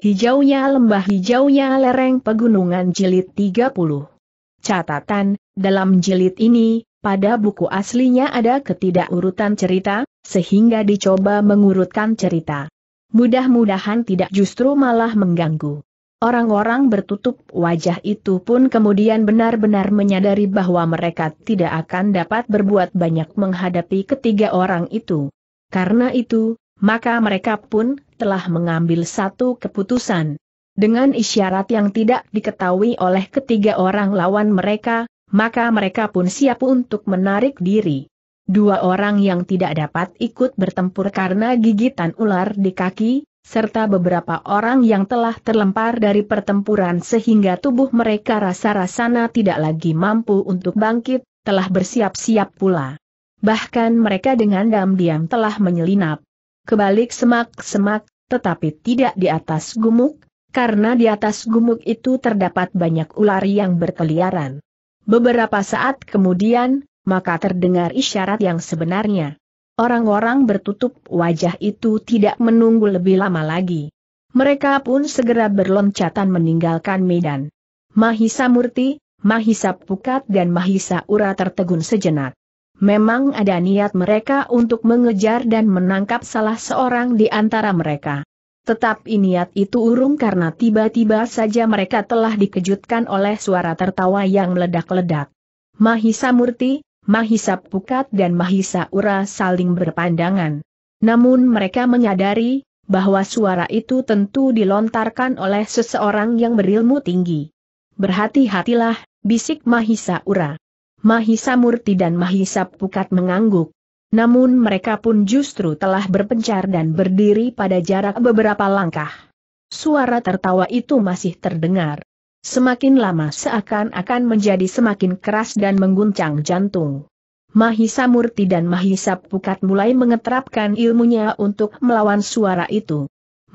Hijaunya lembah hijaunya lereng pegunungan jilid 30. Catatan, dalam jilid ini, pada buku aslinya ada ketidakurutan cerita, sehingga dicoba mengurutkan cerita. Mudah-mudahan tidak justru malah mengganggu. Orang-orang bertutup wajah itu pun kemudian benar-benar menyadari bahwa mereka tidak akan dapat berbuat banyak menghadapi ketiga orang itu. Karena itu, maka mereka pun telah mengambil satu keputusan. Dengan isyarat yang tidak diketahui oleh ketiga orang lawan mereka, maka mereka pun siap untuk menarik diri. Dua orang yang tidak dapat ikut bertempur karena gigitan ular di kaki, serta beberapa orang yang telah terlempar dari pertempuran sehingga tubuh mereka rasa-rasana tidak lagi mampu untuk bangkit, telah bersiap-siap pula. Bahkan mereka dengan diam-diam telah menyelinap. Kebalik semak-semak, tetapi tidak di atas gumuk, karena di atas gumuk itu terdapat banyak ular yang berkeliaran. Beberapa saat kemudian, maka terdengar isyarat yang sebenarnya. Orang-orang bertutup wajah itu tidak menunggu lebih lama lagi. Mereka pun segera berloncatan meninggalkan medan. Mahisa Murti, Mahisa Pukat dan Mahisa Ura tertegun sejenak. Memang ada niat mereka untuk mengejar dan menangkap salah seorang di antara mereka. Tetapi niat itu urung karena tiba-tiba saja mereka telah dikejutkan oleh suara tertawa yang meledak-ledak. Mahisa Murti, Mahisa Pukat dan Mahisa Ura saling berpandangan. Namun mereka menyadari, bahwa suara itu tentu dilontarkan oleh seseorang yang berilmu tinggi. Berhati-hatilah, bisik Mahisa Ura. Mahisa Murti dan Mahisa Pukat mengangguk. Namun mereka pun justru telah berpencar dan berdiri pada jarak beberapa langkah. Suara tertawa itu masih terdengar. Semakin lama seakan-akan menjadi semakin keras dan mengguncang jantung. Mahisa Murti dan Mahisa Pukat mulai mengeterapkan ilmunya untuk melawan suara itu.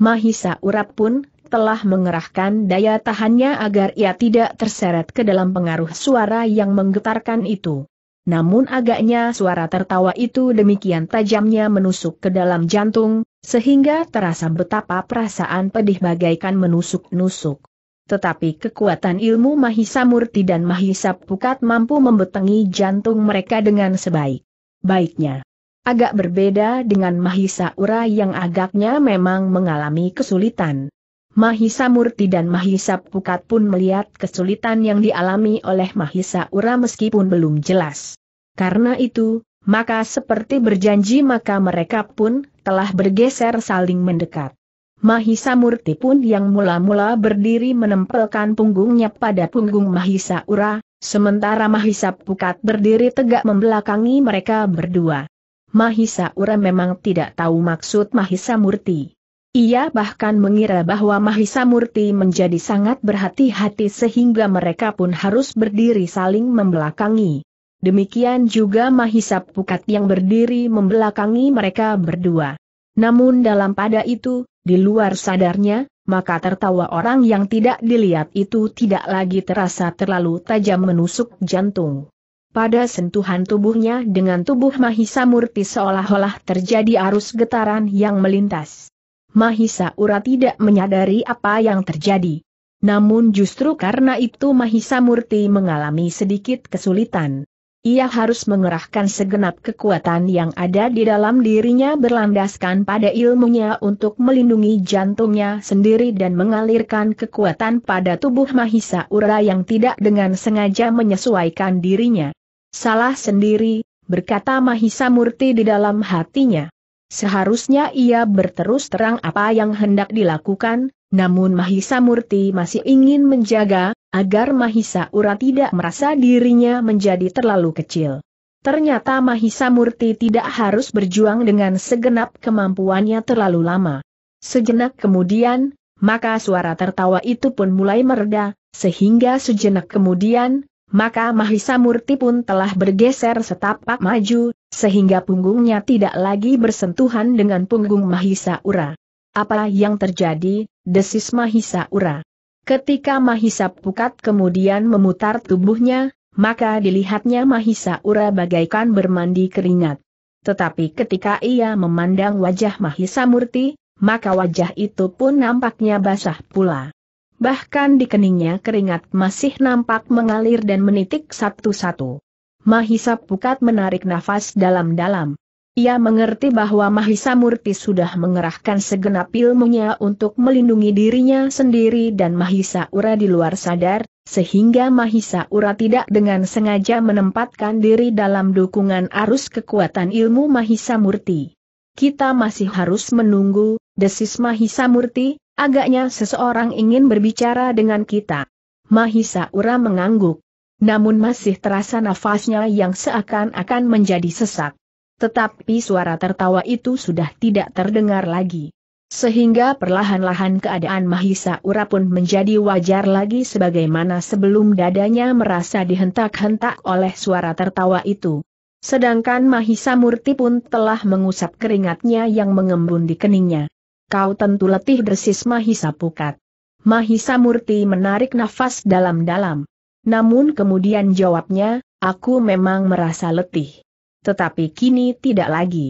Mahisa Urap pun telah mengerahkan daya tahannya agar ia tidak terseret ke dalam pengaruh suara yang menggetarkan itu. Namun agaknya suara tertawa itu demikian tajamnya menusuk ke dalam jantung, sehingga terasa betapa perasaan pedih bagaikan menusuk-nusuk. Tetapi kekuatan ilmu Mahisa Murti dan Mahisa Pukat mampu membetengi jantung mereka dengan sebaik-baiknya. Agak berbeda dengan Mahisa Ura yang agaknya memang mengalami kesulitan. Mahisa Murti dan Mahisa Pukat pun melihat kesulitan yang dialami oleh Mahisa Ura meskipun belum jelas. Karena itu, maka seperti berjanji maka mereka pun telah bergeser saling mendekat. Mahisa Murti pun yang mula-mula berdiri menempelkan punggungnya pada punggung Mahisa Ura, sementara Mahisa Pukat berdiri tegak membelakangi mereka berdua. Mahisa Ura memang tidak tahu maksud Mahisa Murti. Ia bahkan mengira bahwa Mahisa Murti menjadi sangat berhati-hati sehingga mereka pun harus berdiri saling membelakangi. Demikian juga Mahisa Pukat yang berdiri membelakangi mereka berdua. Namun dalam pada itu, di luar sadarnya, maka tertawa orang yang tidak dilihat itu tidak lagi terasa terlalu tajam menusuk jantung. Pada sentuhan tubuhnya dengan tubuh Mahisa Murti seolah-olah terjadi arus getaran yang melintas. Mahisa Ura tidak menyadari apa yang terjadi. Namun justru karena itu Mahisa Murti mengalami sedikit kesulitan. Ia harus mengerahkan segenap kekuatan yang ada di dalam dirinya berlandaskan pada ilmunya untuk melindungi jantungnya sendiri dan mengalirkan kekuatan pada tubuh Mahisa Ura yang tidak dengan sengaja menyesuaikan dirinya. Salah sendiri, berkata Mahisa Murti di dalam hatinya. Seharusnya ia berterus terang apa yang hendak dilakukan, namun Mahisa Murti masih ingin menjaga, agar Mahisa Ura tidak merasa dirinya menjadi terlalu kecil. Ternyata Mahisa Murti tidak harus berjuang dengan segenap kemampuannya terlalu lama. Sejenak kemudian, maka suara tertawa itu pun mulai mereda, sehingga sejenak kemudian, maka Mahisa Murti pun telah bergeser setapak maju, sehingga punggungnya tidak lagi bersentuhan dengan punggung Mahisa Ura. Apa yang terjadi, desis Mahisa Ura. Ketika Mahisa Pukat kemudian memutar tubuhnya, maka dilihatnya Mahisa Ura bagaikan bermandi keringat. Tetapi ketika ia memandang wajah Mahisa Murti, maka wajah itu pun nampaknya basah pula. Bahkan di keningnya keringat masih nampak mengalir dan menitik satu-satu. Mahisa Pukat menarik nafas dalam-dalam. Ia mengerti bahwa Mahisa Murti sudah mengerahkan segenap ilmunya untuk melindungi dirinya sendiri dan Mahisa Ura di luar sadar, sehingga Mahisa Ura tidak dengan sengaja menempatkan diri dalam dukungan arus kekuatan ilmu Mahisa Murti. Kita masih harus menunggu, desis Mahisa Murti, Agaknya seseorang ingin berbicara dengan kita. Mahisa Ura mengangguk. Namun masih terasa nafasnya yang seakan-akan menjadi sesak. Tetapi suara tertawa itu sudah tidak terdengar lagi. Sehingga perlahan-lahan keadaan Mahisa Ura pun menjadi wajar lagi sebagaimana sebelum dadanya merasa dihentak-hentak oleh suara tertawa itu. Sedangkan Mahisa Murti pun telah mengusap keringatnya yang mengembun di keningnya kau tentu letih desis Mahisa Pukat. Mahisa Murti menarik nafas dalam-dalam. Namun kemudian jawabnya, aku memang merasa letih. Tetapi kini tidak lagi.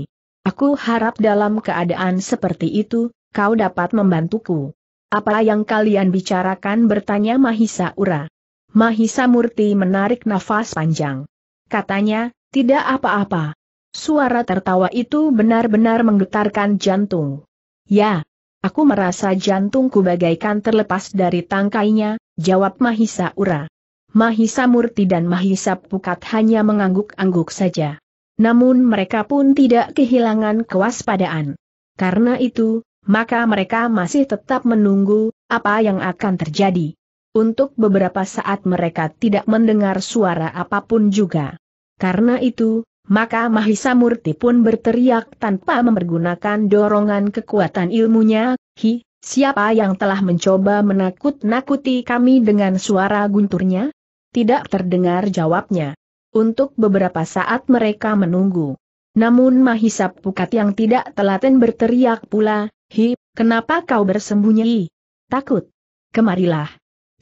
Aku harap dalam keadaan seperti itu, kau dapat membantuku. Apa yang kalian bicarakan bertanya Mahisa Ura. Mahisa Murti menarik nafas panjang. Katanya, tidak apa-apa. Suara tertawa itu benar-benar menggetarkan jantung. Ya, aku merasa jantungku bagaikan terlepas dari tangkainya, jawab Mahisa Ura. Mahisa Murti dan Mahisa Pukat hanya mengangguk-angguk saja. Namun mereka pun tidak kehilangan kewaspadaan. Karena itu, maka mereka masih tetap menunggu, apa yang akan terjadi. Untuk beberapa saat mereka tidak mendengar suara apapun juga. Karena itu, maka Mahisa Murti pun berteriak tanpa mempergunakan dorongan kekuatan ilmunya, Hi, siapa yang telah mencoba menakut-nakuti kami dengan suara gunturnya? Tidak terdengar jawabnya. Untuk beberapa saat mereka menunggu. Namun Mahisa Pukat yang tidak telaten berteriak pula, Hi, kenapa kau bersembunyi? Takut. Kemarilah.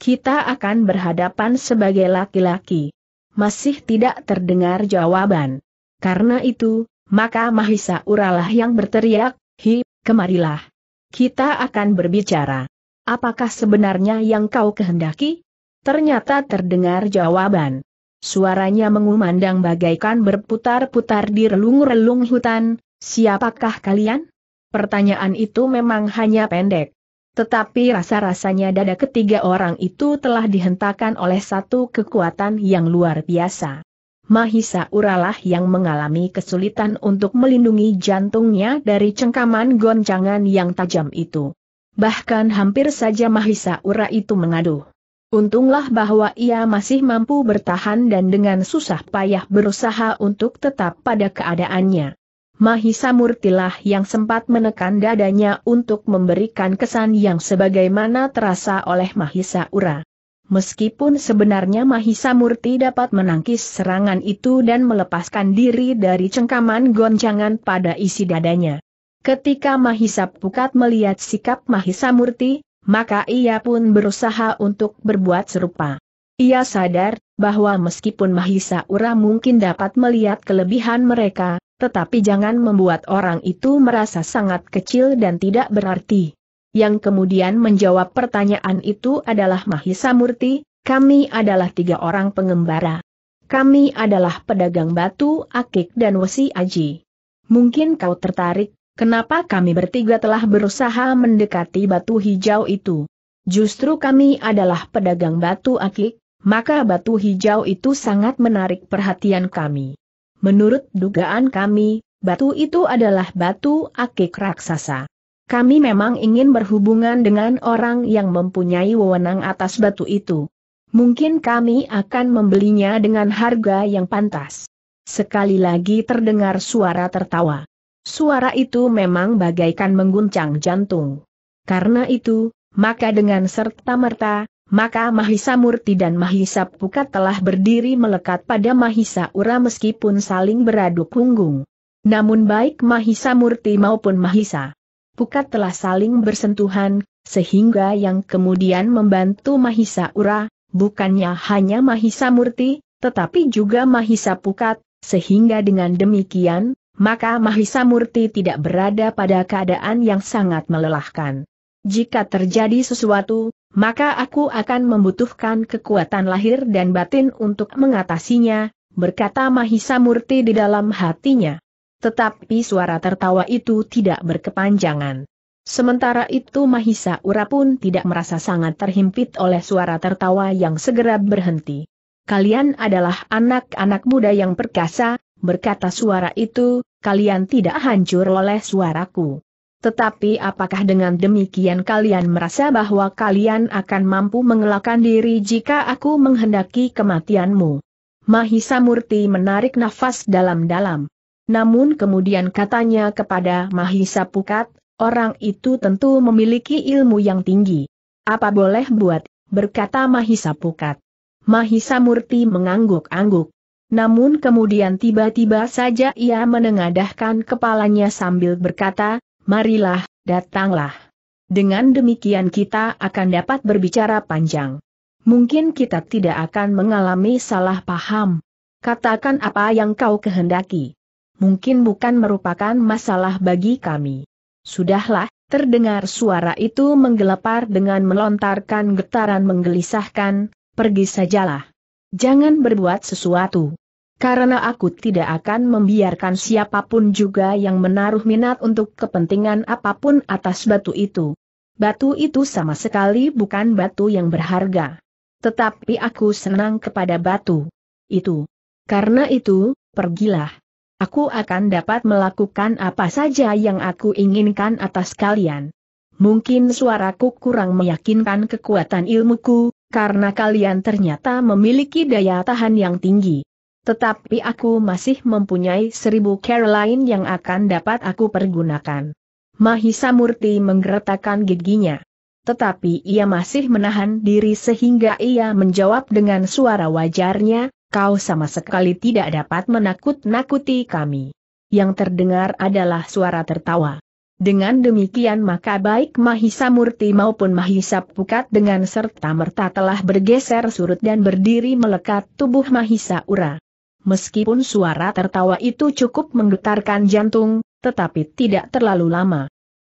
Kita akan berhadapan sebagai laki-laki. Masih tidak terdengar jawaban. Karena itu, maka Mahisa Uralah yang berteriak, Hi, kemarilah. Kita akan berbicara. Apakah sebenarnya yang kau kehendaki? Ternyata terdengar jawaban. Suaranya mengumandang bagaikan berputar-putar di relung-relung hutan, siapakah kalian? Pertanyaan itu memang hanya pendek. Tetapi rasa-rasanya dada ketiga orang itu telah dihentakkan oleh satu kekuatan yang luar biasa. Mahisa Uralah yang mengalami kesulitan untuk melindungi jantungnya dari cengkaman goncangan yang tajam itu. Bahkan hampir saja Mahisa Ura itu mengaduh. Untunglah bahwa ia masih mampu bertahan dan dengan susah payah berusaha untuk tetap pada keadaannya. Mahisa Murtilah yang sempat menekan dadanya untuk memberikan kesan yang sebagaimana terasa oleh Mahisa Ura. Meskipun sebenarnya Mahisa Murti dapat menangkis serangan itu dan melepaskan diri dari cengkaman goncangan pada isi dadanya. Ketika Mahisa Pukat melihat sikap Mahisa Murti, maka ia pun berusaha untuk berbuat serupa. Ia sadar bahwa meskipun Mahisa Ura mungkin dapat melihat kelebihan mereka, tetapi jangan membuat orang itu merasa sangat kecil dan tidak berarti. Yang kemudian menjawab pertanyaan itu adalah Mahisa Murti, kami adalah tiga orang pengembara. Kami adalah pedagang batu, akik dan wesi aji. Mungkin kau tertarik, kenapa kami bertiga telah berusaha mendekati batu hijau itu. Justru kami adalah pedagang batu akik, maka batu hijau itu sangat menarik perhatian kami. Menurut dugaan kami, batu itu adalah batu akik raksasa. Kami memang ingin berhubungan dengan orang yang mempunyai wewenang atas batu itu. Mungkin kami akan membelinya dengan harga yang pantas. Sekali lagi terdengar suara tertawa. Suara itu memang bagaikan mengguncang jantung. Karena itu, maka dengan serta-merta, maka Mahisa Murti dan Mahisa Pukat telah berdiri melekat pada Mahisa Ura meskipun saling beradu punggung. Namun baik Mahisa Murti maupun Mahisa Pukat telah saling bersentuhan, sehingga yang kemudian membantu Mahisa Ura, bukannya hanya Mahisa Murti, tetapi juga Mahisa Pukat, sehingga dengan demikian, maka Mahisa Murti tidak berada pada keadaan yang sangat melelahkan. Jika terjadi sesuatu, maka aku akan membutuhkan kekuatan lahir dan batin untuk mengatasinya, berkata Mahisa Murti di dalam hatinya tetapi suara tertawa itu tidak berkepanjangan. Sementara itu Mahisa Ura pun tidak merasa sangat terhimpit oleh suara tertawa yang segera berhenti. Kalian adalah anak-anak muda yang perkasa, berkata suara itu, kalian tidak hancur oleh suaraku. Tetapi apakah dengan demikian kalian merasa bahwa kalian akan mampu mengelakkan diri jika aku menghendaki kematianmu? Mahisa Murti menarik nafas dalam-dalam. Namun kemudian katanya kepada Mahisa Pukat, orang itu tentu memiliki ilmu yang tinggi. Apa boleh buat, berkata Mahisa Pukat. Mahisa Murti mengangguk-angguk. Namun kemudian tiba-tiba saja ia menengadahkan kepalanya sambil berkata, marilah, datanglah. Dengan demikian kita akan dapat berbicara panjang. Mungkin kita tidak akan mengalami salah paham. Katakan apa yang kau kehendaki mungkin bukan merupakan masalah bagi kami. Sudahlah, terdengar suara itu menggelepar dengan melontarkan getaran menggelisahkan, pergi sajalah. Jangan berbuat sesuatu. Karena aku tidak akan membiarkan siapapun juga yang menaruh minat untuk kepentingan apapun atas batu itu. Batu itu sama sekali bukan batu yang berharga tetapi aku senang kepada batu. Itu. Karena itu, pergilah. Aku akan dapat melakukan apa saja yang aku inginkan atas kalian. Mungkin suaraku kurang meyakinkan kekuatan ilmuku, karena kalian ternyata memiliki daya tahan yang tinggi. Tetapi aku masih mempunyai seribu Caroline yang akan dapat aku pergunakan. Mahisa Murti menggeretakkan giginya. Tetapi ia masih menahan diri sehingga ia menjawab dengan suara wajarnya, Kau sama sekali tidak dapat menakut-nakuti kami. Yang terdengar adalah suara tertawa. Dengan demikian maka baik Mahisa Murti maupun Mahisa Pukat dengan serta-merta telah bergeser surut dan berdiri melekat tubuh Mahisa Ura. Meskipun suara tertawa itu cukup menggetarkan jantung, tetapi tidak terlalu lama.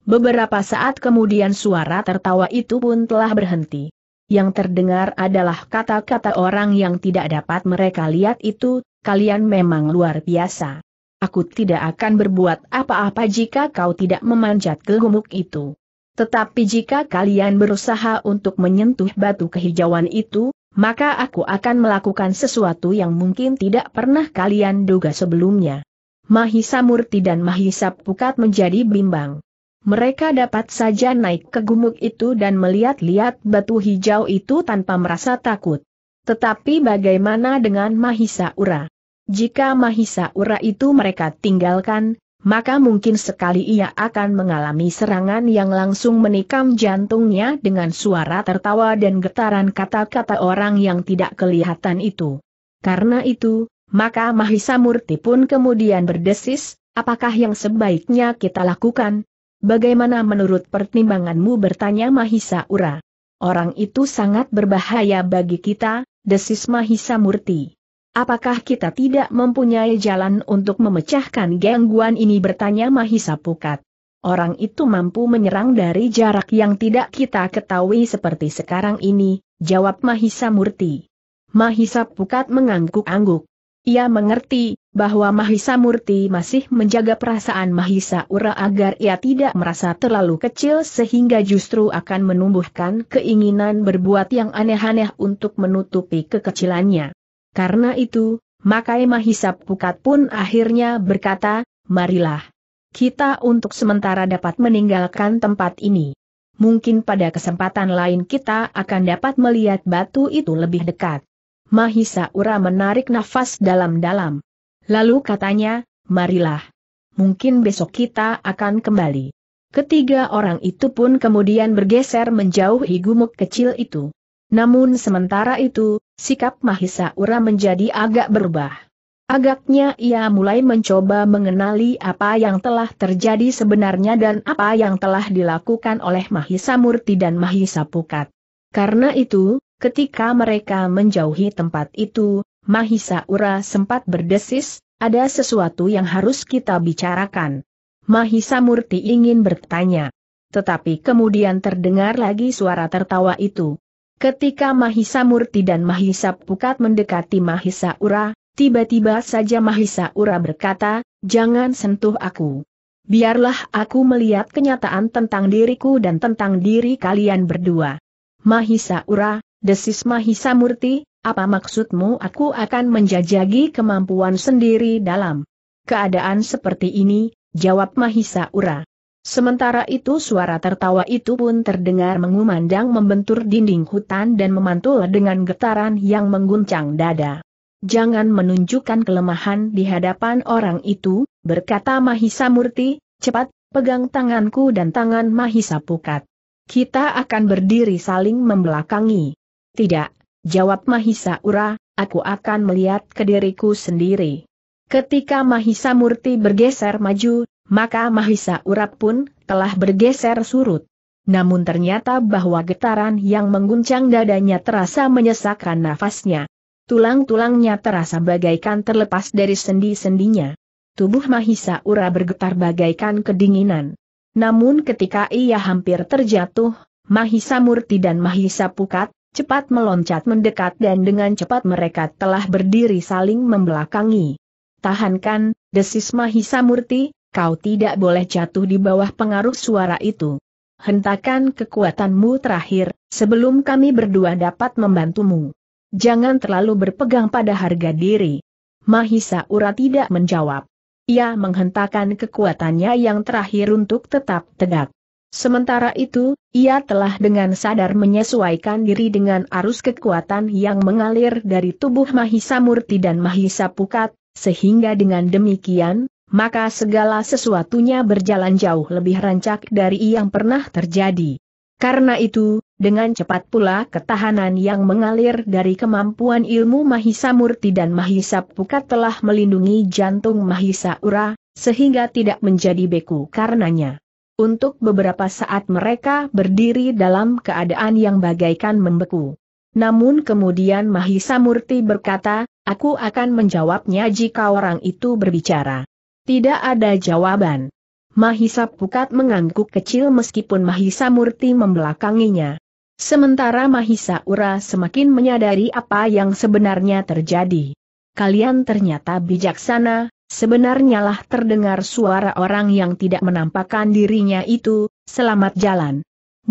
Beberapa saat kemudian suara tertawa itu pun telah berhenti. Yang terdengar adalah kata-kata orang yang tidak dapat mereka lihat itu, kalian memang luar biasa. Aku tidak akan berbuat apa-apa jika kau tidak memanjat ke gumuk itu. Tetapi jika kalian berusaha untuk menyentuh batu kehijauan itu, maka aku akan melakukan sesuatu yang mungkin tidak pernah kalian duga sebelumnya. Mahisa Murti dan Mahisa Pukat menjadi bimbang. Mereka dapat saja naik ke gumuk itu dan melihat-lihat batu hijau itu tanpa merasa takut. Tetapi bagaimana dengan Mahisa Ura? Jika Mahisa Ura itu mereka tinggalkan, maka mungkin sekali ia akan mengalami serangan yang langsung menikam jantungnya dengan suara tertawa dan getaran kata-kata orang yang tidak kelihatan itu. Karena itu, maka Mahisa Murti pun kemudian berdesis, apakah yang sebaiknya kita lakukan, Bagaimana menurut pertimbanganmu bertanya Mahisa Ura? Orang itu sangat berbahaya bagi kita, desis Mahisa Murti. Apakah kita tidak mempunyai jalan untuk memecahkan gangguan ini bertanya Mahisa Pukat. Orang itu mampu menyerang dari jarak yang tidak kita ketahui seperti sekarang ini, jawab Mahisa Murti. Mahisa Pukat mengangguk-angguk. Ia mengerti bahwa Mahisa Murti masih menjaga perasaan Mahisa Ura agar ia tidak merasa terlalu kecil sehingga justru akan menumbuhkan keinginan berbuat yang aneh-aneh untuk menutupi kekecilannya. Karena itu, maka Mahisa Pukat pun akhirnya berkata, marilah. Kita untuk sementara dapat meninggalkan tempat ini. Mungkin pada kesempatan lain kita akan dapat melihat batu itu lebih dekat. Mahisa Ura menarik nafas dalam-dalam. Lalu katanya, marilah. Mungkin besok kita akan kembali. Ketiga orang itu pun kemudian bergeser menjauhi gumuk kecil itu. Namun sementara itu, sikap Mahisa Ura menjadi agak berubah. Agaknya ia mulai mencoba mengenali apa yang telah terjadi sebenarnya dan apa yang telah dilakukan oleh Mahisa Murti dan Mahisa Pukat. Karena itu, Ketika mereka menjauhi tempat itu, Mahisa Ura sempat berdesis, ada sesuatu yang harus kita bicarakan. Mahisa Murti ingin bertanya. Tetapi kemudian terdengar lagi suara tertawa itu. Ketika Mahisa Murti dan Mahisa Pukat mendekati Mahisa Ura, tiba-tiba saja Mahisa Ura berkata, jangan sentuh aku. Biarlah aku melihat kenyataan tentang diriku dan tentang diri kalian berdua. Mahisa Ura, desis Mahisa Murti, apa maksudmu aku akan menjajagi kemampuan sendiri dalam keadaan seperti ini, jawab Mahisa Ura. Sementara itu suara tertawa itu pun terdengar mengumandang membentur dinding hutan dan memantul dengan getaran yang mengguncang dada. Jangan menunjukkan kelemahan di hadapan orang itu, berkata Mahisa Murti, cepat, pegang tanganku dan tangan Mahisa Pukat. Kita akan berdiri saling membelakangi. Tidak, jawab Mahisa Ura, aku akan melihat ke diriku sendiri. Ketika Mahisa Murti bergeser maju, maka Mahisa Ura pun telah bergeser surut. Namun ternyata bahwa getaran yang mengguncang dadanya terasa menyesakkan nafasnya. Tulang-tulangnya terasa bagaikan terlepas dari sendi-sendinya. Tubuh Mahisa Ura bergetar bagaikan kedinginan. Namun ketika ia hampir terjatuh, Mahisa Murti dan Mahisa Pukat, cepat meloncat mendekat dan dengan cepat mereka telah berdiri saling membelakangi. Tahankan, desis Mahisa Murti, kau tidak boleh jatuh di bawah pengaruh suara itu. Hentakan kekuatanmu terakhir, sebelum kami berdua dapat membantumu. Jangan terlalu berpegang pada harga diri. Mahisa Ura tidak menjawab. Ia menghentakkan kekuatannya yang terakhir untuk tetap tegak. Sementara itu, ia telah dengan sadar menyesuaikan diri dengan arus kekuatan yang mengalir dari tubuh Mahisa Murti dan Mahisa Pukat, sehingga dengan demikian, maka segala sesuatunya berjalan jauh lebih rancak dari yang pernah terjadi. Karena itu, dengan cepat pula ketahanan yang mengalir dari kemampuan ilmu Mahisa Murti dan Mahisa Pukat telah melindungi jantung Mahisa Ura, sehingga tidak menjadi beku karenanya. Untuk beberapa saat mereka berdiri dalam keadaan yang bagaikan membeku. Namun kemudian Mahisa Murti berkata, aku akan menjawabnya jika orang itu berbicara. Tidak ada jawaban. Mahisa Pukat mengangguk kecil meskipun Mahisa Murti membelakanginya. Sementara Mahisa Ura semakin menyadari apa yang sebenarnya terjadi. Kalian ternyata bijaksana, Sebenarnya lah terdengar suara orang yang tidak menampakkan dirinya itu, selamat jalan.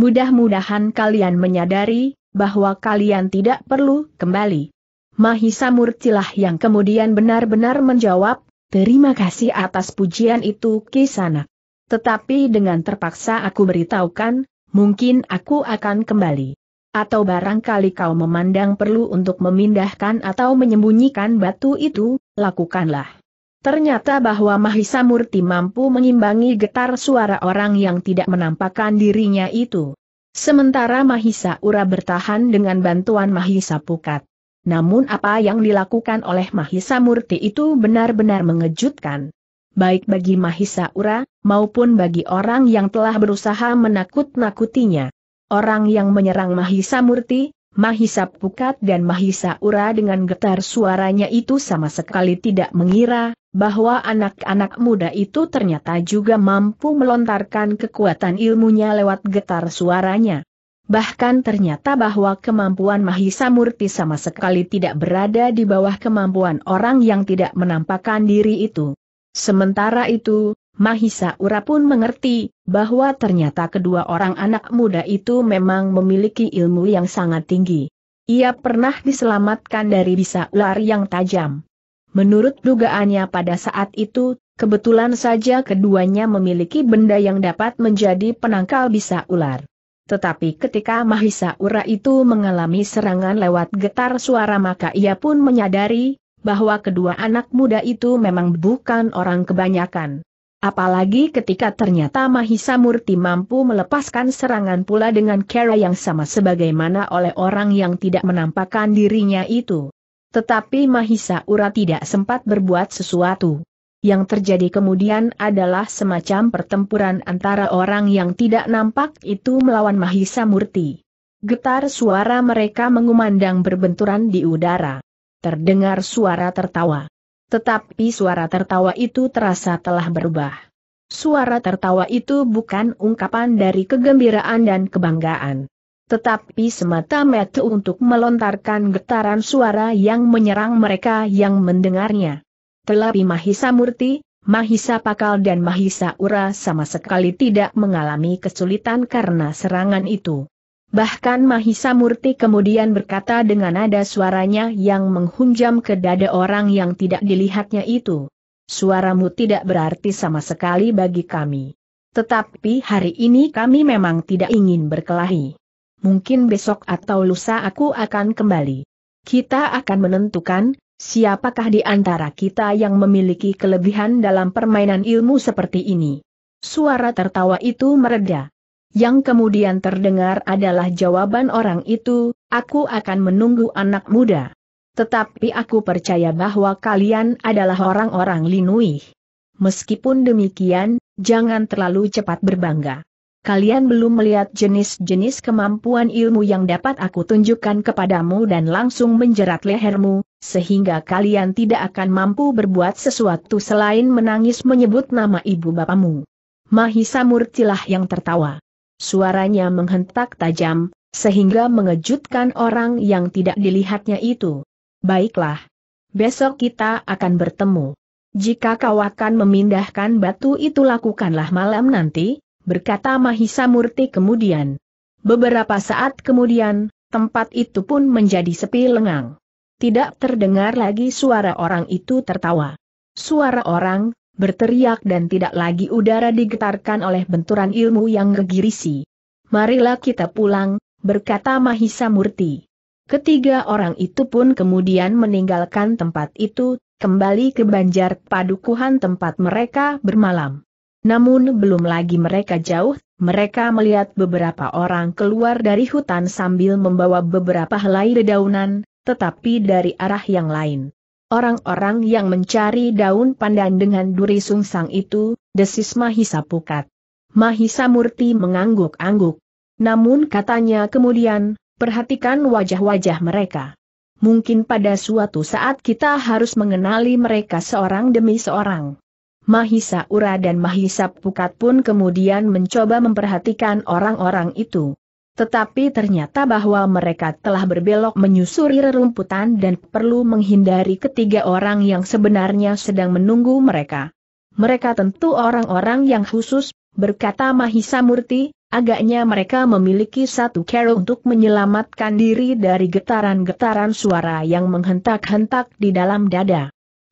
Mudah-mudahan kalian menyadari, bahwa kalian tidak perlu kembali. Mahisa Murtilah yang kemudian benar-benar menjawab, terima kasih atas pujian itu Kisana. Tetapi dengan terpaksa aku beritahukan, mungkin aku akan kembali atau barangkali kau memandang perlu untuk memindahkan atau menyembunyikan batu itu, lakukanlah. Ternyata bahwa Mahisa Murti mampu mengimbangi getar suara orang yang tidak menampakkan dirinya itu. Sementara Mahisa Ura bertahan dengan bantuan Mahisa Pukat. Namun apa yang dilakukan oleh Mahisa Murti itu benar-benar mengejutkan. Baik bagi Mahisa Ura, maupun bagi orang yang telah berusaha menakut-nakutinya. Orang yang menyerang Mahisa Murti, Mahisa Pukat dan Mahisa Ura dengan getar suaranya itu sama sekali tidak mengira bahwa anak-anak muda itu ternyata juga mampu melontarkan kekuatan ilmunya lewat getar suaranya. Bahkan ternyata bahwa kemampuan Mahisa Murti sama sekali tidak berada di bawah kemampuan orang yang tidak menampakkan diri itu. Sementara itu, Mahisa Ura pun mengerti, bahwa ternyata kedua orang anak muda itu memang memiliki ilmu yang sangat tinggi. Ia pernah diselamatkan dari bisa ular yang tajam. Menurut dugaannya pada saat itu, kebetulan saja keduanya memiliki benda yang dapat menjadi penangkal bisa ular. Tetapi ketika Mahisa Ura itu mengalami serangan lewat getar suara maka ia pun menyadari, bahwa kedua anak muda itu memang bukan orang kebanyakan. Apalagi ketika ternyata Mahisa Murti mampu melepaskan serangan pula dengan cara yang sama sebagaimana oleh orang yang tidak menampakkan dirinya itu. Tetapi Mahisa Ura tidak sempat berbuat sesuatu. Yang terjadi kemudian adalah semacam pertempuran antara orang yang tidak nampak itu melawan Mahisa Murti. Getar suara mereka mengumandang berbenturan di udara. Terdengar suara tertawa. Tetapi suara tertawa itu terasa telah berubah. Suara tertawa itu bukan ungkapan dari kegembiraan dan kebanggaan. Tetapi semata-mata untuk melontarkan getaran suara yang menyerang mereka yang mendengarnya. Telapi Mahisa Murti, Mahisa Pakal dan Mahisa Ura sama sekali tidak mengalami kesulitan karena serangan itu. Bahkan Mahisa Murti kemudian berkata dengan nada suaranya yang menghunjam ke dada orang yang tidak dilihatnya itu. Suaramu tidak berarti sama sekali bagi kami. Tetapi hari ini kami memang tidak ingin berkelahi mungkin besok atau lusa aku akan kembali. Kita akan menentukan, siapakah di antara kita yang memiliki kelebihan dalam permainan ilmu seperti ini. Suara tertawa itu mereda. Yang kemudian terdengar adalah jawaban orang itu, aku akan menunggu anak muda. Tetapi aku percaya bahwa kalian adalah orang-orang linuih. Meskipun demikian, jangan terlalu cepat berbangga kalian belum melihat jenis-jenis kemampuan ilmu yang dapat aku tunjukkan kepadamu dan langsung menjerat lehermu, sehingga kalian tidak akan mampu berbuat sesuatu selain menangis menyebut nama ibu bapamu. Mahisa Murtilah yang tertawa. Suaranya menghentak tajam, sehingga mengejutkan orang yang tidak dilihatnya itu. Baiklah. Besok kita akan bertemu. Jika kau akan memindahkan batu itu lakukanlah malam nanti, berkata Mahisa Murti kemudian. Beberapa saat kemudian, tempat itu pun menjadi sepi lengang. Tidak terdengar lagi suara orang itu tertawa. Suara orang, berteriak dan tidak lagi udara digetarkan oleh benturan ilmu yang gegirisi. Marilah kita pulang, berkata Mahisa Murti. Ketiga orang itu pun kemudian meninggalkan tempat itu, kembali ke Banjar Padukuhan tempat mereka bermalam. Namun belum lagi mereka jauh, mereka melihat beberapa orang keluar dari hutan sambil membawa beberapa helai dedaunan, tetapi dari arah yang lain. Orang-orang yang mencari daun pandan dengan duri sungsang itu, desis Mahisa Pukat. Mahisa Murti mengangguk-angguk. Namun katanya kemudian, perhatikan wajah-wajah mereka. Mungkin pada suatu saat kita harus mengenali mereka seorang demi seorang. Mahisa Ura dan Mahisa Pukat pun kemudian mencoba memperhatikan orang-orang itu. Tetapi ternyata bahwa mereka telah berbelok menyusuri rerumputan dan perlu menghindari ketiga orang yang sebenarnya sedang menunggu mereka. Mereka tentu orang-orang yang khusus, berkata Mahisa Murti, Agaknya mereka memiliki satu cara untuk menyelamatkan diri dari getaran-getaran suara yang menghentak-hentak di dalam dada.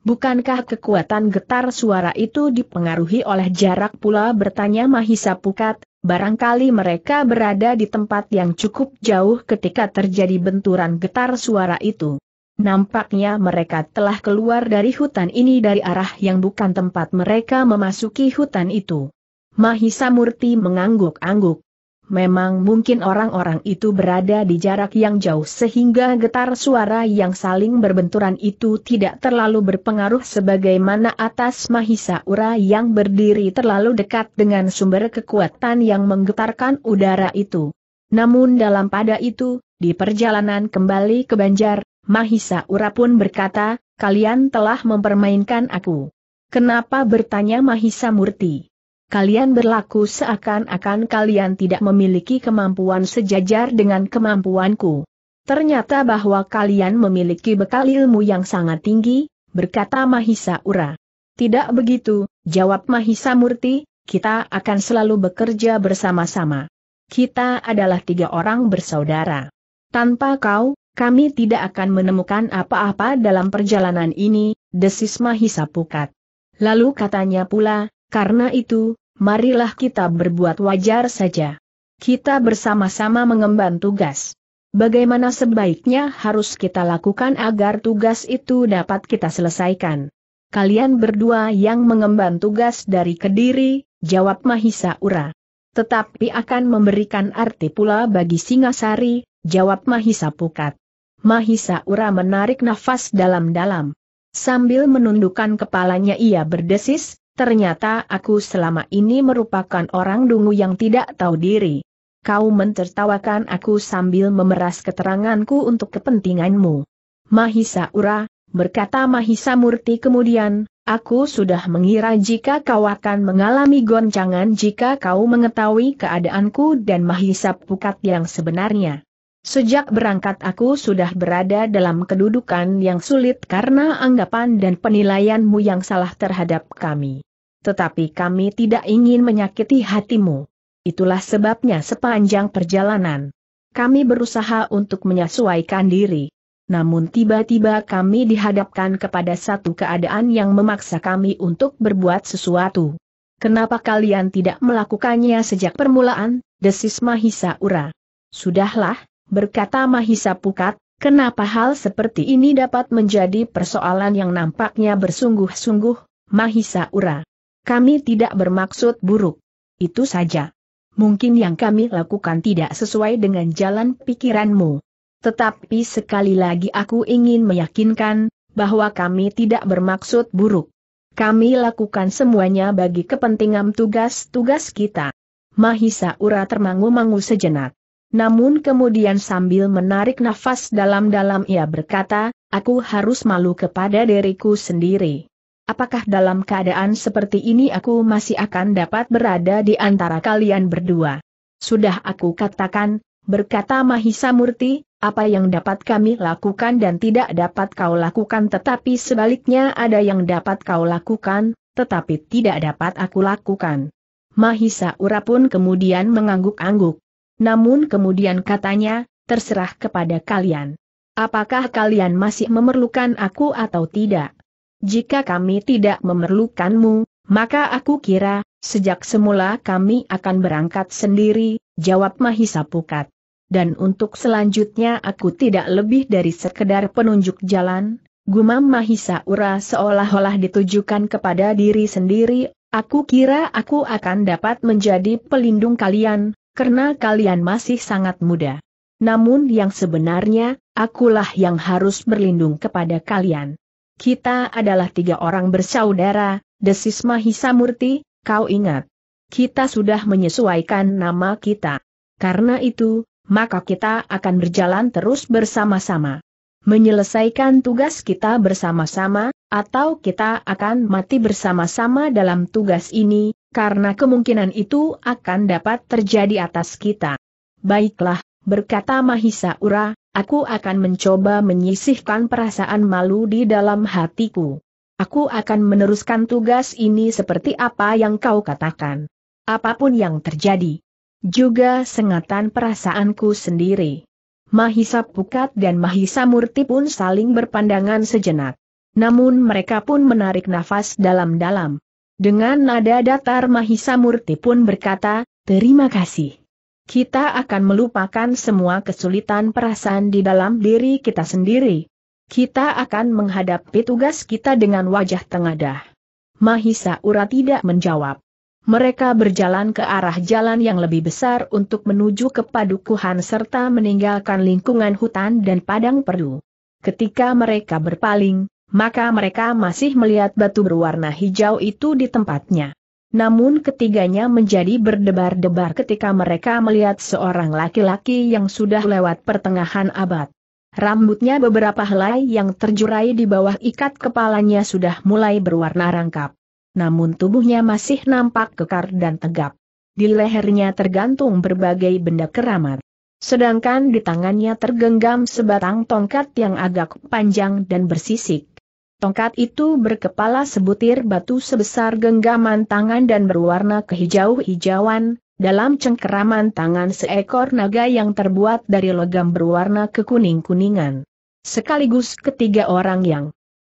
Bukankah kekuatan getar suara itu dipengaruhi oleh jarak pula bertanya Mahisa Pukat, barangkali mereka berada di tempat yang cukup jauh ketika terjadi benturan getar suara itu. Nampaknya mereka telah keluar dari hutan ini dari arah yang bukan tempat mereka memasuki hutan itu. Mahisa Murti mengangguk-angguk. Memang mungkin orang-orang itu berada di jarak yang jauh sehingga getar suara yang saling berbenturan itu tidak terlalu berpengaruh sebagaimana atas Mahisa Ura yang berdiri terlalu dekat dengan sumber kekuatan yang menggetarkan udara itu. Namun dalam pada itu, di perjalanan kembali ke Banjar, Mahisa Ura pun berkata, kalian telah mempermainkan aku. Kenapa bertanya Mahisa Murti? kalian berlaku seakan-akan kalian tidak memiliki kemampuan sejajar dengan kemampuanku. Ternyata bahwa kalian memiliki bekal ilmu yang sangat tinggi, berkata Mahisa Ura. Tidak begitu, jawab Mahisa Murti, kita akan selalu bekerja bersama-sama. Kita adalah tiga orang bersaudara. Tanpa kau, kami tidak akan menemukan apa-apa dalam perjalanan ini, desis Mahisa Pukat. Lalu katanya pula, karena itu, marilah kita berbuat wajar saja. Kita bersama-sama mengemban tugas. Bagaimana sebaiknya harus kita lakukan agar tugas itu dapat kita selesaikan? Kalian berdua yang mengemban tugas dari Kediri, jawab Mahisa Ura. Tetapi akan memberikan arti pula bagi Singasari, jawab Mahisa Pukat. Mahisa Ura menarik nafas dalam-dalam. Sambil menundukkan kepalanya ia berdesis, Ternyata aku selama ini merupakan orang dungu yang tidak tahu diri. Kau mentertawakan aku sambil memeras keteranganku untuk kepentinganmu. Mahisa Ura, berkata Mahisa Murti kemudian, aku sudah mengira jika kau akan mengalami goncangan jika kau mengetahui keadaanku dan Mahisa Pukat yang sebenarnya. Sejak berangkat aku sudah berada dalam kedudukan yang sulit karena anggapan dan penilaianmu yang salah terhadap kami tetapi kami tidak ingin menyakiti hatimu. Itulah sebabnya sepanjang perjalanan. Kami berusaha untuk menyesuaikan diri. Namun tiba-tiba kami dihadapkan kepada satu keadaan yang memaksa kami untuk berbuat sesuatu. Kenapa kalian tidak melakukannya sejak permulaan, desis Mahisa Ura. Sudahlah, berkata Mahisa Pukat, kenapa hal seperti ini dapat menjadi persoalan yang nampaknya bersungguh-sungguh, Mahisa Ura. Kami tidak bermaksud buruk. Itu saja. Mungkin yang kami lakukan tidak sesuai dengan jalan pikiranmu. Tetapi sekali lagi aku ingin meyakinkan, bahwa kami tidak bermaksud buruk. Kami lakukan semuanya bagi kepentingan tugas-tugas kita. Mahisa Ura termangu-mangu sejenak. Namun kemudian sambil menarik nafas dalam-dalam ia berkata, aku harus malu kepada diriku sendiri. Apakah dalam keadaan seperti ini aku masih akan dapat berada di antara kalian berdua? Sudah aku katakan, berkata Mahisa Murti, apa yang dapat kami lakukan dan tidak dapat kau lakukan tetapi sebaliknya ada yang dapat kau lakukan, tetapi tidak dapat aku lakukan. Mahisa Ura pun kemudian mengangguk-angguk. Namun kemudian katanya, terserah kepada kalian. Apakah kalian masih memerlukan aku atau tidak? jika kami tidak memerlukanmu, maka aku kira, sejak semula kami akan berangkat sendiri, jawab Mahisa Pukat. Dan untuk selanjutnya aku tidak lebih dari sekedar penunjuk jalan, gumam Mahisa Ura seolah-olah ditujukan kepada diri sendiri, aku kira aku akan dapat menjadi pelindung kalian, karena kalian masih sangat muda. Namun yang sebenarnya, akulah yang harus berlindung kepada kalian. Kita adalah tiga orang bersaudara, desis Mahisa Murti, kau ingat. Kita sudah menyesuaikan nama kita. Karena itu, maka kita akan berjalan terus bersama-sama. Menyelesaikan tugas kita bersama-sama, atau kita akan mati bersama-sama dalam tugas ini, karena kemungkinan itu akan dapat terjadi atas kita. Baiklah, berkata Mahisa Ura, Aku akan mencoba menyisihkan perasaan malu di dalam hatiku. Aku akan meneruskan tugas ini seperti apa yang kau katakan. Apapun yang terjadi. Juga sengatan perasaanku sendiri. Mahisa Pukat dan Mahisa Murti pun saling berpandangan sejenak. Namun mereka pun menarik nafas dalam-dalam. Dengan nada datar Mahisa Murti pun berkata, terima kasih kita akan melupakan semua kesulitan perasaan di dalam diri kita sendiri. Kita akan menghadapi tugas kita dengan wajah tengadah. Mahisa Ura tidak menjawab. Mereka berjalan ke arah jalan yang lebih besar untuk menuju ke padukuhan serta meninggalkan lingkungan hutan dan padang perdu. Ketika mereka berpaling, maka mereka masih melihat batu berwarna hijau itu di tempatnya. Namun ketiganya menjadi berdebar-debar ketika mereka melihat seorang laki-laki yang sudah lewat pertengahan abad. Rambutnya beberapa helai yang terjurai di bawah ikat kepalanya sudah mulai berwarna rangkap. Namun tubuhnya masih nampak kekar dan tegap. Di lehernya tergantung berbagai benda keramat. Sedangkan di tangannya tergenggam sebatang tongkat yang agak panjang dan bersisik. Tongkat itu berkepala sebutir batu sebesar genggaman tangan dan berwarna kehijau-hijauan, dalam cengkeraman tangan seekor naga yang terbuat dari logam berwarna kekuning-kuningan. Sekaligus ketiga orang yang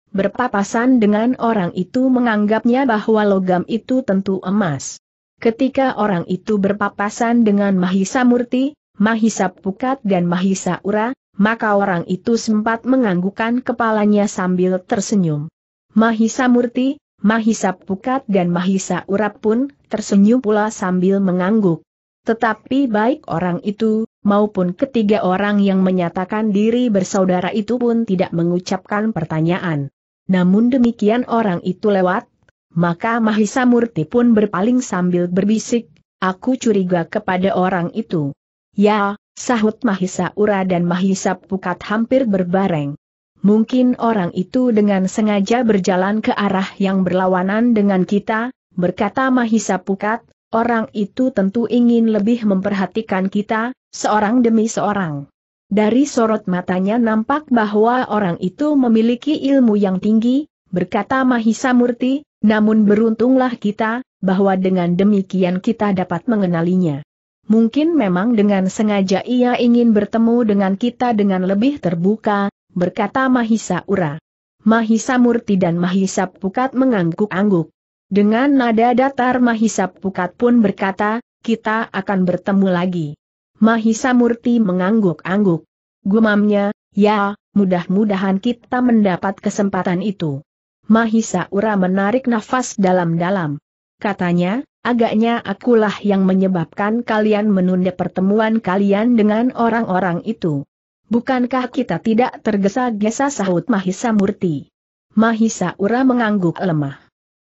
berpapasan dengan orang itu menganggapnya bahwa logam itu tentu emas. Ketika orang itu berpapasan dengan Mahisa Murti, Mahisa Pukat dan Mahisa Ura, maka orang itu sempat menganggukkan kepalanya sambil tersenyum. Mahisa Murti, Mahisa Pukat dan Mahisa Urap pun tersenyum pula sambil mengangguk. Tetapi baik orang itu, maupun ketiga orang yang menyatakan diri bersaudara itu pun tidak mengucapkan pertanyaan. Namun demikian orang itu lewat, maka Mahisa Murti pun berpaling sambil berbisik, aku curiga kepada orang itu. Ya, Sahut Mahisa Ura dan Mahisa Pukat hampir berbareng. Mungkin orang itu dengan sengaja berjalan ke arah yang berlawanan dengan kita, berkata Mahisa Pukat, orang itu tentu ingin lebih memperhatikan kita, seorang demi seorang. Dari sorot matanya nampak bahwa orang itu memiliki ilmu yang tinggi, berkata Mahisa Murti, namun beruntunglah kita, bahwa dengan demikian kita dapat mengenalinya. Mungkin memang dengan sengaja ia ingin bertemu dengan kita dengan lebih terbuka, berkata Mahisa Ura. Mahisa Murti dan Mahisa Pukat mengangguk-angguk. Dengan nada datar Mahisa Pukat pun berkata, kita akan bertemu lagi. Mahisa Murti mengangguk-angguk. Gumamnya, ya, mudah-mudahan kita mendapat kesempatan itu. Mahisa Ura menarik nafas dalam-dalam katanya, agaknya akulah yang menyebabkan kalian menunda pertemuan kalian dengan orang-orang itu. Bukankah kita tidak tergesa-gesa sahut Mahisa Murti? Mahisa Ura mengangguk lemah.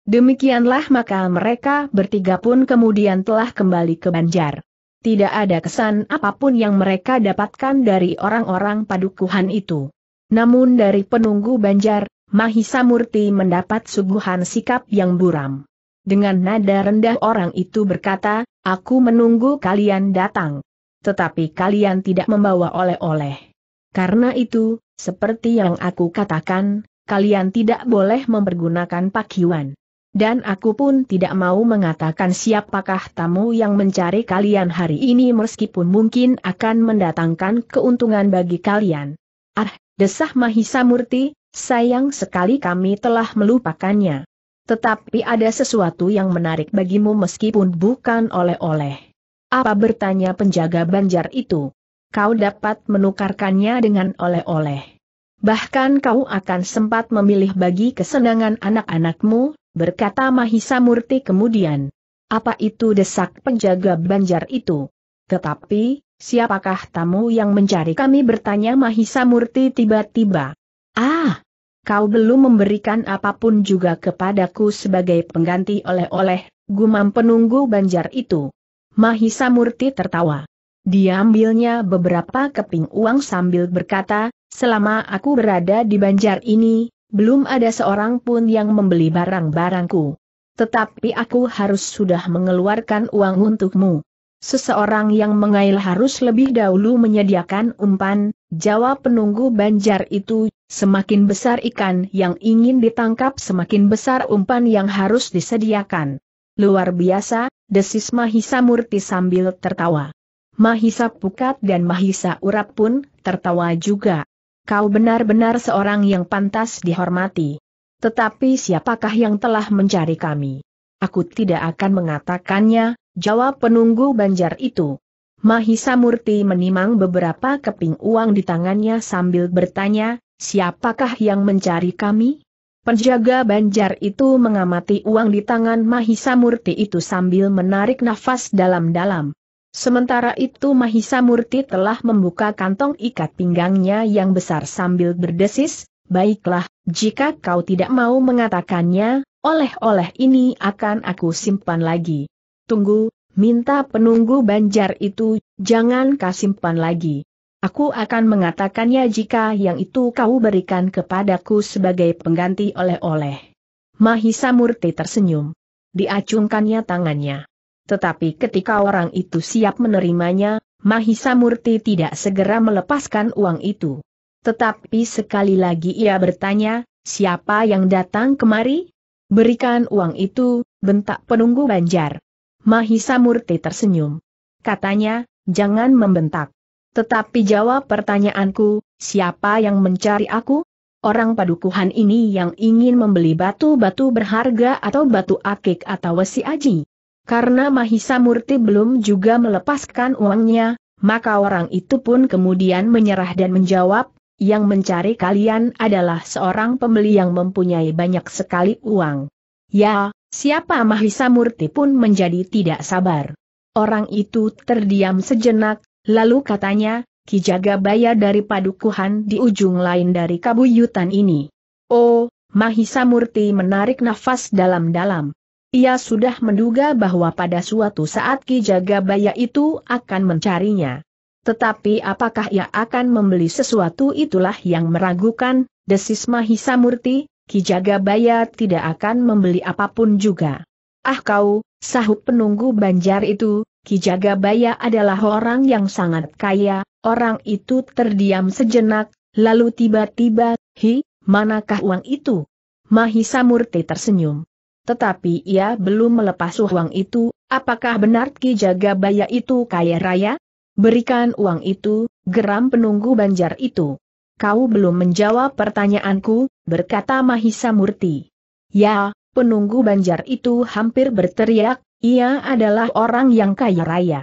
Demikianlah maka mereka bertiga pun kemudian telah kembali ke Banjar. Tidak ada kesan apapun yang mereka dapatkan dari orang-orang padukuhan itu. Namun dari penunggu Banjar, Mahisa Murti mendapat suguhan sikap yang buram. Dengan nada rendah orang itu berkata, aku menunggu kalian datang. Tetapi kalian tidak membawa oleh-oleh. Karena itu, seperti yang aku katakan, kalian tidak boleh mempergunakan pakiwan. Dan aku pun tidak mau mengatakan siapakah tamu yang mencari kalian hari ini meskipun mungkin akan mendatangkan keuntungan bagi kalian. Ah, desah Mahisa Murti, sayang sekali kami telah melupakannya. Tetapi ada sesuatu yang menarik bagimu meskipun bukan oleh-oleh. Apa bertanya penjaga banjar itu? Kau dapat menukarkannya dengan oleh-oleh. Bahkan kau akan sempat memilih bagi kesenangan anak-anakmu, berkata Mahisa Murti kemudian. Apa itu desak penjaga banjar itu? Tetapi, siapakah tamu yang mencari kami bertanya Mahisa Murti tiba-tiba. Ah, Kau belum memberikan apapun juga kepadaku sebagai pengganti oleh-oleh, gumam penunggu banjar itu. Mahisa Murti tertawa. Diambilnya beberapa keping uang sambil berkata, selama aku berada di banjar ini, belum ada seorang pun yang membeli barang-barangku. Tetapi aku harus sudah mengeluarkan uang untukmu. Seseorang yang mengail harus lebih dahulu menyediakan umpan, jawab penunggu banjar itu, semakin besar ikan yang ingin ditangkap semakin besar umpan yang harus disediakan. Luar biasa, desis Mahisa Murti sambil tertawa. Mahisa Pukat dan Mahisa Urap pun tertawa juga. Kau benar-benar seorang yang pantas dihormati. Tetapi siapakah yang telah mencari kami? Aku tidak akan mengatakannya, jawab penunggu banjar itu. Mahisa Murti menimang beberapa keping uang di tangannya sambil bertanya, siapakah yang mencari kami? Penjaga banjar itu mengamati uang di tangan Mahisa Murti itu sambil menarik nafas dalam-dalam. Sementara itu Mahisa Murti telah membuka kantong ikat pinggangnya yang besar sambil berdesis, baiklah, jika kau tidak mau mengatakannya, oleh-oleh ini akan aku simpan lagi. Tunggu, minta penunggu banjar itu, jangan kasimpan lagi. Aku akan mengatakannya jika yang itu kau berikan kepadaku sebagai pengganti oleh-oleh. Mahisa Murti tersenyum. Diacungkannya tangannya. Tetapi ketika orang itu siap menerimanya, Mahisa Murti tidak segera melepaskan uang itu. Tetapi sekali lagi ia bertanya, siapa yang datang kemari? Berikan uang itu, bentak penunggu banjar. Mahisa Murti tersenyum. Katanya, jangan membentak. Tetapi jawab pertanyaanku, siapa yang mencari aku? Orang padukuhan ini yang ingin membeli batu-batu berharga atau batu akik atau wesi aji. Karena Mahisa Murti belum juga melepaskan uangnya, maka orang itu pun kemudian menyerah dan menjawab, yang mencari kalian adalah seorang pembeli yang mempunyai banyak sekali uang. Ya, Siapa Mahisa Murti pun menjadi tidak sabar. Orang itu terdiam sejenak, lalu katanya, Ki Jagabaya dari padukuhan di ujung lain dari kabuyutan ini. Oh, Mahisa Murti menarik nafas dalam-dalam. Ia sudah menduga bahwa pada suatu saat Ki Jagabaya itu akan mencarinya. Tetapi apakah ia akan membeli sesuatu itulah yang meragukan, desis Mahisa Murti, Kijagabaya tidak akan membeli apapun juga. Ah kau, sahut penunggu banjar itu, Kijagabaya adalah orang yang sangat kaya, orang itu terdiam sejenak, lalu tiba-tiba, hi, manakah uang itu? Mahisa Murti tersenyum. Tetapi ia belum melepas uang itu, apakah benar Kijagabaya itu kaya raya? Berikan uang itu, geram penunggu banjar itu kau belum menjawab pertanyaanku, berkata Mahisa Murti. Ya, penunggu banjar itu hampir berteriak, ia adalah orang yang kaya raya.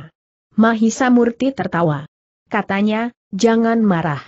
Mahisa Murti tertawa. Katanya, jangan marah.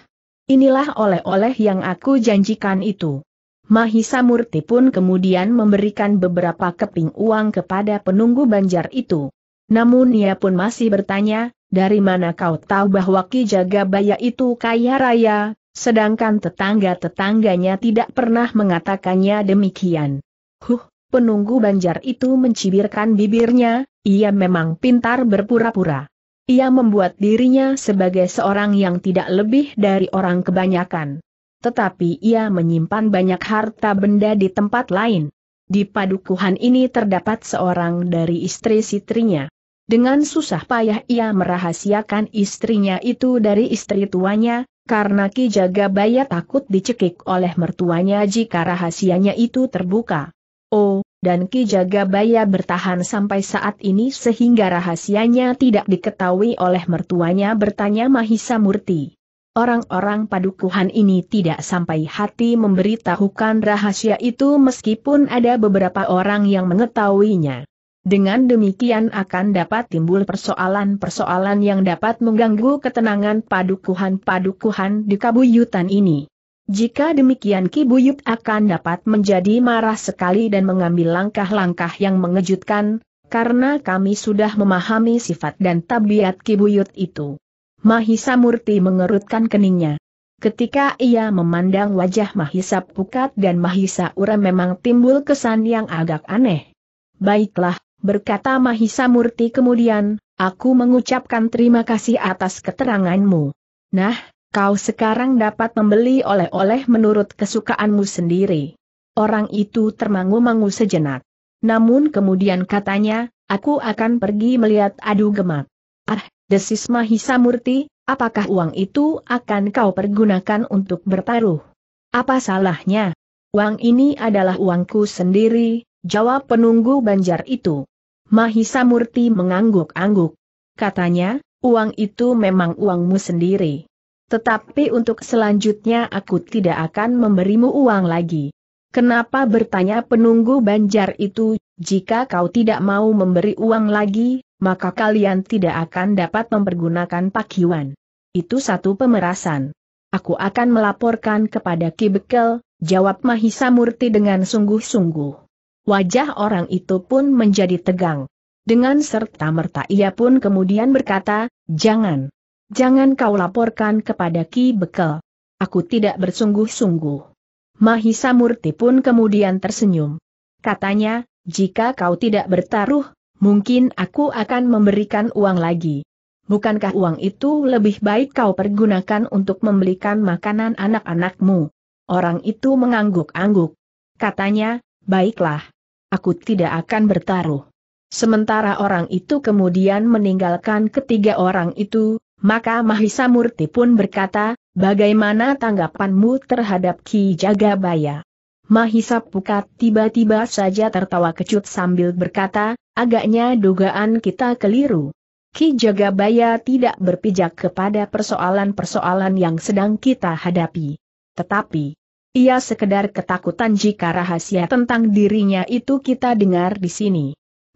Inilah oleh-oleh yang aku janjikan itu. Mahisa Murti pun kemudian memberikan beberapa keping uang kepada penunggu banjar itu. Namun ia pun masih bertanya, dari mana kau tahu bahwa Ki Jagabaya itu kaya raya, sedangkan tetangga-tetangganya tidak pernah mengatakannya demikian. Huh, penunggu banjar itu mencibirkan bibirnya, ia memang pintar berpura-pura. Ia membuat dirinya sebagai seorang yang tidak lebih dari orang kebanyakan. Tetapi ia menyimpan banyak harta benda di tempat lain. Di padukuhan ini terdapat seorang dari istri-istrinya. Dengan susah payah ia merahasiakan istrinya itu dari istri tuanya, karena Ki Jagabaya takut dicekik oleh mertuanya jika rahasianya itu terbuka. Oh, dan Ki Jagabaya bertahan sampai saat ini sehingga rahasianya tidak diketahui oleh mertuanya bertanya Mahisa Murti. Orang-orang padukuhan ini tidak sampai hati memberitahukan rahasia itu meskipun ada beberapa orang yang mengetahuinya. Dengan demikian akan dapat timbul persoalan-persoalan yang dapat mengganggu ketenangan padukuhan-padukuhan di kabuyutan ini. Jika demikian Kibuyut akan dapat menjadi marah sekali dan mengambil langkah-langkah yang mengejutkan, karena kami sudah memahami sifat dan tabiat Kibuyut itu. Mahisa Murti mengerutkan keningnya. Ketika ia memandang wajah Mahisa Pukat dan Mahisa Ura memang timbul kesan yang agak aneh. Baiklah, berkata Mahisa Murti kemudian, aku mengucapkan terima kasih atas keteranganmu. Nah, kau sekarang dapat membeli oleh-oleh menurut kesukaanmu sendiri. Orang itu termangu-mangu sejenak. Namun kemudian katanya, aku akan pergi melihat adu gemat. Ah, desis Mahisa Murti, apakah uang itu akan kau pergunakan untuk bertaruh? Apa salahnya? Uang ini adalah uangku sendiri, jawab penunggu banjar itu. Mahisa Murti mengangguk-angguk. Katanya, uang itu memang uangmu sendiri. Tetapi untuk selanjutnya aku tidak akan memberimu uang lagi. Kenapa bertanya penunggu banjar itu, jika kau tidak mau memberi uang lagi, maka kalian tidak akan dapat mempergunakan pakiwan. Itu satu pemerasan. Aku akan melaporkan kepada Kibekel. jawab Mahisa Murti dengan sungguh-sungguh. Wajah orang itu pun menjadi tegang. Dengan serta-merta ia pun kemudian berkata, Jangan. Jangan kau laporkan kepada Ki Bekel. Aku tidak bersungguh-sungguh. Mahisa Murti pun kemudian tersenyum. Katanya, jika kau tidak bertaruh, mungkin aku akan memberikan uang lagi. Bukankah uang itu lebih baik kau pergunakan untuk membelikan makanan anak-anakmu? Orang itu mengangguk-angguk. Katanya, baiklah aku tidak akan bertaruh. Sementara orang itu kemudian meninggalkan ketiga orang itu, maka Mahisa Murti pun berkata, bagaimana tanggapanmu terhadap Ki Jagabaya? Mahisa Pukat tiba-tiba saja tertawa kecut sambil berkata, agaknya dugaan kita keliru. Ki Jagabaya tidak berpijak kepada persoalan-persoalan yang sedang kita hadapi. Tetapi, ia sekedar ketakutan jika rahasia tentang dirinya itu kita dengar di sini.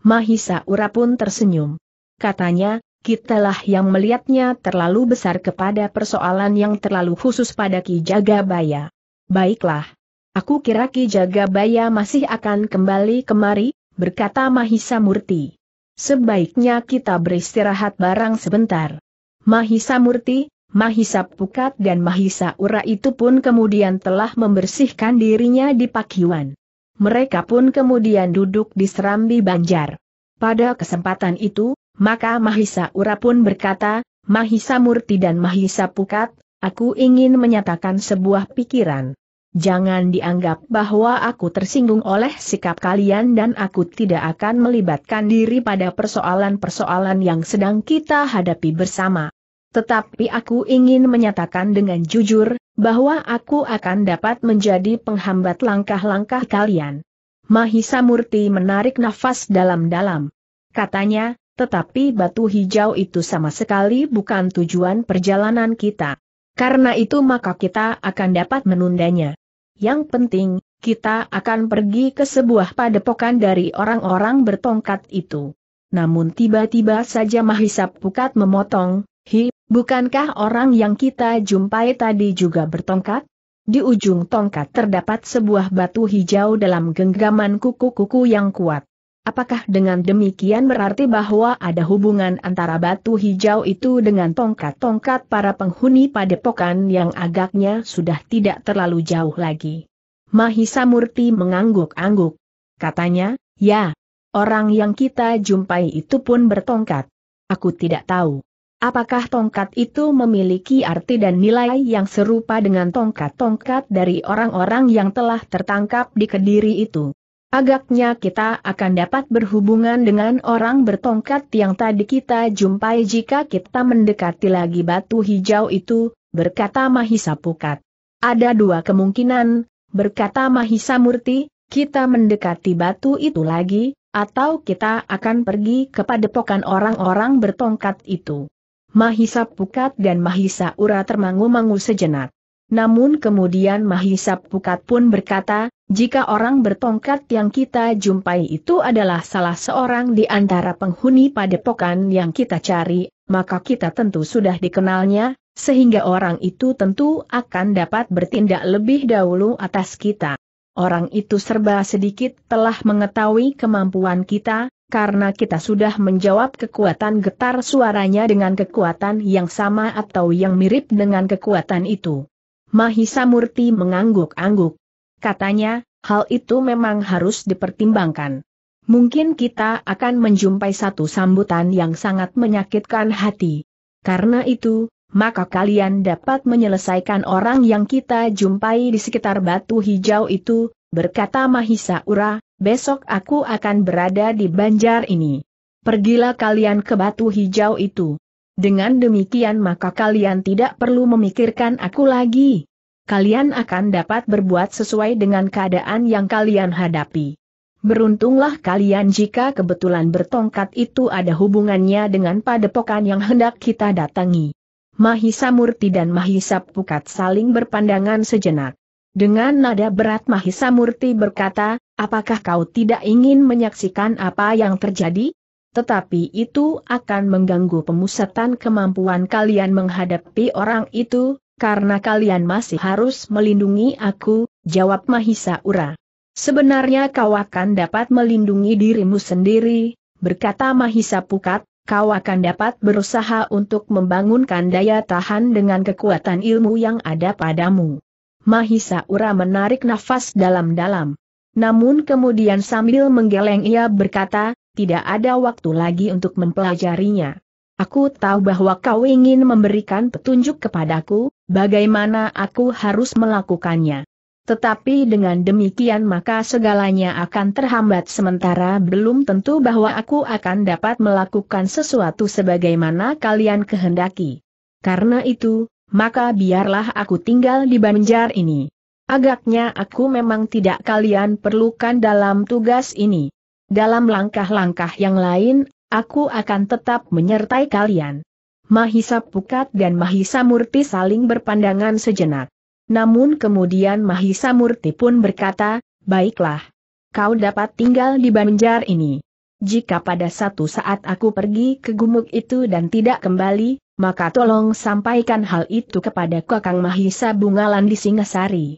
Mahisa Ura pun tersenyum. Katanya, kitalah yang melihatnya terlalu besar kepada persoalan yang terlalu khusus pada Ki Jagabaya. Baiklah. Aku kira Ki Jagabaya masih akan kembali kemari, berkata Mahisa Murti. Sebaiknya kita beristirahat barang sebentar. Mahisa Murti, Mahisa Pukat dan Mahisa Ura itu pun kemudian telah membersihkan dirinya di Pakiwan. Mereka pun kemudian duduk di Serambi Banjar. Pada kesempatan itu, maka Mahisa Ura pun berkata, Mahisa Murti dan Mahisa Pukat, aku ingin menyatakan sebuah pikiran. Jangan dianggap bahwa aku tersinggung oleh sikap kalian dan aku tidak akan melibatkan diri pada persoalan-persoalan yang sedang kita hadapi bersama. Tetapi aku ingin menyatakan dengan jujur, bahwa aku akan dapat menjadi penghambat langkah-langkah kalian. Mahisa Murti menarik nafas dalam-dalam. Katanya, tetapi batu hijau itu sama sekali bukan tujuan perjalanan kita. Karena itu maka kita akan dapat menundanya. Yang penting, kita akan pergi ke sebuah padepokan dari orang-orang bertongkat itu. Namun tiba-tiba saja Mahisa Pukat memotong, hi, Bukankah orang yang kita jumpai tadi juga bertongkat? Di ujung tongkat terdapat sebuah batu hijau dalam genggaman kuku-kuku yang kuat. Apakah dengan demikian berarti bahwa ada hubungan antara batu hijau itu dengan tongkat-tongkat para penghuni padepokan yang agaknya sudah tidak terlalu jauh lagi? Mahisa Murti mengangguk-angguk. Katanya, ya, orang yang kita jumpai itu pun bertongkat. Aku tidak tahu. Apakah tongkat itu memiliki arti dan nilai yang serupa dengan tongkat-tongkat dari orang-orang yang telah tertangkap di Kediri itu? Agaknya kita akan dapat berhubungan dengan orang bertongkat yang tadi kita jumpai jika kita mendekati lagi batu hijau itu, berkata Mahisa Pukat. Ada dua kemungkinan, berkata Mahisa Murti, kita mendekati batu itu lagi, atau kita akan pergi kepada pokan orang-orang bertongkat itu. Mahisa Pukat dan Mahisa Ura termangu-mangu sejenak. Namun kemudian Mahisa Pukat pun berkata, jika orang bertongkat yang kita jumpai itu adalah salah seorang di antara penghuni padepokan yang kita cari, maka kita tentu sudah dikenalnya, sehingga orang itu tentu akan dapat bertindak lebih dahulu atas kita. Orang itu serba sedikit telah mengetahui kemampuan kita, karena kita sudah menjawab kekuatan getar suaranya dengan kekuatan yang sama atau yang mirip dengan kekuatan itu. Mahisa Murti mengangguk-angguk. Katanya, hal itu memang harus dipertimbangkan. Mungkin kita akan menjumpai satu sambutan yang sangat menyakitkan hati. Karena itu, maka kalian dapat menyelesaikan orang yang kita jumpai di sekitar batu hijau itu, berkata Mahisa Ura, besok aku akan berada di banjar ini. Pergilah kalian ke batu hijau itu. Dengan demikian maka kalian tidak perlu memikirkan aku lagi. Kalian akan dapat berbuat sesuai dengan keadaan yang kalian hadapi. Beruntunglah kalian jika kebetulan bertongkat itu ada hubungannya dengan padepokan yang hendak kita datangi. Mahisa Murti dan Mahisa Pukat saling berpandangan sejenak. Dengan nada berat Mahisa Murti berkata, Apakah kau tidak ingin menyaksikan apa yang terjadi? Tetapi itu akan mengganggu pemusatan kemampuan kalian menghadapi orang itu, karena kalian masih harus melindungi aku, jawab Mahisa Ura. Sebenarnya kau akan dapat melindungi dirimu sendiri, berkata Mahisa Pukat, kau akan dapat berusaha untuk membangunkan daya tahan dengan kekuatan ilmu yang ada padamu. Mahisa Ura menarik nafas dalam-dalam. Namun kemudian sambil menggeleng ia berkata, tidak ada waktu lagi untuk mempelajarinya. Aku tahu bahwa kau ingin memberikan petunjuk kepadaku, bagaimana aku harus melakukannya. Tetapi dengan demikian maka segalanya akan terhambat sementara belum tentu bahwa aku akan dapat melakukan sesuatu sebagaimana kalian kehendaki. Karena itu, maka biarlah aku tinggal di banjar ini. Agaknya aku memang tidak kalian perlukan dalam tugas ini. Dalam langkah-langkah yang lain, aku akan tetap menyertai kalian. Mahisa Pukat dan Mahisa Murti saling berpandangan sejenak. Namun kemudian Mahisa Murti pun berkata, baiklah. Kau dapat tinggal di banjar ini. Jika pada satu saat aku pergi ke gumuk itu dan tidak kembali, maka tolong sampaikan hal itu kepada Kakang Mahisa Bungalan di Singasari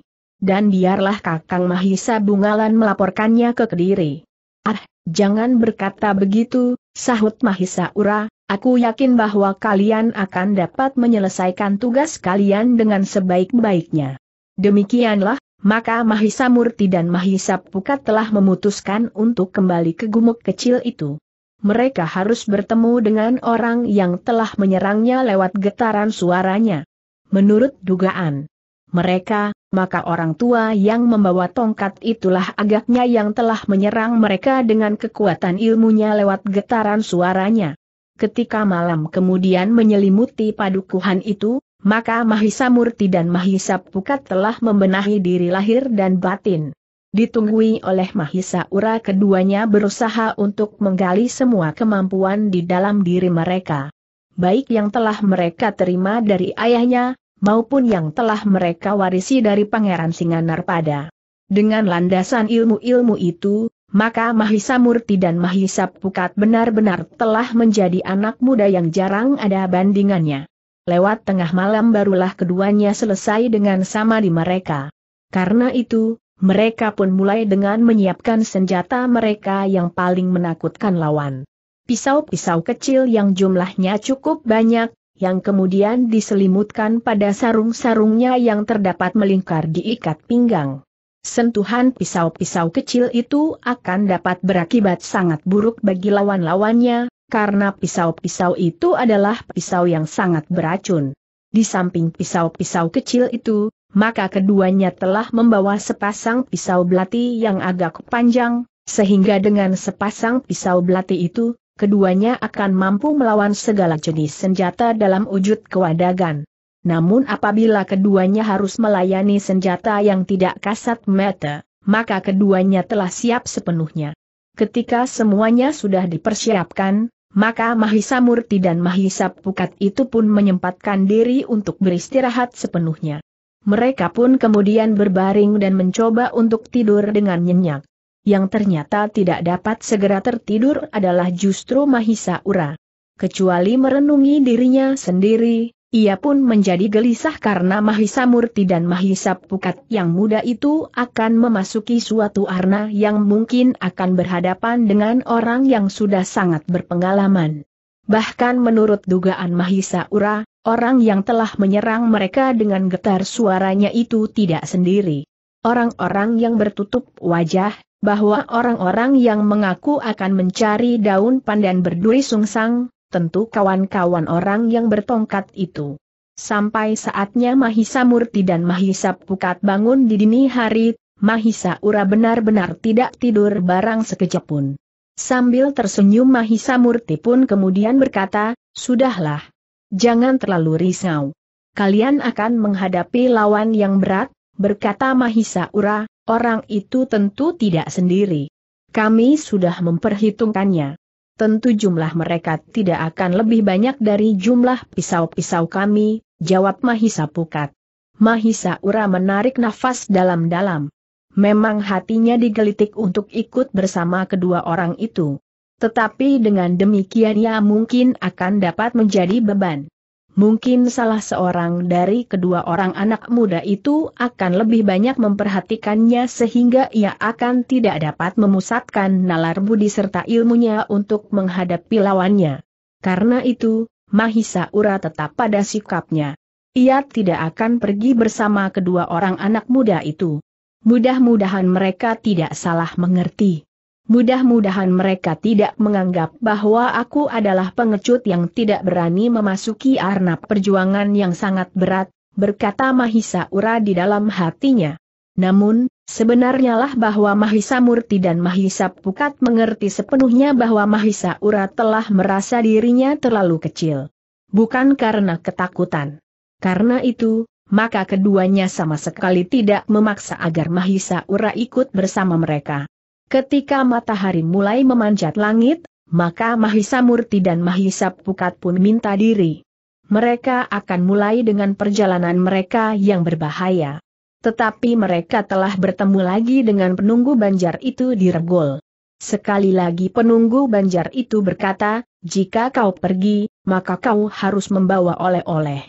dan biarlah Kakang Mahisa Bungalan melaporkannya ke Kediri. Ah, jangan berkata begitu, sahut Mahisa Ura, aku yakin bahwa kalian akan dapat menyelesaikan tugas kalian dengan sebaik-baiknya. Demikianlah, maka Mahisa Murti dan Mahisa Pukat telah memutuskan untuk kembali ke gumuk kecil itu mereka harus bertemu dengan orang yang telah menyerangnya lewat getaran suaranya. Menurut dugaan, mereka, maka orang tua yang membawa tongkat itulah agaknya yang telah menyerang mereka dengan kekuatan ilmunya lewat getaran suaranya. Ketika malam kemudian menyelimuti padukuhan itu, maka Mahisa Murti dan Mahisa Pukat telah membenahi diri lahir dan batin. Ditunggui oleh Mahisa Ura keduanya berusaha untuk menggali semua kemampuan di dalam diri mereka. Baik yang telah mereka terima dari ayahnya, maupun yang telah mereka warisi dari Pangeran pada. Dengan landasan ilmu-ilmu itu, maka Mahisa Murti dan Mahisa Pukat benar-benar telah menjadi anak muda yang jarang ada bandingannya. Lewat tengah malam barulah keduanya selesai dengan sama di mereka. Karena itu, mereka pun mulai dengan menyiapkan senjata mereka yang paling menakutkan lawan. Pisau-pisau kecil yang jumlahnya cukup banyak, yang kemudian diselimutkan pada sarung-sarungnya yang terdapat melingkar diikat pinggang. Sentuhan pisau-pisau kecil itu akan dapat berakibat sangat buruk bagi lawan-lawannya, karena pisau-pisau itu adalah pisau yang sangat beracun. Di samping pisau-pisau kecil itu, maka keduanya telah membawa sepasang pisau belati yang agak panjang, sehingga dengan sepasang pisau belati itu, keduanya akan mampu melawan segala jenis senjata dalam wujud kewadagan. Namun apabila keduanya harus melayani senjata yang tidak kasat mata, maka keduanya telah siap sepenuhnya. Ketika semuanya sudah dipersiapkan, maka Mahisa Murti dan Mahisa Pukat itu pun menyempatkan diri untuk beristirahat sepenuhnya. Mereka pun kemudian berbaring dan mencoba untuk tidur dengan nyenyak yang ternyata tidak dapat segera tertidur adalah justru Mahisa Ura. Kecuali merenungi dirinya sendiri, ia pun menjadi gelisah karena Mahisa Murti dan Mahisa Pukat yang muda itu akan memasuki suatu arna yang mungkin akan berhadapan dengan orang yang sudah sangat berpengalaman. Bahkan menurut dugaan Mahisa Ura, orang yang telah menyerang mereka dengan getar suaranya itu tidak sendiri. Orang-orang yang bertutup wajah, bahwa orang-orang yang mengaku akan mencari daun pandan berduri sungsang, tentu kawan-kawan orang yang bertongkat itu. Sampai saatnya Mahisa Murti dan Mahisa Pukat bangun di dini hari, Mahisa Ura benar-benar tidak tidur barang sekejap pun. Sambil tersenyum Mahisa Murti pun kemudian berkata, Sudahlah. Jangan terlalu risau. Kalian akan menghadapi lawan yang berat, berkata Mahisa Ura, Orang itu tentu tidak sendiri. Kami sudah memperhitungkannya. Tentu jumlah mereka tidak akan lebih banyak dari jumlah pisau-pisau kami, jawab Mahisa Pukat. Mahisa Ura menarik nafas dalam-dalam. Memang hatinya digelitik untuk ikut bersama kedua orang itu. Tetapi dengan demikian ia mungkin akan dapat menjadi beban. Mungkin salah seorang dari kedua orang anak muda itu akan lebih banyak memperhatikannya sehingga ia akan tidak dapat memusatkan nalar budi serta ilmunya untuk menghadapi lawannya. Karena itu, Mahisa Ura tetap pada sikapnya. Ia tidak akan pergi bersama kedua orang anak muda itu. Mudah-mudahan mereka tidak salah mengerti. Mudah-mudahan mereka tidak menganggap bahwa aku adalah pengecut yang tidak berani memasuki arna perjuangan yang sangat berat, berkata Mahisa Ura di dalam hatinya. Namun, sebenarnya lah bahwa Mahisa Murti dan Mahisa Pukat mengerti sepenuhnya bahwa Mahisa Ura telah merasa dirinya terlalu kecil. Bukan karena ketakutan. Karena itu, maka keduanya sama sekali tidak memaksa agar Mahisa Ura ikut bersama mereka. Ketika matahari mulai memanjat langit, maka Mahisa Murti dan Mahisa Pukat pun minta diri. Mereka akan mulai dengan perjalanan mereka yang berbahaya. Tetapi mereka telah bertemu lagi dengan penunggu banjar itu di Regol. Sekali lagi penunggu banjar itu berkata, jika kau pergi, maka kau harus membawa oleh-oleh.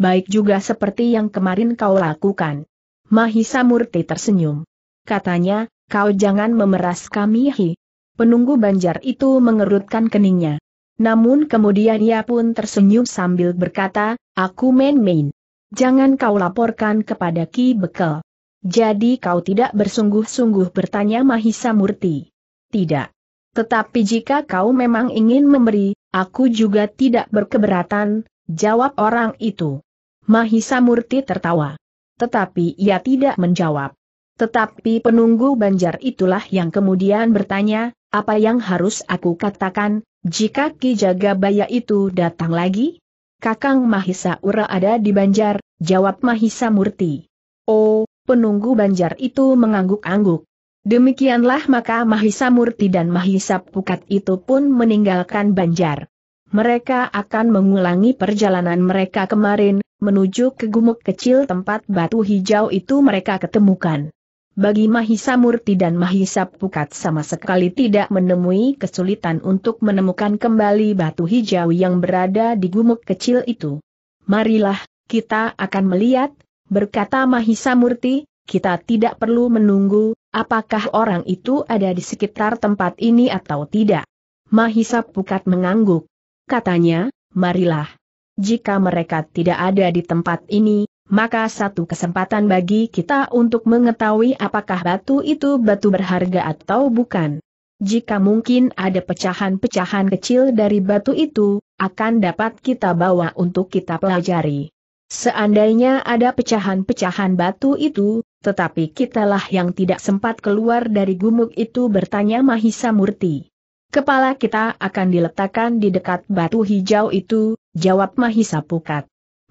Baik juga seperti yang kemarin kau lakukan. Mahisa Murti tersenyum. Katanya, kau jangan memeras kami hi. Penunggu banjar itu mengerutkan keningnya. Namun kemudian ia pun tersenyum sambil berkata, aku main-main. Jangan kau laporkan kepada Ki Bekel. Jadi kau tidak bersungguh-sungguh bertanya Mahisa Murti. Tidak. Tetapi jika kau memang ingin memberi, aku juga tidak berkeberatan, jawab orang itu. Mahisa Murti tertawa. Tetapi ia tidak menjawab. Tetapi penunggu banjar itulah yang kemudian bertanya, apa yang harus aku katakan, jika Ki Jagabaya itu datang lagi? Kakang Mahisa Ura ada di banjar, jawab Mahisa Murti. Oh, penunggu banjar itu mengangguk-angguk. Demikianlah maka Mahisa Murti dan Mahisa Pukat itu pun meninggalkan banjar. Mereka akan mengulangi perjalanan mereka kemarin, menuju ke gumuk kecil tempat batu hijau itu mereka ketemukan bagi Mahisa Murti dan Mahisa Pukat sama sekali tidak menemui kesulitan untuk menemukan kembali batu hijau yang berada di gumuk kecil itu. Marilah, kita akan melihat, berkata Mahisa Murti, kita tidak perlu menunggu, apakah orang itu ada di sekitar tempat ini atau tidak. Mahisa Pukat mengangguk. Katanya, marilah. Jika mereka tidak ada di tempat ini, maka satu kesempatan bagi kita untuk mengetahui apakah batu itu batu berharga atau bukan. Jika mungkin ada pecahan-pecahan kecil dari batu itu, akan dapat kita bawa untuk kita pelajari. Seandainya ada pecahan-pecahan batu itu, tetapi kitalah yang tidak sempat keluar dari gumuk itu bertanya Mahisa Murti. Kepala kita akan diletakkan di dekat batu hijau itu, jawab Mahisa Pukat.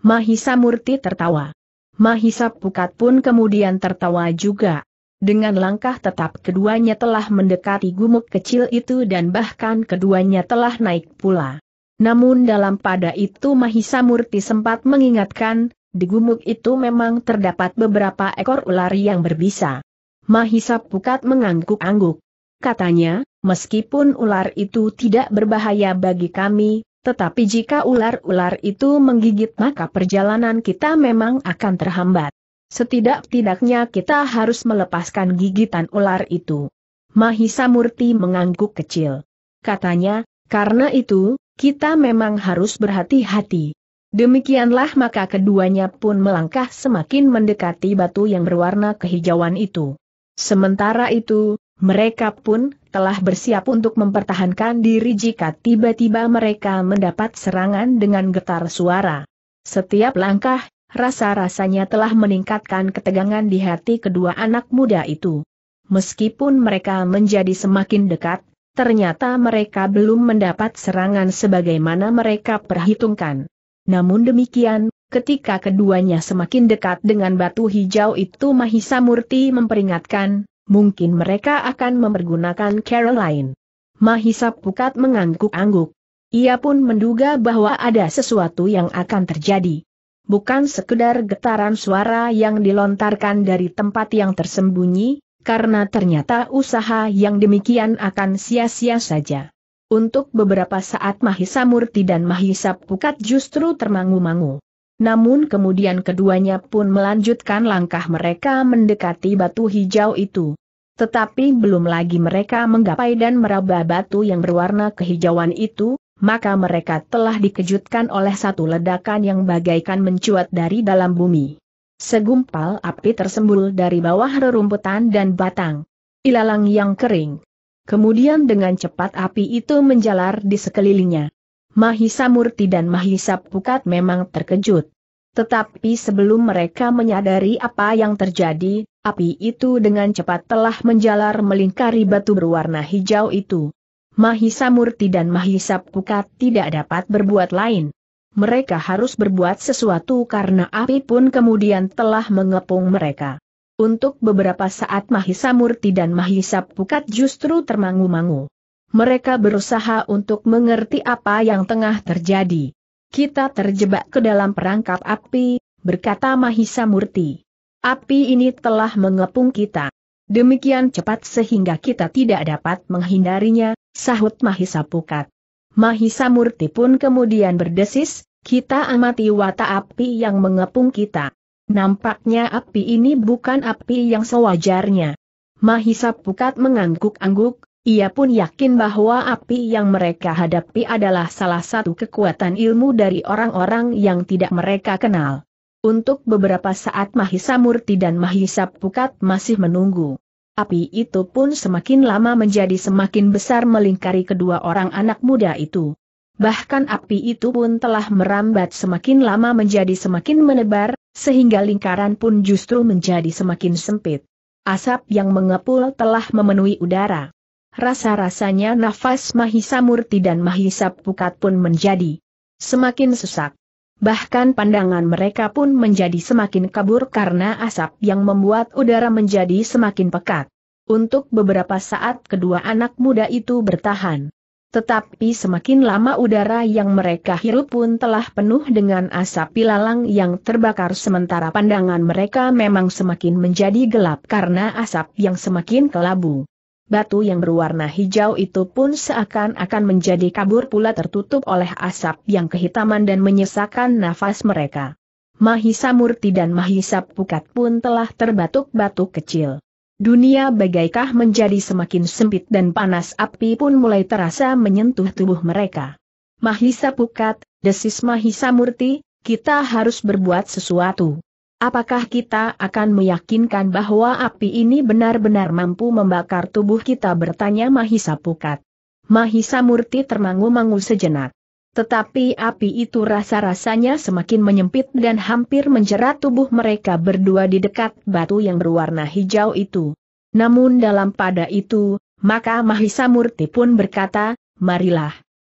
Mahisa Murti tertawa. Mahisa Pukat pun kemudian tertawa juga. Dengan langkah tetap keduanya telah mendekati gumuk kecil itu dan bahkan keduanya telah naik pula. Namun dalam pada itu Mahisa Murti sempat mengingatkan, di gumuk itu memang terdapat beberapa ekor ular yang berbisa. Mahisa Pukat mengangguk-angguk. Katanya, meskipun ular itu tidak berbahaya bagi kami, tetapi jika ular-ular itu menggigit maka perjalanan kita memang akan terhambat. Setidak-tidaknya kita harus melepaskan gigitan ular itu. Mahisa Murti mengangguk kecil. Katanya, karena itu, kita memang harus berhati-hati. Demikianlah maka keduanya pun melangkah semakin mendekati batu yang berwarna kehijauan itu. Sementara itu, mereka pun telah bersiap untuk mempertahankan diri jika tiba-tiba mereka mendapat serangan dengan getar suara. Setiap langkah, rasa-rasanya telah meningkatkan ketegangan di hati kedua anak muda itu. Meskipun mereka menjadi semakin dekat, ternyata mereka belum mendapat serangan sebagaimana mereka perhitungkan. Namun demikian, ketika keduanya semakin dekat dengan batu hijau itu Mahisa Murti memperingatkan, mungkin mereka akan mempergunakan Caroline. Mahisa Pukat mengangguk-angguk. Ia pun menduga bahwa ada sesuatu yang akan terjadi. Bukan sekedar getaran suara yang dilontarkan dari tempat yang tersembunyi, karena ternyata usaha yang demikian akan sia-sia saja. Untuk beberapa saat Mahisa Murti dan Mahisa Pukat justru termangu-mangu. Namun kemudian keduanya pun melanjutkan langkah mereka mendekati batu hijau itu. Tetapi belum lagi mereka menggapai dan meraba batu yang berwarna kehijauan itu, maka mereka telah dikejutkan oleh satu ledakan yang bagaikan mencuat dari dalam bumi. Segumpal api tersembul dari bawah rerumputan dan batang. Ilalang yang kering. Kemudian dengan cepat api itu menjalar di sekelilingnya. Mahisa Murti dan Mahisa Pukat memang terkejut. Tetapi sebelum mereka menyadari apa yang terjadi, api itu dengan cepat telah menjalar melingkari batu berwarna hijau itu. Mahisa Murti dan Mahisa Pukat tidak dapat berbuat lain. Mereka harus berbuat sesuatu karena api pun kemudian telah mengepung mereka. Untuk beberapa saat Mahisa Murti dan Mahisa Pukat justru termangu-mangu mereka berusaha untuk mengerti apa yang tengah terjadi. Kita terjebak ke dalam perangkap api, berkata Mahisa Murti. Api ini telah mengepung kita. Demikian cepat sehingga kita tidak dapat menghindarinya, sahut Mahisa Pukat. Mahisa Murti pun kemudian berdesis, kita amati wata api yang mengepung kita. Nampaknya api ini bukan api yang sewajarnya. Mahisa Pukat mengangguk-angguk, ia pun yakin bahwa api yang mereka hadapi adalah salah satu kekuatan ilmu dari orang-orang yang tidak mereka kenal. Untuk beberapa saat Mahisa Murti dan Mahisa Pukat masih menunggu. Api itu pun semakin lama menjadi semakin besar melingkari kedua orang anak muda itu. Bahkan api itu pun telah merambat semakin lama menjadi semakin menebar, sehingga lingkaran pun justru menjadi semakin sempit. Asap yang mengepul telah memenuhi udara rasa-rasanya nafas Mahisa Murti dan Mahisa Pukat pun menjadi semakin sesak. Bahkan pandangan mereka pun menjadi semakin kabur karena asap yang membuat udara menjadi semakin pekat. Untuk beberapa saat kedua anak muda itu bertahan. Tetapi semakin lama udara yang mereka hirup pun telah penuh dengan asap pilalang yang terbakar sementara pandangan mereka memang semakin menjadi gelap karena asap yang semakin kelabu batu yang berwarna hijau itu pun seakan-akan menjadi kabur pula tertutup oleh asap yang kehitaman dan menyesakan nafas mereka. Mahisa Murti dan Mahisa Pukat pun telah terbatuk-batuk kecil. Dunia bagaikah menjadi semakin sempit dan panas api pun mulai terasa menyentuh tubuh mereka. Mahisa Pukat, desis Mahisa Murti, kita harus berbuat sesuatu. Apakah kita akan meyakinkan bahwa api ini benar-benar mampu membakar tubuh kita bertanya Mahisa Pukat. Mahisa Murti termangu-mangu sejenak. Tetapi api itu rasa-rasanya semakin menyempit dan hampir menjerat tubuh mereka berdua di dekat batu yang berwarna hijau itu. Namun dalam pada itu, maka Mahisa Murti pun berkata, marilah.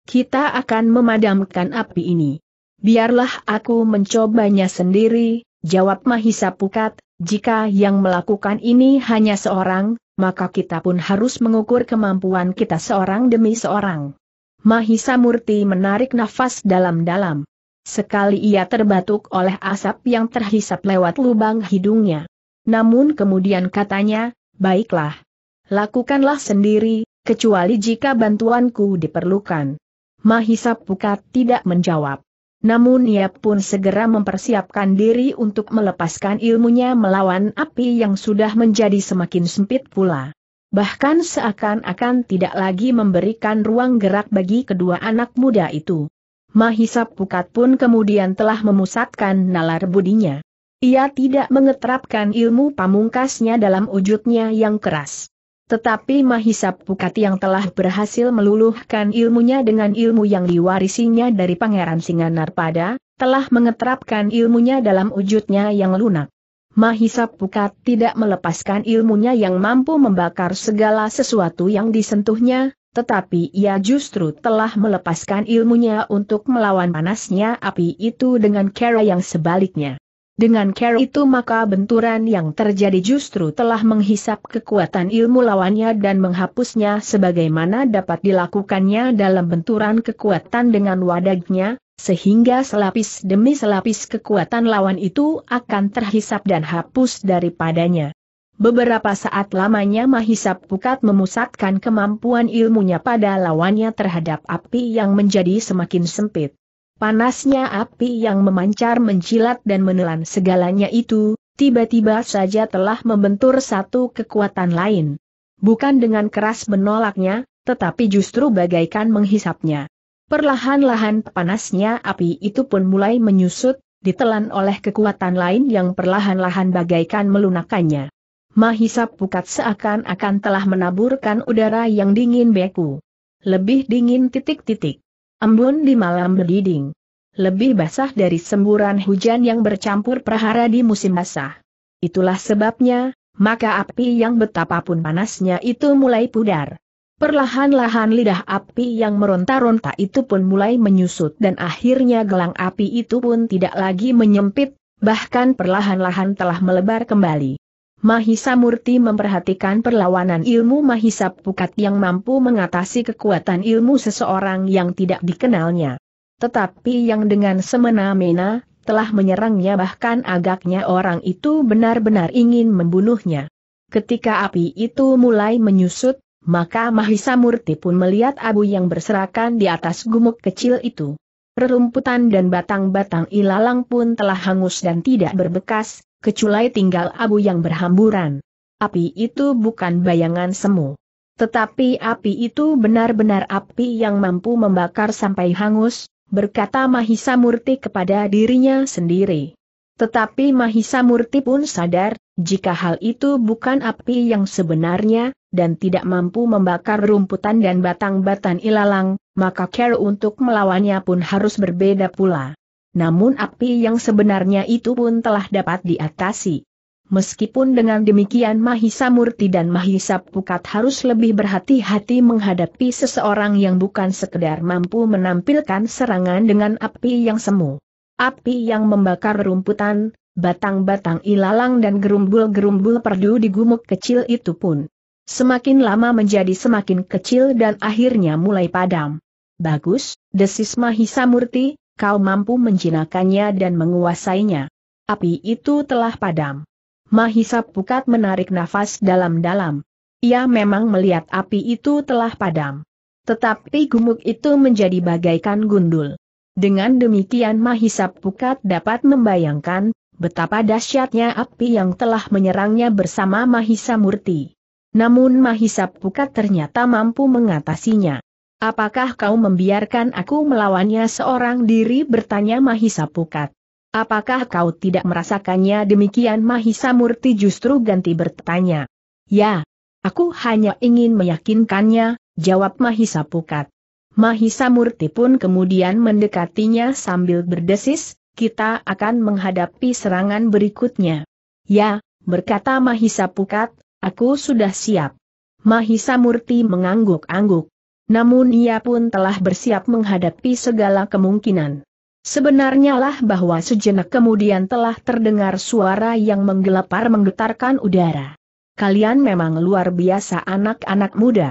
Kita akan memadamkan api ini. Biarlah aku mencobanya sendiri, Jawab Mahisa Pukat, jika yang melakukan ini hanya seorang, maka kita pun harus mengukur kemampuan kita seorang demi seorang. Mahisa Murti menarik nafas dalam-dalam. Sekali ia terbatuk oleh asap yang terhisap lewat lubang hidungnya. Namun kemudian katanya, baiklah. Lakukanlah sendiri, kecuali jika bantuanku diperlukan. Mahisa Pukat tidak menjawab. Namun ia pun segera mempersiapkan diri untuk melepaskan ilmunya melawan api yang sudah menjadi semakin sempit pula. Bahkan seakan-akan tidak lagi memberikan ruang gerak bagi kedua anak muda itu. Mahisa Pukat pun kemudian telah memusatkan nalar budinya. Ia tidak mengetrapkan ilmu pamungkasnya dalam wujudnya yang keras. Tetapi Mahisa Pukati yang telah berhasil meluluhkan ilmunya dengan ilmu yang diwarisinya dari Pangeran Singanarpada, telah mengeterapkan ilmunya dalam wujudnya yang lunak. Mahisa Pukat tidak melepaskan ilmunya yang mampu membakar segala sesuatu yang disentuhnya, tetapi ia justru telah melepaskan ilmunya untuk melawan panasnya api itu dengan cara yang sebaliknya. Dengan care itu maka benturan yang terjadi justru telah menghisap kekuatan ilmu lawannya dan menghapusnya sebagaimana dapat dilakukannya dalam benturan kekuatan dengan wadagnya, sehingga selapis demi selapis kekuatan lawan itu akan terhisap dan hapus daripadanya. Beberapa saat lamanya Mahisap Pukat memusatkan kemampuan ilmunya pada lawannya terhadap api yang menjadi semakin sempit. Panasnya api yang memancar mencilat dan menelan segalanya itu, tiba-tiba saja telah membentur satu kekuatan lain. Bukan dengan keras menolaknya, tetapi justru bagaikan menghisapnya. Perlahan-lahan panasnya api itu pun mulai menyusut, ditelan oleh kekuatan lain yang perlahan-lahan bagaikan melunakannya. Mahisap pukat seakan-akan telah menaburkan udara yang dingin beku. Lebih dingin titik-titik. Embun di malam berdinding, Lebih basah dari semburan hujan yang bercampur prahara di musim basah. Itulah sebabnya, maka api yang betapapun panasnya itu mulai pudar. Perlahan-lahan lidah api yang meronta-ronta itu pun mulai menyusut dan akhirnya gelang api itu pun tidak lagi menyempit, bahkan perlahan-lahan telah melebar kembali. Mahisa Murti memperhatikan perlawanan ilmu Mahisa Pukat yang mampu mengatasi kekuatan ilmu seseorang yang tidak dikenalnya. Tetapi yang dengan semena-mena, telah menyerangnya bahkan agaknya orang itu benar-benar ingin membunuhnya. Ketika api itu mulai menyusut, maka Mahisa Murti pun melihat abu yang berserakan di atas gumuk kecil itu. Rerumputan dan batang-batang ilalang pun telah hangus dan tidak berbekas, keculai tinggal abu yang berhamburan. Api itu bukan bayangan semu. Tetapi api itu benar-benar api yang mampu membakar sampai hangus, berkata Mahisa Murti kepada dirinya sendiri. Tetapi Mahisa Murti pun sadar, jika hal itu bukan api yang sebenarnya, dan tidak mampu membakar rumputan dan batang-batang ilalang, maka care untuk melawannya pun harus berbeda pula namun api yang sebenarnya itu pun telah dapat diatasi. Meskipun dengan demikian Mahisa Murti dan Mahisa Pukat harus lebih berhati-hati menghadapi seseorang yang bukan sekedar mampu menampilkan serangan dengan api yang semu. Api yang membakar rumputan, batang-batang ilalang dan gerumbul-gerumbul perdu di gumuk kecil itu pun semakin lama menjadi semakin kecil dan akhirnya mulai padam. Bagus, desis Mahisa Murti, kau mampu menjinakannya dan menguasainya. Api itu telah padam. Mahisa Pukat menarik nafas dalam-dalam. Ia memang melihat api itu telah padam. Tetapi gumuk itu menjadi bagaikan gundul. Dengan demikian Mahisa Pukat dapat membayangkan betapa dahsyatnya api yang telah menyerangnya bersama Mahisa Murti. Namun Mahisa Pukat ternyata mampu mengatasinya. Apakah kau membiarkan aku melawannya seorang diri bertanya Mahisa Pukat? Apakah kau tidak merasakannya demikian Mahisa Murti justru ganti bertanya? Ya, aku hanya ingin meyakinkannya, jawab Mahisa Pukat. Mahisa Murti pun kemudian mendekatinya sambil berdesis, kita akan menghadapi serangan berikutnya. Ya, berkata Mahisa Pukat, aku sudah siap. Mahisa Murti mengangguk-angguk. Namun ia pun telah bersiap menghadapi segala kemungkinan. Sebenarnya lah bahwa sejenak kemudian telah terdengar suara yang menggelepar menggetarkan udara. Kalian memang luar biasa anak-anak muda.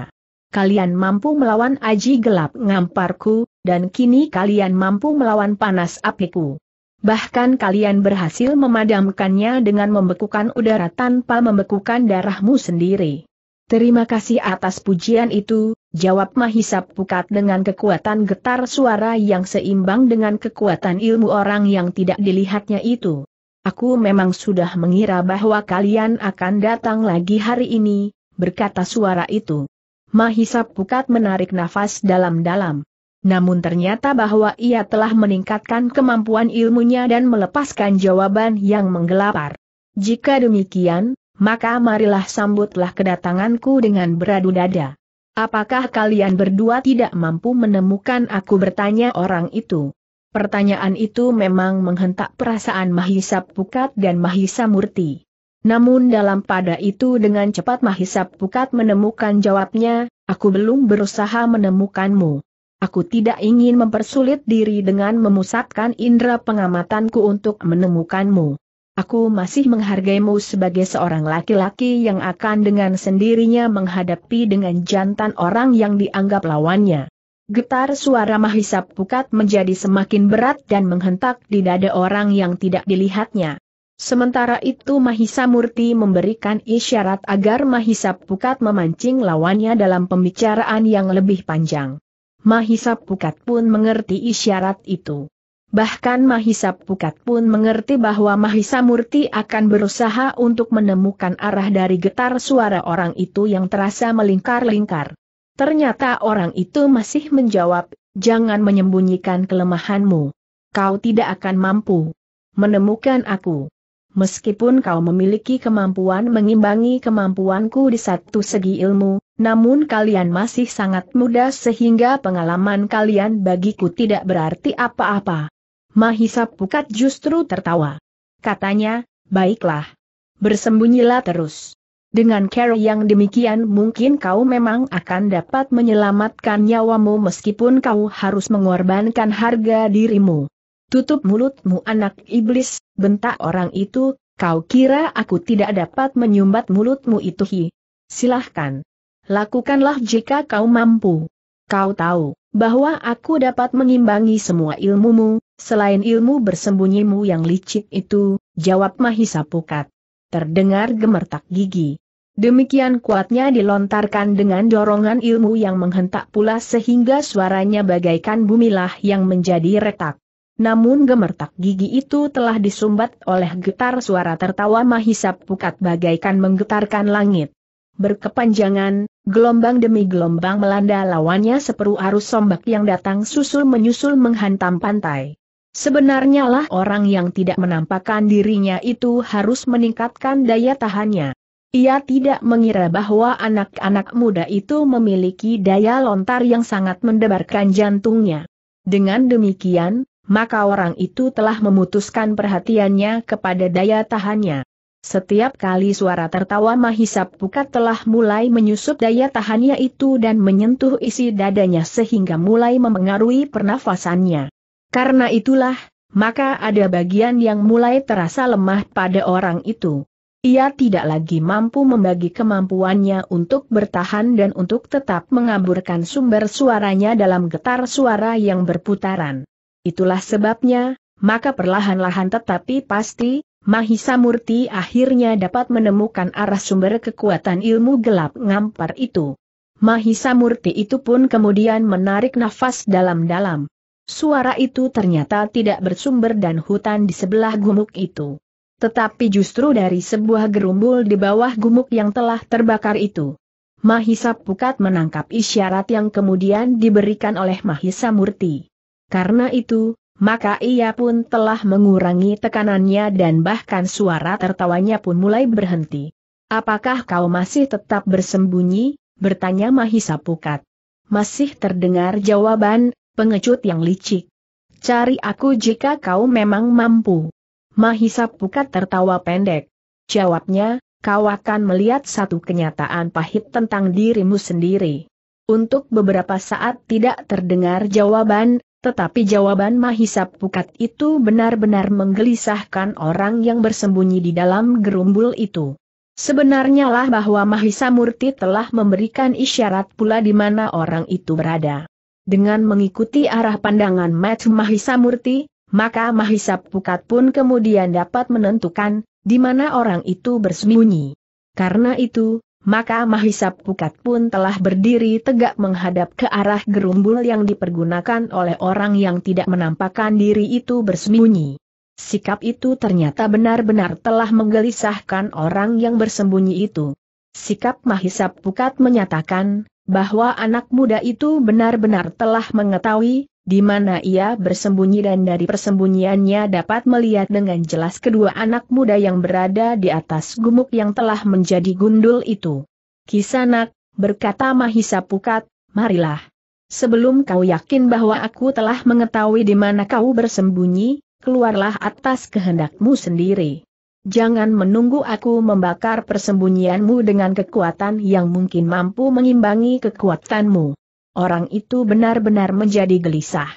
Kalian mampu melawan aji gelap ngamparku, dan kini kalian mampu melawan panas apiku. Bahkan kalian berhasil memadamkannya dengan membekukan udara tanpa membekukan darahmu sendiri. Terima kasih atas pujian itu, Jawab Mahisa Pukat dengan kekuatan getar suara yang seimbang dengan kekuatan ilmu orang yang tidak dilihatnya itu. Aku memang sudah mengira bahwa kalian akan datang lagi hari ini, berkata suara itu. Mahisa Pukat menarik nafas dalam-dalam. Namun ternyata bahwa ia telah meningkatkan kemampuan ilmunya dan melepaskan jawaban yang menggelapar. Jika demikian, maka marilah sambutlah kedatanganku dengan beradu dada. Apakah kalian berdua tidak mampu menemukan aku bertanya orang itu? Pertanyaan itu memang menghentak perasaan Mahisa Pukat dan Mahisa Murti. Namun dalam pada itu dengan cepat Mahisa Pukat menemukan jawabnya, aku belum berusaha menemukanmu. Aku tidak ingin mempersulit diri dengan memusatkan indera pengamatanku untuk menemukanmu. Aku masih menghargaimu sebagai seorang laki-laki yang akan dengan sendirinya menghadapi dengan jantan orang yang dianggap lawannya. Getar suara Mahisa Pukat menjadi semakin berat dan menghentak di dada orang yang tidak dilihatnya. Sementara itu Mahisa Murti memberikan isyarat agar Mahisa Pukat memancing lawannya dalam pembicaraan yang lebih panjang. Mahisa Pukat pun mengerti isyarat itu. Bahkan Mahisa Pukat pun mengerti bahwa Mahisa Murti akan berusaha untuk menemukan arah dari getar suara orang itu yang terasa melingkar-lingkar. Ternyata orang itu masih menjawab, jangan menyembunyikan kelemahanmu. Kau tidak akan mampu menemukan aku. Meskipun kau memiliki kemampuan mengimbangi kemampuanku di satu segi ilmu, namun kalian masih sangat muda sehingga pengalaman kalian bagiku tidak berarti apa-apa. Mahisa Pukat justru tertawa. Katanya, baiklah. Bersembunyilah terus. Dengan cara yang demikian mungkin kau memang akan dapat menyelamatkan nyawamu meskipun kau harus mengorbankan harga dirimu. Tutup mulutmu anak iblis, bentak orang itu, kau kira aku tidak dapat menyumbat mulutmu itu hi. Silahkan. Lakukanlah jika kau mampu. Kau tahu, bahwa aku dapat mengimbangi semua ilmumu, Selain ilmu bersembunyimu yang licik itu, jawab Mahisa Pukat. Terdengar gemertak gigi. Demikian kuatnya dilontarkan dengan dorongan ilmu yang menghentak pula sehingga suaranya bagaikan bumilah yang menjadi retak. Namun gemertak gigi itu telah disumbat oleh getar suara tertawa Mahisa Pukat bagaikan menggetarkan langit. Berkepanjangan, gelombang demi gelombang melanda lawannya seperu arus sombak yang datang susul menyusul menghantam pantai. Sebenarnya lah orang yang tidak menampakkan dirinya itu harus meningkatkan daya tahannya. Ia tidak mengira bahwa anak-anak muda itu memiliki daya lontar yang sangat mendebarkan jantungnya. Dengan demikian, maka orang itu telah memutuskan perhatiannya kepada daya tahannya. Setiap kali suara tertawa Mahisap Pukat telah mulai menyusup daya tahannya itu dan menyentuh isi dadanya sehingga mulai memengaruhi pernafasannya. Karena itulah, maka ada bagian yang mulai terasa lemah pada orang itu. Ia tidak lagi mampu membagi kemampuannya untuk bertahan dan untuk tetap mengaburkan sumber suaranya dalam getar suara yang berputaran. Itulah sebabnya, maka perlahan-lahan tetapi pasti, Mahisa Murti akhirnya dapat menemukan arah sumber kekuatan ilmu gelap ngampar itu. Mahisa Murti itu pun kemudian menarik nafas dalam-dalam. Suara itu ternyata tidak bersumber dan hutan di sebelah gumuk itu. Tetapi justru dari sebuah gerumbul di bawah gumuk yang telah terbakar itu. Mahisa Pukat menangkap isyarat yang kemudian diberikan oleh Mahisa Murti. Karena itu, maka ia pun telah mengurangi tekanannya dan bahkan suara tertawanya pun mulai berhenti. Apakah kau masih tetap bersembunyi? bertanya Mahisa Pukat. Masih terdengar jawaban, pengecut yang licik. Cari aku jika kau memang mampu. Mahisa Pukat tertawa pendek. Jawabnya, kau akan melihat satu kenyataan pahit tentang dirimu sendiri. Untuk beberapa saat tidak terdengar jawaban, tetapi jawaban Mahisa Pukat itu benar-benar menggelisahkan orang yang bersembunyi di dalam gerumbul itu. Sebenarnya lah bahwa Mahisa Murti telah memberikan isyarat pula di mana orang itu berada. Dengan mengikuti arah pandangan Mat Mahisa Murti, maka Mahisa Pukat pun kemudian dapat menentukan di mana orang itu bersembunyi. Karena itu, maka Mahisa Pukat pun telah berdiri tegak menghadap ke arah gerumbul yang dipergunakan oleh orang yang tidak menampakkan diri itu bersembunyi. Sikap itu ternyata benar-benar telah menggelisahkan orang yang bersembunyi itu. Sikap Mahisa Pukat menyatakan, bahwa anak muda itu benar-benar telah mengetahui di mana ia bersembunyi dan dari persembunyiannya dapat melihat dengan jelas kedua anak muda yang berada di atas gumuk yang telah menjadi gundul itu. Kisanak, berkata Mahisa Pukat, marilah. Sebelum kau yakin bahwa aku telah mengetahui di mana kau bersembunyi, keluarlah atas kehendakmu sendiri jangan menunggu aku membakar persembunyianmu dengan kekuatan yang mungkin mampu mengimbangi kekuatanmu. Orang itu benar-benar menjadi gelisah.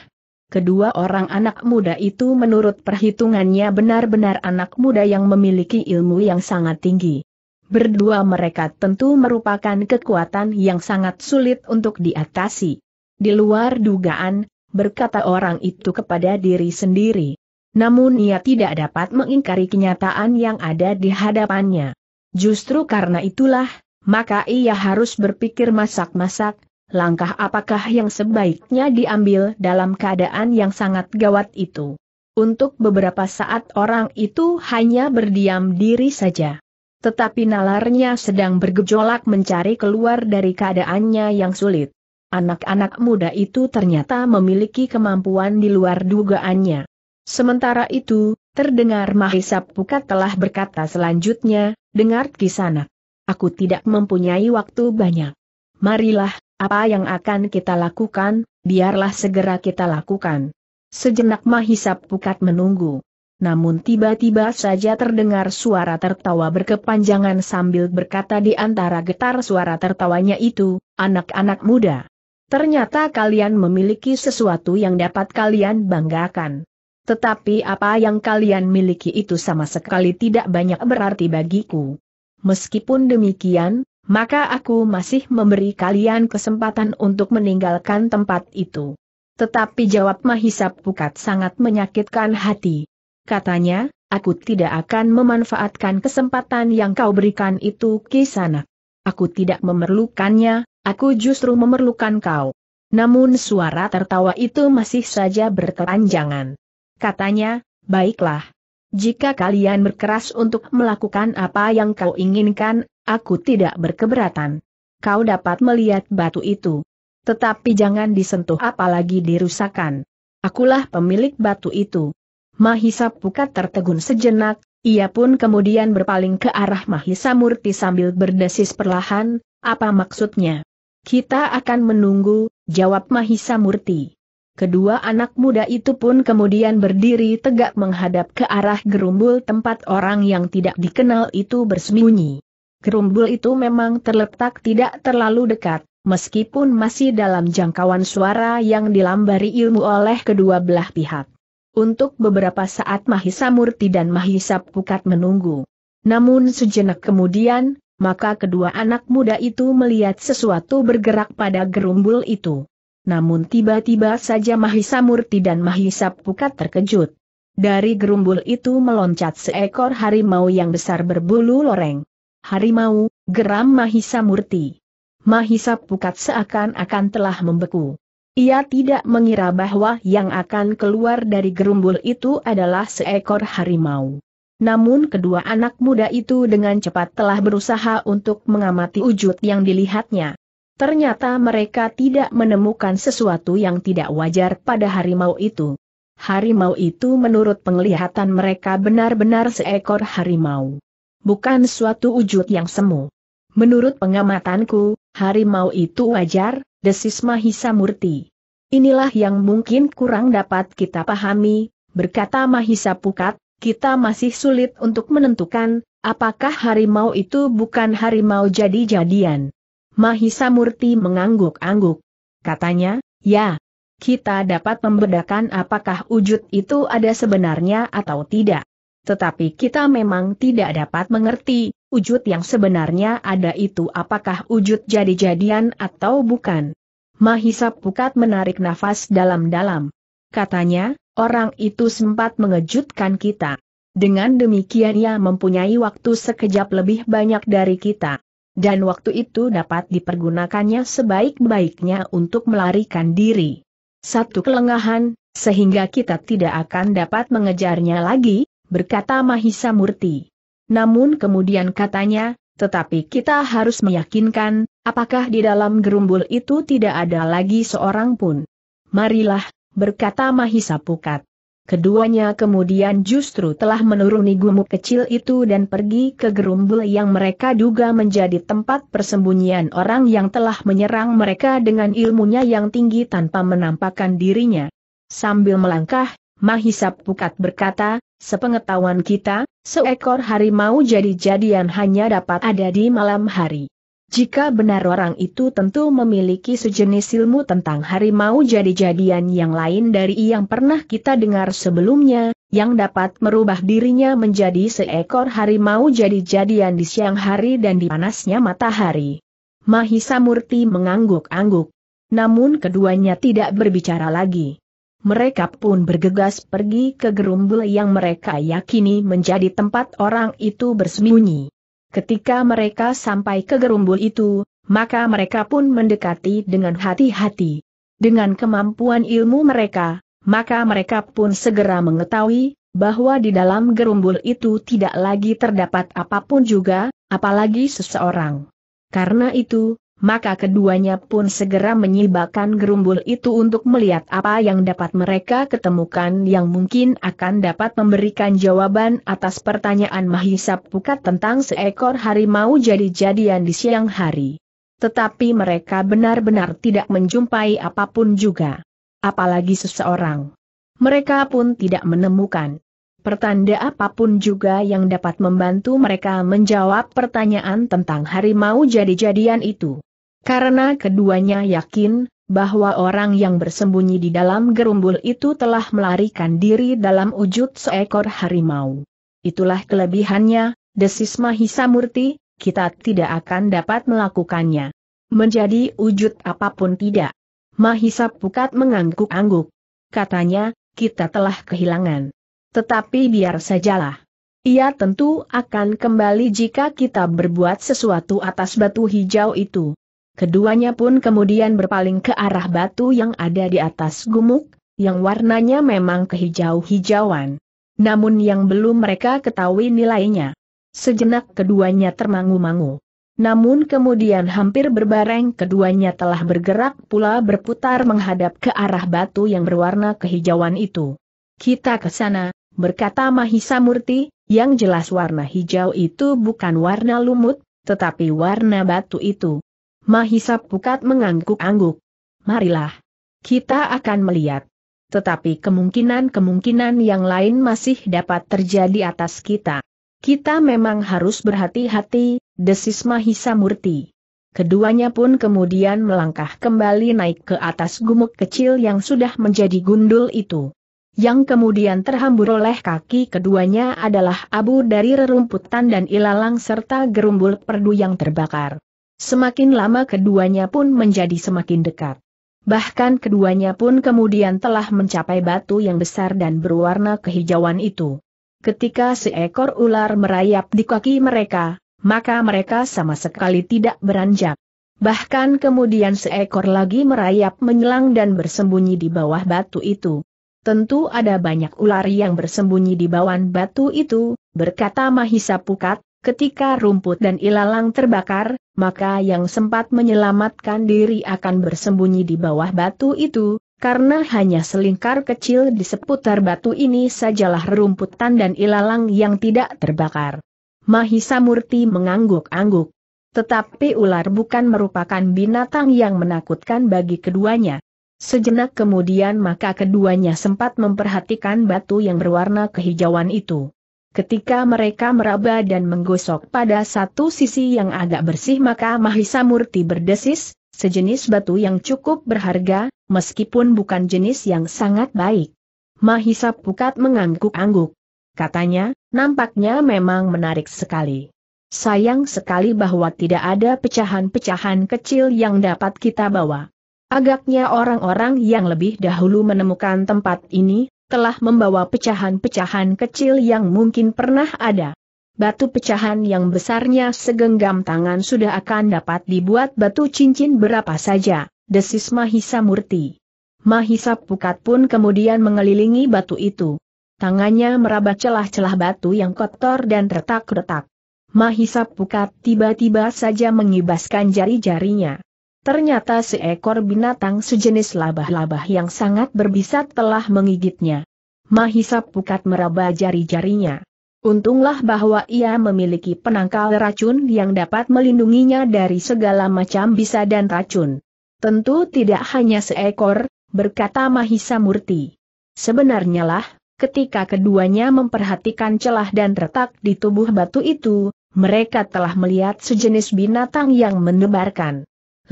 Kedua orang anak muda itu menurut perhitungannya benar-benar anak muda yang memiliki ilmu yang sangat tinggi. Berdua mereka tentu merupakan kekuatan yang sangat sulit untuk diatasi. Di luar dugaan, berkata orang itu kepada diri sendiri. Namun ia tidak dapat mengingkari kenyataan yang ada di hadapannya. Justru karena itulah, maka ia harus berpikir masak-masak, langkah apakah yang sebaiknya diambil dalam keadaan yang sangat gawat itu. Untuk beberapa saat orang itu hanya berdiam diri saja. Tetapi nalarnya sedang bergejolak mencari keluar dari keadaannya yang sulit. Anak-anak muda itu ternyata memiliki kemampuan di luar dugaannya. Sementara itu, terdengar Mahisa Pukat telah berkata selanjutnya, dengar kisana, Aku tidak mempunyai waktu banyak. Marilah, apa yang akan kita lakukan, biarlah segera kita lakukan. Sejenak Mahisa Pukat menunggu. Namun tiba-tiba saja terdengar suara tertawa berkepanjangan sambil berkata di antara getar suara tertawanya itu, anak-anak muda. Ternyata kalian memiliki sesuatu yang dapat kalian banggakan. Tetapi apa yang kalian miliki itu sama sekali tidak banyak berarti bagiku. Meskipun demikian, maka aku masih memberi kalian kesempatan untuk meninggalkan tempat itu. Tetapi jawab Mahisa Pukat sangat menyakitkan hati. Katanya, aku tidak akan memanfaatkan kesempatan yang kau berikan itu ke sana. Aku tidak memerlukannya, aku justru memerlukan kau. Namun suara tertawa itu masih saja berkelanjangan katanya, baiklah. Jika kalian berkeras untuk melakukan apa yang kau inginkan, aku tidak berkeberatan. Kau dapat melihat batu itu. Tetapi jangan disentuh apalagi dirusakan. Akulah pemilik batu itu. Mahisa Pukat tertegun sejenak, ia pun kemudian berpaling ke arah Mahisa Murti sambil berdesis perlahan, apa maksudnya? Kita akan menunggu, jawab Mahisa Murti. Kedua anak muda itu pun kemudian berdiri tegak menghadap ke arah gerumbul tempat orang yang tidak dikenal itu bersembunyi. Gerumbul itu memang terletak tidak terlalu dekat, meskipun masih dalam jangkauan suara yang dilambari ilmu oleh kedua belah pihak. Untuk beberapa saat Mahisa Murti dan Mahisa Pukat menunggu. Namun sejenak kemudian, maka kedua anak muda itu melihat sesuatu bergerak pada gerumbul itu. Namun tiba-tiba saja Mahisa Murti dan Mahisa Pukat terkejut. Dari gerumbul itu meloncat seekor harimau yang besar berbulu loreng. Harimau, geram Mahisa Murti. Mahisa Pukat seakan-akan telah membeku. Ia tidak mengira bahwa yang akan keluar dari gerumbul itu adalah seekor harimau. Namun kedua anak muda itu dengan cepat telah berusaha untuk mengamati wujud yang dilihatnya. Ternyata mereka tidak menemukan sesuatu yang tidak wajar pada harimau itu. Harimau itu menurut penglihatan mereka benar-benar seekor harimau. Bukan suatu wujud yang semu. Menurut pengamatanku, harimau itu wajar, desis Mahisa Murti. Inilah yang mungkin kurang dapat kita pahami, berkata Mahisa Pukat, kita masih sulit untuk menentukan, apakah harimau itu bukan harimau jadi-jadian. Mahisa Murti mengangguk-angguk. Katanya, ya, kita dapat membedakan apakah wujud itu ada sebenarnya atau tidak. Tetapi kita memang tidak dapat mengerti, wujud yang sebenarnya ada itu apakah wujud jadi-jadian atau bukan. Mahisa Pukat menarik nafas dalam-dalam. Katanya, orang itu sempat mengejutkan kita. Dengan demikian ia mempunyai waktu sekejap lebih banyak dari kita. Dan waktu itu dapat dipergunakannya sebaik-baiknya untuk melarikan diri. Satu kelengahan, sehingga kita tidak akan dapat mengejarnya lagi, berkata Mahisa Murti. Namun kemudian katanya, tetapi kita harus meyakinkan, apakah di dalam gerumbul itu tidak ada lagi seorang pun. Marilah, berkata Mahisa Pukat. Keduanya kemudian justru telah menuruni gumuk kecil itu dan pergi ke gerumbul yang mereka duga menjadi tempat persembunyian orang yang telah menyerang mereka dengan ilmunya yang tinggi tanpa menampakkan dirinya. Sambil melangkah, Mahisap Pukat berkata, sepengetahuan kita, seekor harimau jadi-jadian hanya dapat ada di malam hari. Jika benar orang itu tentu memiliki sejenis ilmu tentang harimau jadi-jadian yang lain dari yang pernah kita dengar sebelumnya, yang dapat merubah dirinya menjadi seekor harimau jadi-jadian di siang hari dan di panasnya matahari. Mahisa Murti mengangguk-angguk. Namun keduanya tidak berbicara lagi. Mereka pun bergegas pergi ke gerumbul yang mereka yakini menjadi tempat orang itu bersembunyi. Ketika mereka sampai ke gerumbul itu, maka mereka pun mendekati dengan hati-hati. Dengan kemampuan ilmu mereka, maka mereka pun segera mengetahui bahwa di dalam gerumbul itu tidak lagi terdapat apapun juga, apalagi seseorang. Karena itu, maka keduanya pun segera menyibakkan gerumbul itu untuk melihat apa yang dapat mereka ketemukan yang mungkin akan dapat memberikan jawaban atas pertanyaan Mahisa Pukat tentang seekor harimau jadi-jadian di siang hari. Tetapi mereka benar-benar tidak menjumpai apapun juga. Apalagi seseorang. Mereka pun tidak menemukan pertanda apapun juga yang dapat membantu mereka menjawab pertanyaan tentang harimau jadi-jadian itu. Karena keduanya yakin, bahwa orang yang bersembunyi di dalam gerumbul itu telah melarikan diri dalam wujud seekor harimau. Itulah kelebihannya, desis Mahisa Murti, kita tidak akan dapat melakukannya. Menjadi wujud apapun tidak. Mahisa Pukat mengangguk-angguk. Katanya, kita telah kehilangan. Tetapi biar sajalah. Ia tentu akan kembali jika kita berbuat sesuatu atas batu hijau itu. Keduanya pun kemudian berpaling ke arah batu yang ada di atas gumuk, yang warnanya memang kehijau-hijauan. Namun yang belum mereka ketahui nilainya. Sejenak keduanya termangu-mangu. Namun kemudian hampir berbareng keduanya telah bergerak pula berputar menghadap ke arah batu yang berwarna kehijauan itu. Kita ke sana, berkata Mahisa Murti, yang jelas warna hijau itu bukan warna lumut, tetapi warna batu itu. Mahisa Pukat mengangguk-angguk. Marilah. Kita akan melihat. Tetapi kemungkinan-kemungkinan yang lain masih dapat terjadi atas kita. Kita memang harus berhati-hati, desis Mahisa Murti. Keduanya pun kemudian melangkah kembali naik ke atas gumuk kecil yang sudah menjadi gundul itu. Yang kemudian terhambur oleh kaki keduanya adalah abu dari rerumputan dan ilalang serta gerumbul perdu yang terbakar. Semakin lama keduanya pun menjadi semakin dekat. Bahkan keduanya pun kemudian telah mencapai batu yang besar dan berwarna kehijauan itu. Ketika seekor ular merayap di kaki mereka, maka mereka sama sekali tidak beranjak. Bahkan kemudian seekor lagi merayap menyelang dan bersembunyi di bawah batu itu. Tentu ada banyak ular yang bersembunyi di bawah batu itu, berkata Mahisa Pukat, Ketika rumput dan ilalang terbakar, maka yang sempat menyelamatkan diri akan bersembunyi di bawah batu itu, karena hanya selingkar kecil di seputar batu ini sajalah rumputan dan ilalang yang tidak terbakar. Mahisa Murti mengangguk-angguk. Tetapi ular bukan merupakan binatang yang menakutkan bagi keduanya. Sejenak kemudian maka keduanya sempat memperhatikan batu yang berwarna kehijauan itu. Ketika mereka meraba dan menggosok pada satu sisi yang agak bersih maka Mahisa Murti berdesis, sejenis batu yang cukup berharga, meskipun bukan jenis yang sangat baik. Mahisa Pukat mengangguk-angguk. Katanya, nampaknya memang menarik sekali. Sayang sekali bahwa tidak ada pecahan-pecahan kecil yang dapat kita bawa. Agaknya orang-orang yang lebih dahulu menemukan tempat ini, telah membawa pecahan-pecahan kecil yang mungkin pernah ada. Batu pecahan yang besarnya segenggam tangan sudah akan dapat dibuat batu cincin berapa saja, desis Mahisa Murti. Mahisa Pukat pun kemudian mengelilingi batu itu. Tangannya meraba celah-celah batu yang kotor dan retak-retak. Mahisa Pukat tiba-tiba saja mengibaskan jari-jarinya. Ternyata seekor binatang sejenis labah-labah yang sangat berbisat telah menggigitnya. Mahisa pukat meraba jari-jarinya. Untunglah bahwa ia memiliki penangkal racun yang dapat melindunginya dari segala macam bisa dan racun. Tentu tidak hanya seekor, berkata Mahisa Murti. Sebenarnya lah, ketika keduanya memperhatikan celah dan retak di tubuh batu itu, mereka telah melihat sejenis binatang yang menebarkan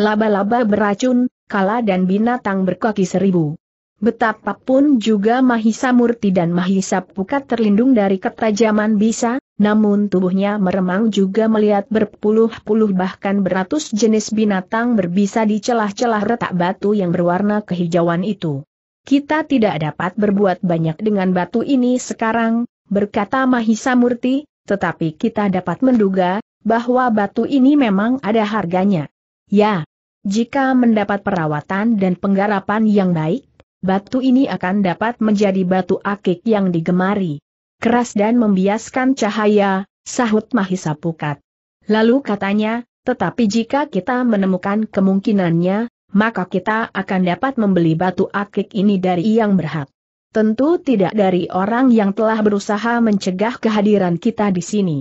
laba-laba beracun, kala dan binatang berkaki seribu. Betapapun juga Mahisa Murti dan Mahisa Pukat terlindung dari ketajaman bisa, namun tubuhnya meremang juga melihat berpuluh-puluh bahkan beratus jenis binatang berbisa di celah-celah retak batu yang berwarna kehijauan itu. Kita tidak dapat berbuat banyak dengan batu ini sekarang, berkata Mahisa Murti, tetapi kita dapat menduga, bahwa batu ini memang ada harganya. Ya, jika mendapat perawatan dan penggarapan yang baik, batu ini akan dapat menjadi batu akik yang digemari. Keras dan membiaskan cahaya, sahut Mahisa Pukat. Lalu katanya, tetapi jika kita menemukan kemungkinannya, maka kita akan dapat membeli batu akik ini dari yang berhak. Tentu tidak dari orang yang telah berusaha mencegah kehadiran kita di sini.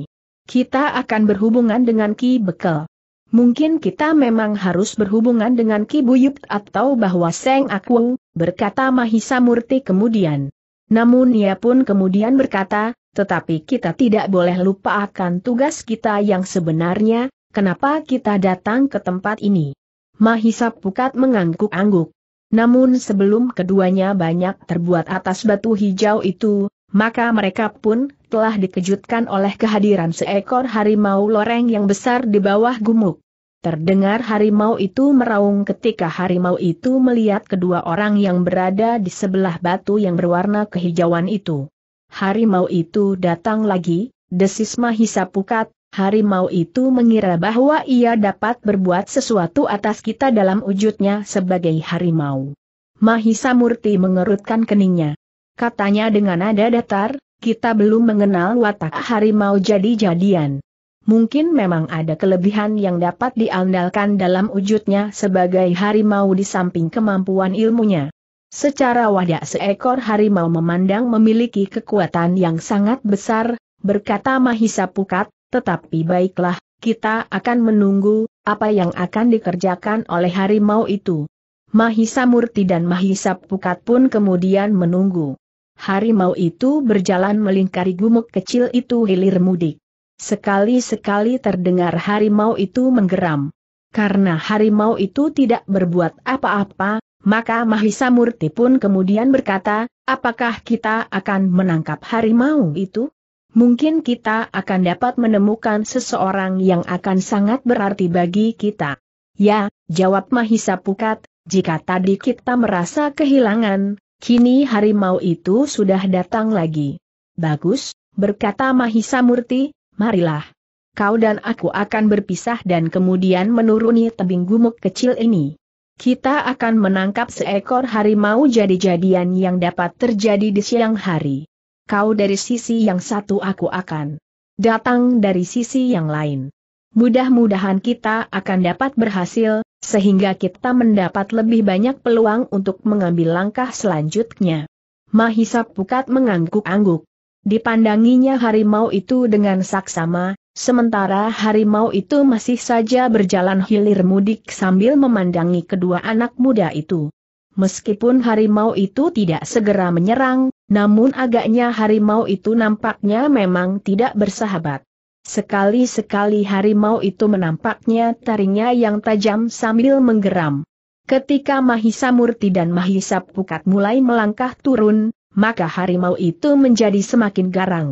Kita akan berhubungan dengan Ki Bekel. Mungkin kita memang harus berhubungan dengan Kibuyut atau bahwa Seng Aku, berkata Mahisa Murti kemudian. Namun ia pun kemudian berkata, tetapi kita tidak boleh lupa akan tugas kita yang sebenarnya, kenapa kita datang ke tempat ini. Mahisa Pukat mengangguk-angguk. Namun sebelum keduanya banyak terbuat atas batu hijau itu, maka mereka pun telah dikejutkan oleh kehadiran seekor harimau loreng yang besar di bawah gumuk. Terdengar harimau itu meraung ketika harimau itu melihat kedua orang yang berada di sebelah batu yang berwarna kehijauan itu. Harimau itu datang lagi, desis Mahisa Pukat, harimau itu mengira bahwa ia dapat berbuat sesuatu atas kita dalam wujudnya sebagai harimau. Mahisa Murti mengerutkan keningnya. Katanya dengan nada datar, kita belum mengenal watak harimau jadi-jadian. Mungkin memang ada kelebihan yang dapat diandalkan dalam wujudnya sebagai harimau di samping kemampuan ilmunya. Secara wadah seekor harimau memandang memiliki kekuatan yang sangat besar, berkata Mahisa Pukat, tetapi baiklah, kita akan menunggu, apa yang akan dikerjakan oleh harimau itu. Mahisa Murti dan Mahisa Pukat pun kemudian menunggu harimau itu berjalan melingkari gumuk kecil itu hilir mudik. Sekali-sekali terdengar harimau itu menggeram. Karena harimau itu tidak berbuat apa-apa, maka Mahisa Murti pun kemudian berkata, apakah kita akan menangkap harimau itu? Mungkin kita akan dapat menemukan seseorang yang akan sangat berarti bagi kita. Ya, jawab Mahisa Pukat, jika tadi kita merasa kehilangan, Kini harimau itu sudah datang lagi. Bagus, berkata Mahisa Murti, marilah. Kau dan aku akan berpisah dan kemudian menuruni tebing gumuk kecil ini. Kita akan menangkap seekor harimau jadi-jadian yang dapat terjadi di siang hari. Kau dari sisi yang satu aku akan datang dari sisi yang lain. Mudah-mudahan kita akan dapat berhasil, sehingga kita mendapat lebih banyak peluang untuk mengambil langkah selanjutnya. Mahisa Pukat mengangguk-angguk. Dipandanginya harimau itu dengan saksama, sementara harimau itu masih saja berjalan hilir mudik sambil memandangi kedua anak muda itu. Meskipun harimau itu tidak segera menyerang, namun agaknya harimau itu nampaknya memang tidak bersahabat. Sekali-sekali harimau itu menampaknya taringnya yang tajam sambil menggeram. Ketika Mahisa Murti dan Mahisa Pukat mulai melangkah turun, maka harimau itu menjadi semakin garang.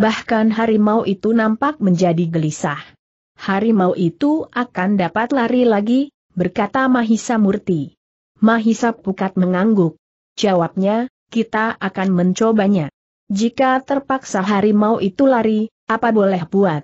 Bahkan harimau itu nampak menjadi gelisah. Harimau itu akan dapat lari lagi, berkata Mahisa Murti. Mahisa Pukat mengangguk. Jawabnya, kita akan mencobanya. Jika terpaksa harimau itu lari, apa boleh buat?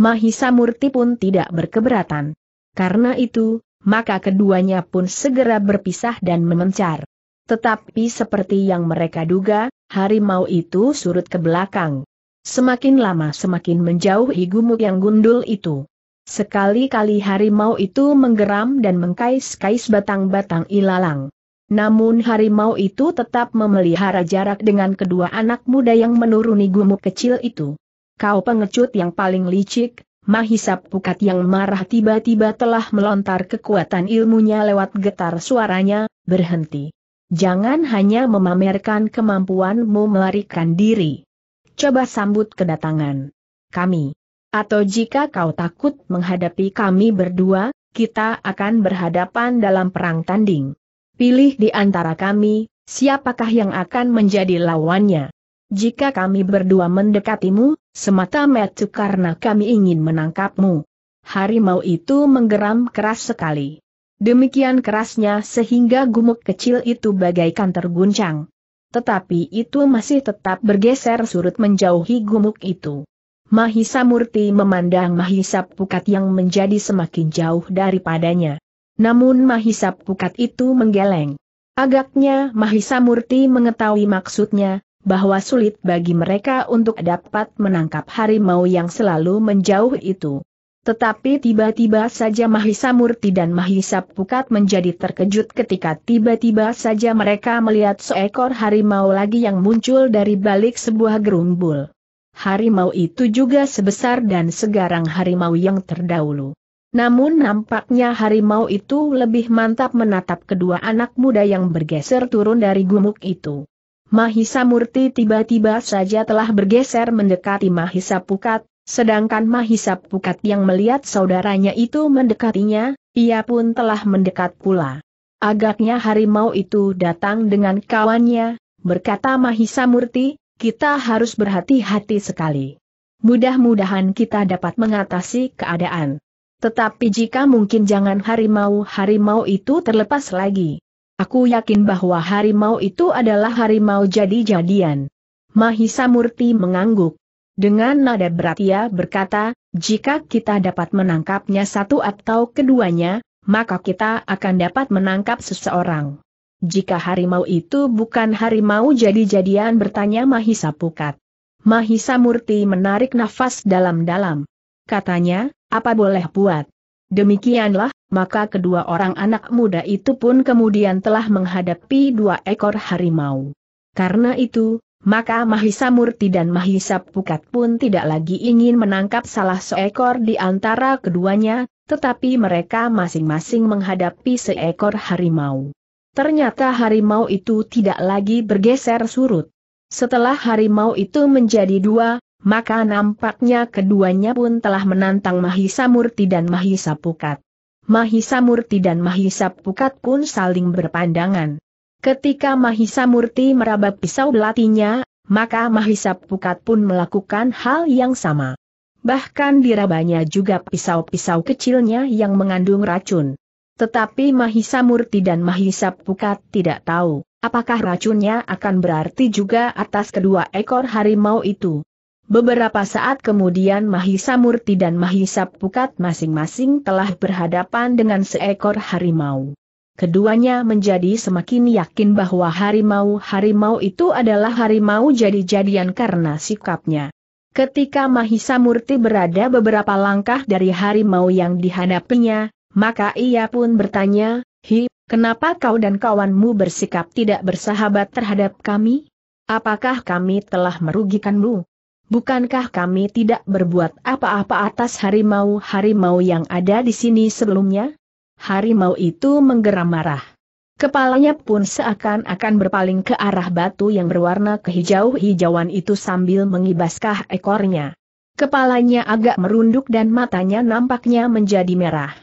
Mahisa Murti pun tidak berkeberatan. Karena itu, maka keduanya pun segera berpisah dan memencar. Tetapi seperti yang mereka duga, harimau itu surut ke belakang. Semakin lama semakin menjauhi gumuk yang gundul itu. Sekali-kali harimau itu menggeram dan mengkais-kais batang-batang ilalang. Namun harimau itu tetap memelihara jarak dengan kedua anak muda yang menuruni gumuk kecil itu kau pengecut yang paling licik, Mahisa Pukat yang marah tiba-tiba telah melontar kekuatan ilmunya lewat getar suaranya, berhenti. Jangan hanya memamerkan kemampuanmu melarikan diri. Coba sambut kedatangan kami. Atau jika kau takut menghadapi kami berdua, kita akan berhadapan dalam perang tanding. Pilih di antara kami, siapakah yang akan menjadi lawannya. Jika kami berdua mendekatimu, semata-mata karena kami ingin menangkapmu. Harimau itu menggeram keras sekali. Demikian kerasnya sehingga gumuk kecil itu bagaikan terguncang. Tetapi itu masih tetap bergeser surut menjauhi gumuk itu. Mahisa Murti memandang Mahisa Pukat yang menjadi semakin jauh daripadanya. Namun Mahisa Pukat itu menggeleng. Agaknya Mahisa Murti mengetahui maksudnya, bahwa sulit bagi mereka untuk dapat menangkap harimau yang selalu menjauh itu. Tetapi tiba-tiba saja Mahisa Murti dan Mahisa Pukat menjadi terkejut ketika tiba-tiba saja mereka melihat seekor harimau lagi yang muncul dari balik sebuah gerumbul. Harimau itu juga sebesar dan segarang harimau yang terdahulu. Namun nampaknya harimau itu lebih mantap menatap kedua anak muda yang bergeser turun dari gumuk itu. Mahisa Murti tiba-tiba saja telah bergeser mendekati Mahisa Pukat, sedangkan Mahisa Pukat yang melihat saudaranya itu mendekatinya, ia pun telah mendekat pula. Agaknya harimau itu datang dengan kawannya, berkata Mahisa Murti, kita harus berhati-hati sekali. Mudah-mudahan kita dapat mengatasi keadaan. Tetapi jika mungkin jangan harimau-harimau itu terlepas lagi. Aku yakin bahwa harimau itu adalah harimau jadi-jadian. Mahisa Murti mengangguk. Dengan nada berat ia berkata, jika kita dapat menangkapnya satu atau keduanya, maka kita akan dapat menangkap seseorang. Jika harimau itu bukan harimau jadi-jadian bertanya Mahisa Pukat. Mahisa Murti menarik nafas dalam-dalam. Katanya, apa boleh buat? Demikianlah maka kedua orang anak muda itu pun kemudian telah menghadapi dua ekor harimau. Karena itu, maka Mahisa Murti dan Mahisa Pukat pun tidak lagi ingin menangkap salah seekor di antara keduanya, tetapi mereka masing-masing menghadapi seekor harimau. Ternyata harimau itu tidak lagi bergeser surut. Setelah harimau itu menjadi dua, maka nampaknya keduanya pun telah menantang Mahisa Murti dan Mahisa Pukat. Mahisa Murti dan Mahisa Pukat pun saling berpandangan. Ketika Mahisa Murti meraba pisau belatinya, maka Mahisa Pukat pun melakukan hal yang sama. Bahkan dirabanya juga pisau-pisau kecilnya yang mengandung racun. Tetapi Mahisa Murti dan Mahisa Pukat tidak tahu, apakah racunnya akan berarti juga atas kedua ekor harimau itu. Beberapa saat kemudian Mahisa Murti dan Mahisa Pukat masing-masing telah berhadapan dengan seekor harimau. Keduanya menjadi semakin yakin bahwa harimau-harimau itu adalah harimau jadi-jadian karena sikapnya. Ketika Mahisa Murti berada beberapa langkah dari harimau yang dihadapinya, maka ia pun bertanya, Hi, kenapa kau dan kawanmu bersikap tidak bersahabat terhadap kami? Apakah kami telah merugikanmu? Bukankah kami tidak berbuat apa-apa atas harimau-harimau yang ada di sini sebelumnya? Harimau itu menggeram marah. Kepalanya pun seakan-akan berpaling ke arah batu yang berwarna kehijau-hijauan itu sambil mengibaskah ekornya. Kepalanya agak merunduk dan matanya nampaknya menjadi merah.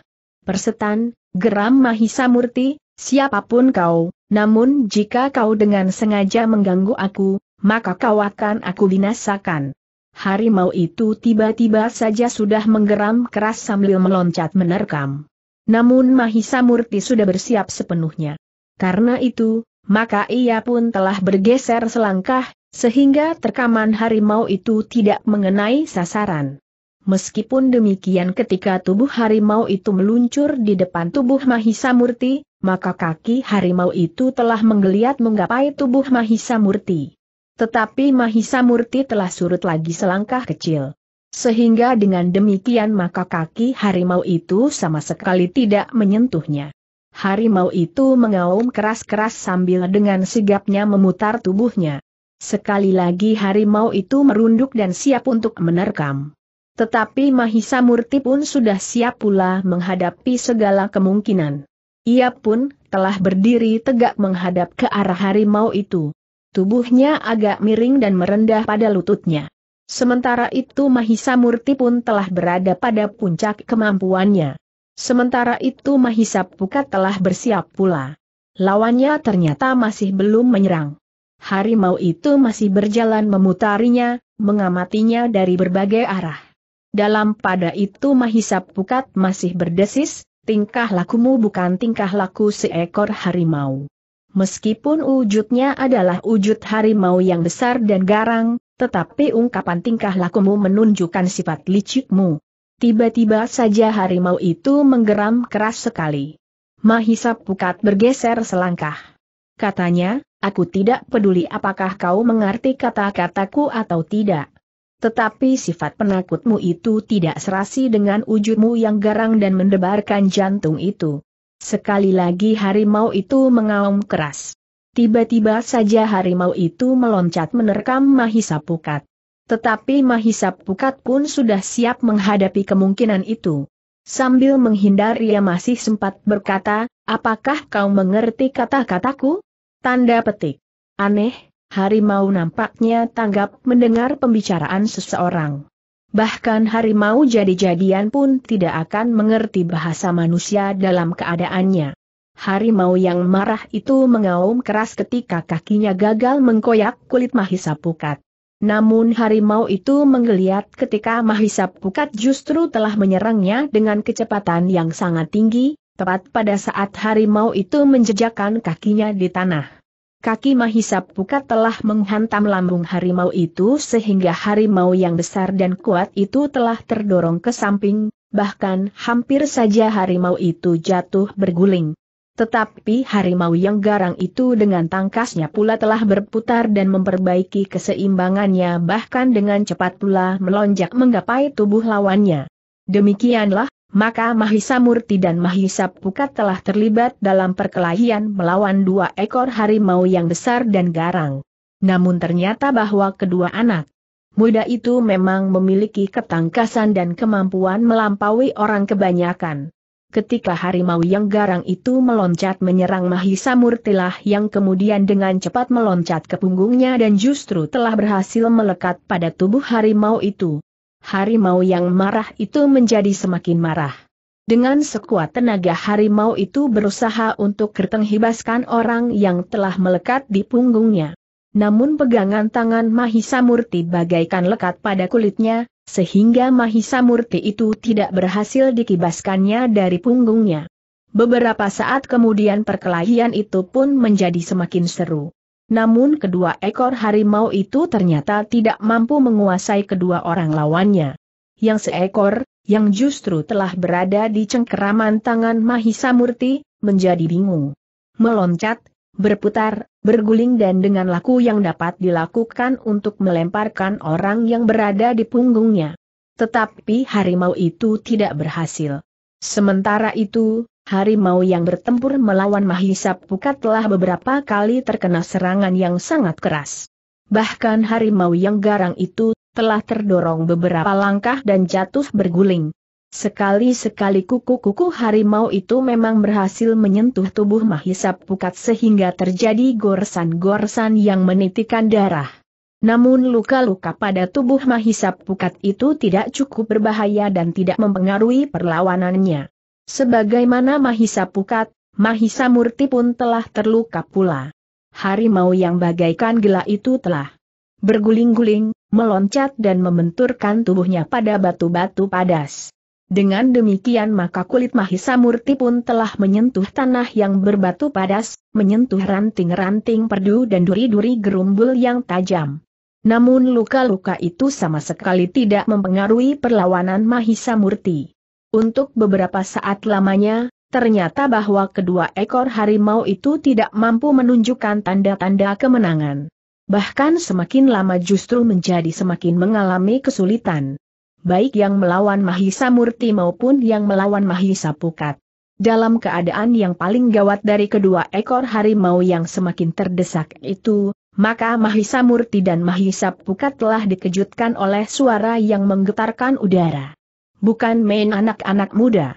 Persetan, geram Mahisa Murti, siapapun kau, namun jika kau dengan sengaja mengganggu aku, maka kau akan aku binasakan. Harimau itu tiba-tiba saja sudah menggeram keras sambil meloncat menerkam. Namun Mahisa Murti sudah bersiap sepenuhnya. Karena itu, maka ia pun telah bergeser selangkah, sehingga terkaman harimau itu tidak mengenai sasaran. Meskipun demikian ketika tubuh harimau itu meluncur di depan tubuh Mahisa Murti, maka kaki harimau itu telah menggeliat menggapai tubuh Mahisa Murti. Tetapi Mahisa Murti telah surut lagi selangkah kecil. Sehingga dengan demikian maka kaki harimau itu sama sekali tidak menyentuhnya. Harimau itu mengaum keras-keras sambil dengan sigapnya memutar tubuhnya. Sekali lagi harimau itu merunduk dan siap untuk menerkam. Tetapi Mahisa Murti pun sudah siap pula menghadapi segala kemungkinan. Ia pun telah berdiri tegak menghadap ke arah harimau itu. Tubuhnya agak miring dan merendah pada lututnya. Sementara itu Mahisa Murti pun telah berada pada puncak kemampuannya. Sementara itu Mahisa Pukat telah bersiap pula. Lawannya ternyata masih belum menyerang. Harimau itu masih berjalan memutarinya, mengamatinya dari berbagai arah. Dalam pada itu Mahisa Pukat masih berdesis, tingkah lakumu bukan tingkah laku seekor harimau. Meskipun wujudnya adalah wujud harimau yang besar dan garang, tetapi ungkapan tingkah lakumu menunjukkan sifat licikmu. Tiba-tiba saja harimau itu menggeram keras sekali. Mahisa Pukat bergeser selangkah. Katanya, aku tidak peduli apakah kau mengerti kata-kataku atau tidak. Tetapi sifat penakutmu itu tidak serasi dengan wujudmu yang garang dan mendebarkan jantung itu. Sekali lagi harimau itu mengaum keras. Tiba-tiba saja harimau itu meloncat menerkam Mahisa Pukat. Tetapi Mahisa Pukat pun sudah siap menghadapi kemungkinan itu. Sambil menghindar ia masih sempat berkata, apakah kau mengerti kata-kataku? Tanda petik. Aneh, harimau nampaknya tanggap mendengar pembicaraan seseorang. Bahkan harimau jadi-jadian pun tidak akan mengerti bahasa manusia dalam keadaannya. Harimau yang marah itu mengaum keras ketika kakinya gagal mengkoyak kulit Mahisa Pukat. Namun harimau itu menggeliat ketika Mahisa Pukat justru telah menyerangnya dengan kecepatan yang sangat tinggi, tepat pada saat harimau itu menjejakkan kakinya di tanah. Kaki Mahisa Pukat telah menghantam lambung harimau itu sehingga harimau yang besar dan kuat itu telah terdorong ke samping, bahkan hampir saja harimau itu jatuh berguling. Tetapi harimau yang garang itu dengan tangkasnya pula telah berputar dan memperbaiki keseimbangannya bahkan dengan cepat pula melonjak menggapai tubuh lawannya. Demikianlah maka Mahisa Murti dan Mahisa Pukat telah terlibat dalam perkelahian melawan dua ekor harimau yang besar dan garang. Namun ternyata bahwa kedua anak muda itu memang memiliki ketangkasan dan kemampuan melampaui orang kebanyakan. Ketika harimau yang garang itu meloncat menyerang Mahisa Murtilah yang kemudian dengan cepat meloncat ke punggungnya dan justru telah berhasil melekat pada tubuh harimau itu harimau yang marah itu menjadi semakin marah. Dengan sekuat tenaga harimau itu berusaha untuk hibaskan orang yang telah melekat di punggungnya. Namun pegangan tangan Mahisa Murti bagaikan lekat pada kulitnya, sehingga Mahisa Murti itu tidak berhasil dikibaskannya dari punggungnya. Beberapa saat kemudian perkelahian itu pun menjadi semakin seru. Namun kedua ekor harimau itu ternyata tidak mampu menguasai kedua orang lawannya. Yang seekor, yang justru telah berada di cengkeraman tangan Mahisa Murti, menjadi bingung. Meloncat, berputar, berguling dan dengan laku yang dapat dilakukan untuk melemparkan orang yang berada di punggungnya. Tetapi harimau itu tidak berhasil. Sementara itu, harimau yang bertempur melawan Mahisa Pukat telah beberapa kali terkena serangan yang sangat keras. Bahkan harimau yang garang itu telah terdorong beberapa langkah dan jatuh berguling. Sekali-sekali kuku-kuku harimau itu memang berhasil menyentuh tubuh Mahisa Pukat sehingga terjadi goresan-goresan yang menitikan darah. Namun luka-luka pada tubuh Mahisa Pukat itu tidak cukup berbahaya dan tidak mempengaruhi perlawanannya. Sebagaimana Mahisa Pukat, Mahisa Murti pun telah terluka pula. Harimau yang bagaikan gila itu telah berguling-guling, meloncat dan membenturkan tubuhnya pada batu-batu padas. Dengan demikian maka kulit Mahisa Murti pun telah menyentuh tanah yang berbatu padas, menyentuh ranting-ranting perdu dan duri-duri gerumbul yang tajam. Namun luka-luka itu sama sekali tidak mempengaruhi perlawanan Mahisa Murti. Untuk beberapa saat lamanya, ternyata bahwa kedua ekor harimau itu tidak mampu menunjukkan tanda-tanda kemenangan. Bahkan semakin lama justru menjadi semakin mengalami kesulitan. Baik yang melawan Mahisa Murti maupun yang melawan Mahisa Pukat. Dalam keadaan yang paling gawat dari kedua ekor harimau yang semakin terdesak itu, maka Mahisa Murti dan Mahisa Pukat telah dikejutkan oleh suara yang menggetarkan udara bukan main anak-anak muda.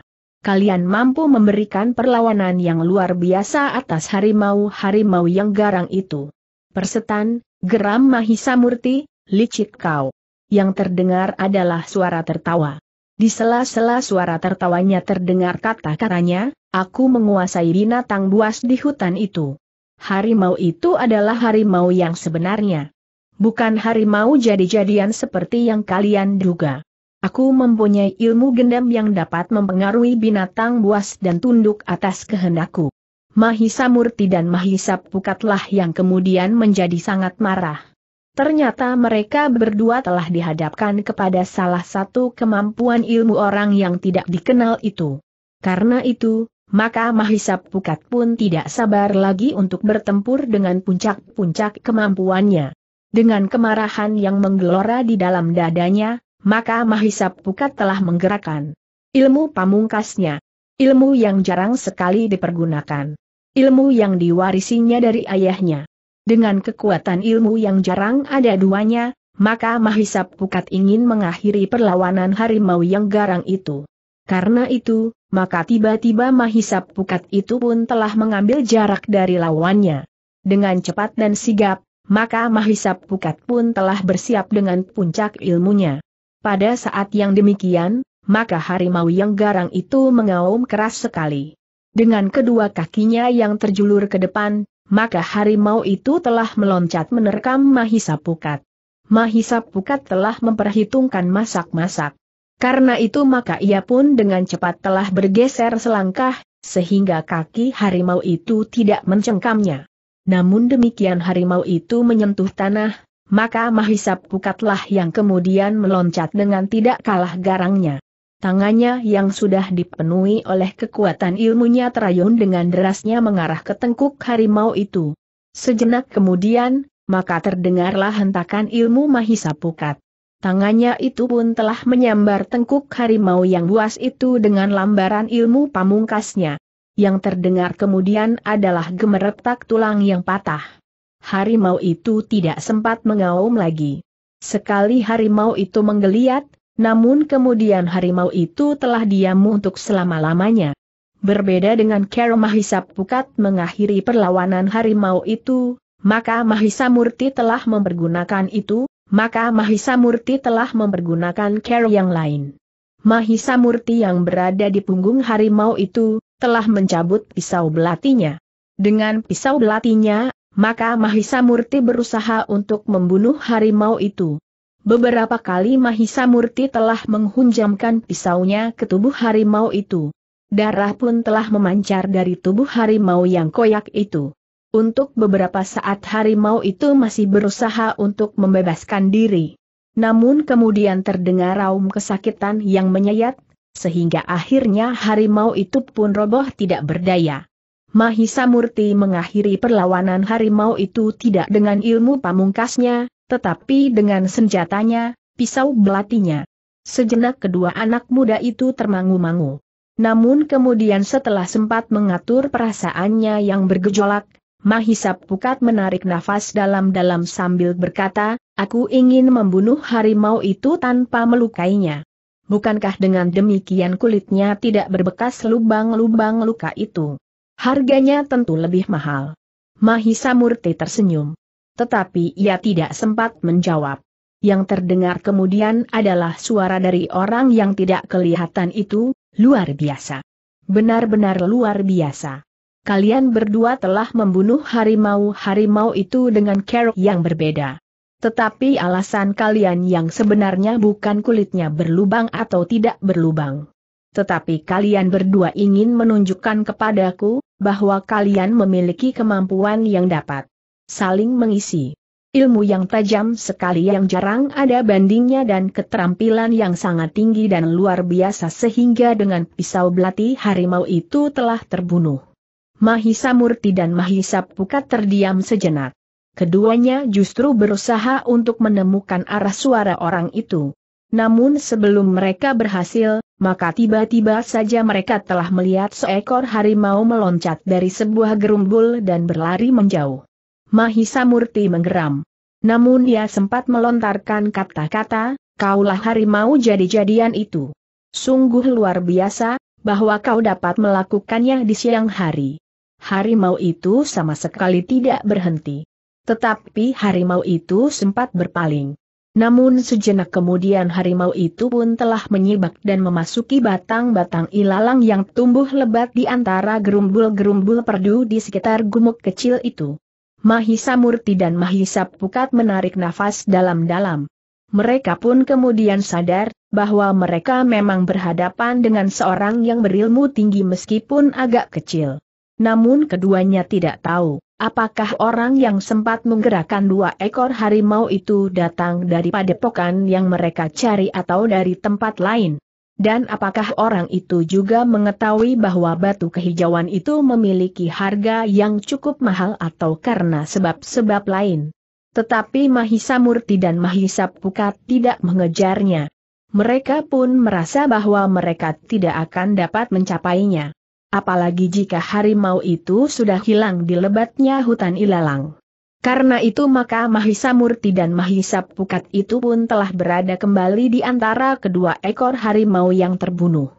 Kalian mampu memberikan perlawanan yang luar biasa atas harimau-harimau yang garang itu. Persetan, geram Mahisa Murti, licik kau. Yang terdengar adalah suara tertawa. Di sela-sela suara tertawanya terdengar kata-katanya, aku menguasai binatang buas di hutan itu. Harimau itu adalah harimau yang sebenarnya. Bukan harimau jadi-jadian seperti yang kalian duga. Aku mempunyai ilmu gendam yang dapat mempengaruhi binatang buas dan tunduk atas kehendakku. Mahisa Murti dan Mahisa Pukatlah yang kemudian menjadi sangat marah. Ternyata mereka berdua telah dihadapkan kepada salah satu kemampuan ilmu orang yang tidak dikenal itu. Karena itu, maka Mahisa Pukat pun tidak sabar lagi untuk bertempur dengan puncak-puncak kemampuannya. Dengan kemarahan yang menggelora di dalam dadanya, maka Mahisa Pukat telah menggerakkan ilmu pamungkasnya, ilmu yang jarang sekali dipergunakan, ilmu yang diwarisinya dari ayahnya. Dengan kekuatan ilmu yang jarang ada duanya, maka Mahisa Pukat ingin mengakhiri perlawanan harimau yang garang itu. Karena itu, maka tiba-tiba Mahisap Pukat itu pun telah mengambil jarak dari lawannya. Dengan cepat dan sigap, maka Mahisap Pukat pun telah bersiap dengan puncak ilmunya. Pada saat yang demikian, maka harimau yang garang itu mengaum keras sekali. Dengan kedua kakinya yang terjulur ke depan, maka harimau itu telah meloncat menerkam Mahisa Pukat. Mahisa Pukat telah memperhitungkan masak-masak. Karena itu maka ia pun dengan cepat telah bergeser selangkah, sehingga kaki harimau itu tidak mencengkamnya. Namun demikian harimau itu menyentuh tanah, maka Mahisa Pukatlah yang kemudian meloncat dengan tidak kalah garangnya. Tangannya yang sudah dipenuhi oleh kekuatan ilmunya terayun dengan derasnya mengarah ke tengkuk harimau itu. Sejenak kemudian, maka terdengarlah hentakan ilmu Mahisa Pukat. Tangannya itu pun telah menyambar tengkuk harimau yang buas itu dengan lambaran ilmu pamungkasnya. Yang terdengar kemudian adalah gemeretak tulang yang patah harimau itu tidak sempat mengaum lagi. Sekali harimau itu menggeliat, namun kemudian harimau itu telah diam untuk selama-lamanya. Berbeda dengan Kero Mahisa Pukat mengakhiri perlawanan harimau itu, maka Mahisa Murti telah mempergunakan itu, maka Mahisa Murti telah mempergunakan Kero yang lain. Mahisa Murti yang berada di punggung harimau itu, telah mencabut pisau belatinya. Dengan pisau belatinya, maka Mahisa Murti berusaha untuk membunuh harimau itu. Beberapa kali Mahisa Murti telah menghunjamkan pisaunya ke tubuh harimau itu. Darah pun telah memancar dari tubuh harimau yang koyak itu. Untuk beberapa saat harimau itu masih berusaha untuk membebaskan diri. Namun kemudian terdengar raum kesakitan yang menyayat, sehingga akhirnya harimau itu pun roboh tidak berdaya. Mahisa Murti mengakhiri perlawanan harimau itu tidak dengan ilmu pamungkasnya, tetapi dengan senjatanya, pisau belatinya. Sejenak kedua anak muda itu termangu-mangu. Namun kemudian setelah sempat mengatur perasaannya yang bergejolak, Mahisa Pukat menarik nafas dalam-dalam sambil berkata, aku ingin membunuh harimau itu tanpa melukainya. Bukankah dengan demikian kulitnya tidak berbekas lubang-lubang luka itu? Harganya tentu lebih mahal. Mahisa Murti tersenyum. Tetapi ia tidak sempat menjawab. Yang terdengar kemudian adalah suara dari orang yang tidak kelihatan itu, luar biasa. Benar-benar luar biasa. Kalian berdua telah membunuh harimau-harimau itu dengan kerok yang berbeda. Tetapi alasan kalian yang sebenarnya bukan kulitnya berlubang atau tidak berlubang. Tetapi kalian berdua ingin menunjukkan kepadaku, bahwa kalian memiliki kemampuan yang dapat saling mengisi. Ilmu yang tajam sekali yang jarang ada bandingnya dan keterampilan yang sangat tinggi dan luar biasa sehingga dengan pisau belati harimau itu telah terbunuh. Mahisa Murti dan Mahisa Pukat terdiam sejenak. Keduanya justru berusaha untuk menemukan arah suara orang itu. Namun sebelum mereka berhasil, maka tiba-tiba saja mereka telah melihat seekor harimau meloncat dari sebuah gerumbul dan berlari menjauh. Mahisa Murti menggeram. Namun ia sempat melontarkan kata-kata, kaulah harimau jadi-jadian itu. Sungguh luar biasa, bahwa kau dapat melakukannya di siang hari. Harimau itu sama sekali tidak berhenti. Tetapi harimau itu sempat berpaling. Namun sejenak kemudian harimau itu pun telah menyibak dan memasuki batang-batang ilalang yang tumbuh lebat di antara gerumbul-gerumbul perdu di sekitar gumuk kecil itu. Mahisa Murti dan Mahisa Pukat menarik nafas dalam-dalam. Mereka pun kemudian sadar, bahwa mereka memang berhadapan dengan seorang yang berilmu tinggi meskipun agak kecil. Namun keduanya tidak tahu Apakah orang yang sempat menggerakkan dua ekor harimau itu datang dari padepokan yang mereka cari atau dari tempat lain? Dan apakah orang itu juga mengetahui bahwa batu kehijauan itu memiliki harga yang cukup mahal atau karena sebab-sebab lain? Tetapi Mahisa Murti dan Mahisa Pukat tidak mengejarnya. Mereka pun merasa bahwa mereka tidak akan dapat mencapainya apalagi jika harimau itu sudah hilang di lebatnya hutan ilalang. Karena itu maka Mahisa Murti dan Mahisa Pukat itu pun telah berada kembali di antara kedua ekor harimau yang terbunuh.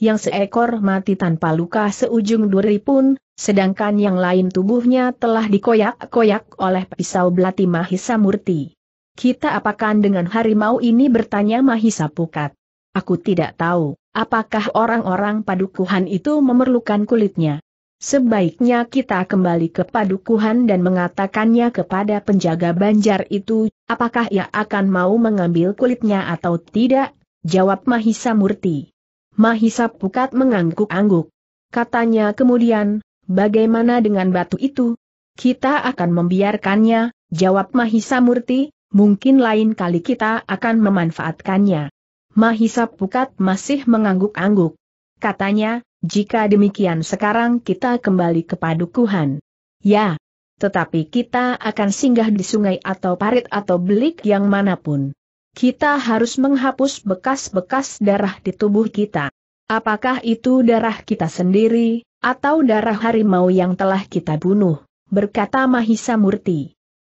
Yang seekor mati tanpa luka seujung duri pun, sedangkan yang lain tubuhnya telah dikoyak-koyak oleh pisau belati Mahisa Murti. Kita apakan dengan harimau ini bertanya Mahisa Pukat. Aku tidak tahu. Apakah orang-orang padukuhan itu memerlukan kulitnya? Sebaiknya kita kembali ke padukuhan dan mengatakannya kepada penjaga banjar itu, apakah ia akan mau mengambil kulitnya atau tidak? Jawab Mahisa Murti. Mahisa Pukat mengangguk-angguk. Katanya kemudian, bagaimana dengan batu itu? Kita akan membiarkannya, jawab Mahisa Murti, mungkin lain kali kita akan memanfaatkannya. Mahisa Pukat masih mengangguk-angguk. Katanya, jika demikian sekarang kita kembali ke padukuhan. Ya, tetapi kita akan singgah di sungai atau parit atau belik yang manapun. Kita harus menghapus bekas-bekas darah di tubuh kita. Apakah itu darah kita sendiri, atau darah harimau yang telah kita bunuh, berkata Mahisa Murti.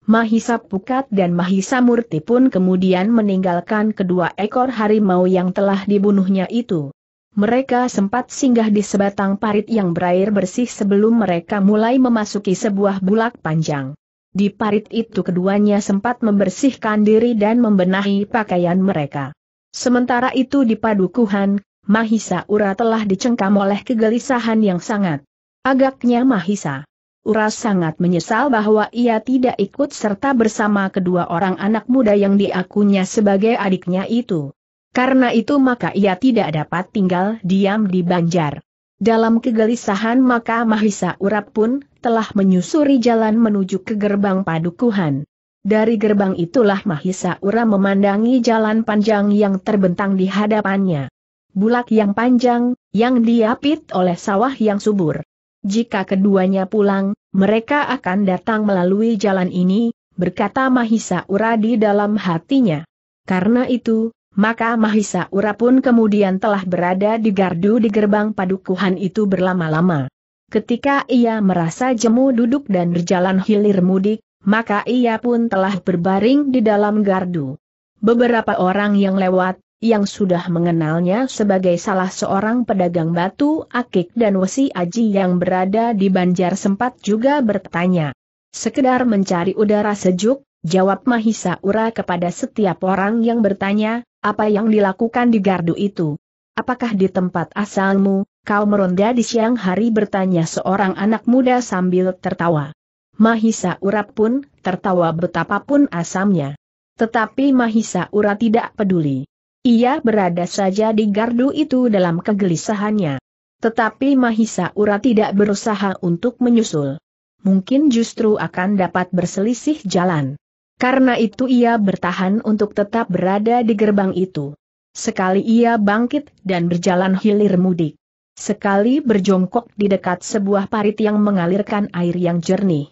Mahisa Pukat dan Mahisa Murti pun kemudian meninggalkan kedua ekor harimau yang telah dibunuhnya itu. Mereka sempat singgah di sebatang parit yang berair bersih sebelum mereka mulai memasuki sebuah bulak panjang. Di parit itu keduanya sempat membersihkan diri dan membenahi pakaian mereka. Sementara itu di padukuhan, Mahisa Ura telah dicengkam oleh kegelisahan yang sangat. Agaknya Mahisa Uras sangat menyesal bahwa ia tidak ikut serta bersama kedua orang anak muda yang diakunya sebagai adiknya itu. Karena itu maka ia tidak dapat tinggal diam di Banjar. Dalam kegelisahan maka Mahisa Urap pun telah menyusuri jalan menuju ke gerbang padukuhan. Dari gerbang itulah Mahisa Ura memandangi jalan panjang yang terbentang di hadapannya. Bulak yang panjang, yang diapit oleh sawah yang subur. Jika keduanya pulang, mereka akan datang melalui jalan ini, berkata Mahisa Ura di dalam hatinya. Karena itu, maka Mahisa Ura pun kemudian telah berada di gardu di gerbang padukuhan itu berlama-lama. Ketika ia merasa jemu duduk dan berjalan hilir mudik, maka ia pun telah berbaring di dalam gardu. Beberapa orang yang lewat, yang sudah mengenalnya sebagai salah seorang pedagang batu akik dan wesi aji yang berada di Banjar sempat juga bertanya. Sekedar mencari udara sejuk, jawab Mahisa Ura kepada setiap orang yang bertanya, apa yang dilakukan di gardu itu? Apakah di tempat asalmu, kau meronda di siang hari bertanya seorang anak muda sambil tertawa. Mahisa Ura pun tertawa betapapun asamnya. Tetapi Mahisa Ura tidak peduli. Ia berada saja di gardu itu dalam kegelisahannya. Tetapi Mahisa Ura tidak berusaha untuk menyusul. Mungkin justru akan dapat berselisih jalan. Karena itu ia bertahan untuk tetap berada di gerbang itu. Sekali ia bangkit dan berjalan hilir mudik. Sekali berjongkok di dekat sebuah parit yang mengalirkan air yang jernih.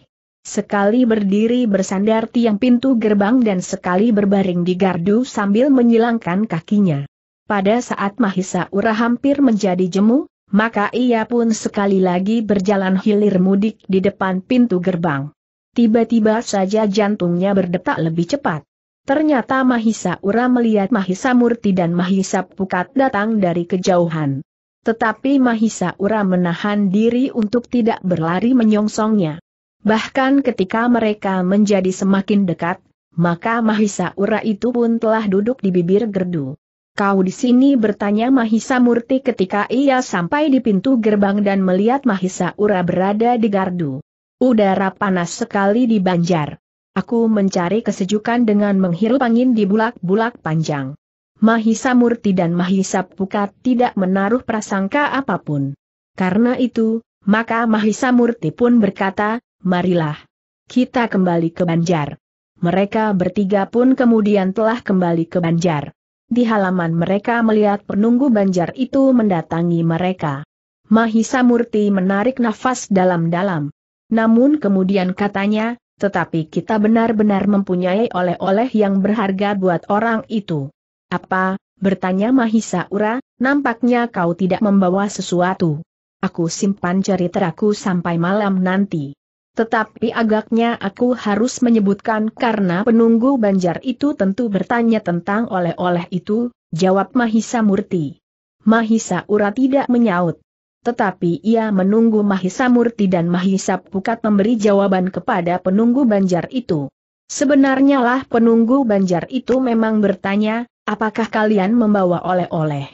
Sekali berdiri bersandar tiang pintu gerbang dan sekali berbaring di gardu sambil menyilangkan kakinya. Pada saat Mahisa Ura hampir menjadi jemu, maka ia pun sekali lagi berjalan hilir mudik di depan pintu gerbang. Tiba-tiba saja jantungnya berdetak lebih cepat. Ternyata Mahisa Ura melihat Mahisa Murti dan Mahisa Pukat datang dari kejauhan. Tetapi Mahisa Ura menahan diri untuk tidak berlari menyongsongnya. Bahkan ketika mereka menjadi semakin dekat, maka Mahisa Ura itu pun telah duduk di bibir gerdu. Kau di sini bertanya Mahisa Murti ketika ia sampai di pintu gerbang dan melihat Mahisa Ura berada di gardu. Udara panas sekali di Banjar. Aku mencari kesejukan dengan menghirup angin di bulak-bulak panjang. Mahisa Murti dan Mahisa Pukat tidak menaruh prasangka apapun. Karena itu, maka Mahisa Murti pun berkata, marilah. Kita kembali ke Banjar. Mereka bertiga pun kemudian telah kembali ke Banjar. Di halaman mereka melihat penunggu Banjar itu mendatangi mereka. Mahisa Murti menarik nafas dalam-dalam. Namun kemudian katanya, tetapi kita benar-benar mempunyai oleh-oleh yang berharga buat orang itu. Apa, bertanya Mahisa Ura, nampaknya kau tidak membawa sesuatu. Aku simpan ceritaku sampai malam nanti. Tetapi agaknya aku harus menyebutkan karena penunggu banjar itu tentu bertanya tentang oleh-oleh itu, jawab Mahisa Murti. Mahisa Ura tidak menyaut. Tetapi ia menunggu Mahisa Murti dan Mahisa Pukat memberi jawaban kepada penunggu banjar itu. Sebenarnya lah penunggu banjar itu memang bertanya, apakah kalian membawa oleh-oleh?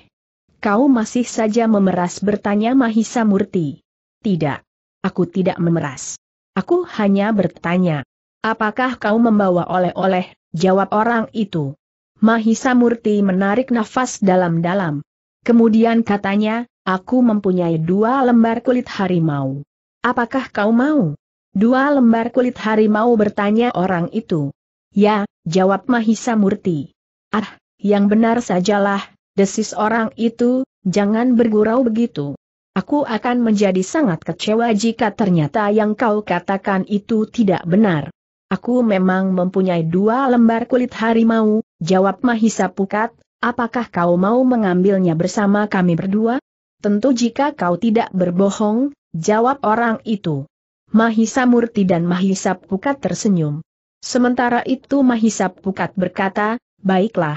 Kau masih saja memeras bertanya Mahisa Murti. Tidak. Aku tidak memeras. Aku hanya bertanya. Apakah kau membawa oleh-oleh, jawab orang itu. Mahisa Murti menarik nafas dalam-dalam. Kemudian katanya, aku mempunyai dua lembar kulit harimau. Apakah kau mau? Dua lembar kulit harimau bertanya orang itu. Ya, jawab Mahisa Murti. Ah, yang benar sajalah, desis orang itu, jangan bergurau begitu. Aku akan menjadi sangat kecewa jika ternyata yang kau katakan itu tidak benar. Aku memang mempunyai dua lembar kulit harimau, jawab Mahisa Pukat, apakah kau mau mengambilnya bersama kami berdua? Tentu jika kau tidak berbohong, jawab orang itu. Mahisa Murti dan Mahisa Pukat tersenyum. Sementara itu Mahisa Pukat berkata, baiklah.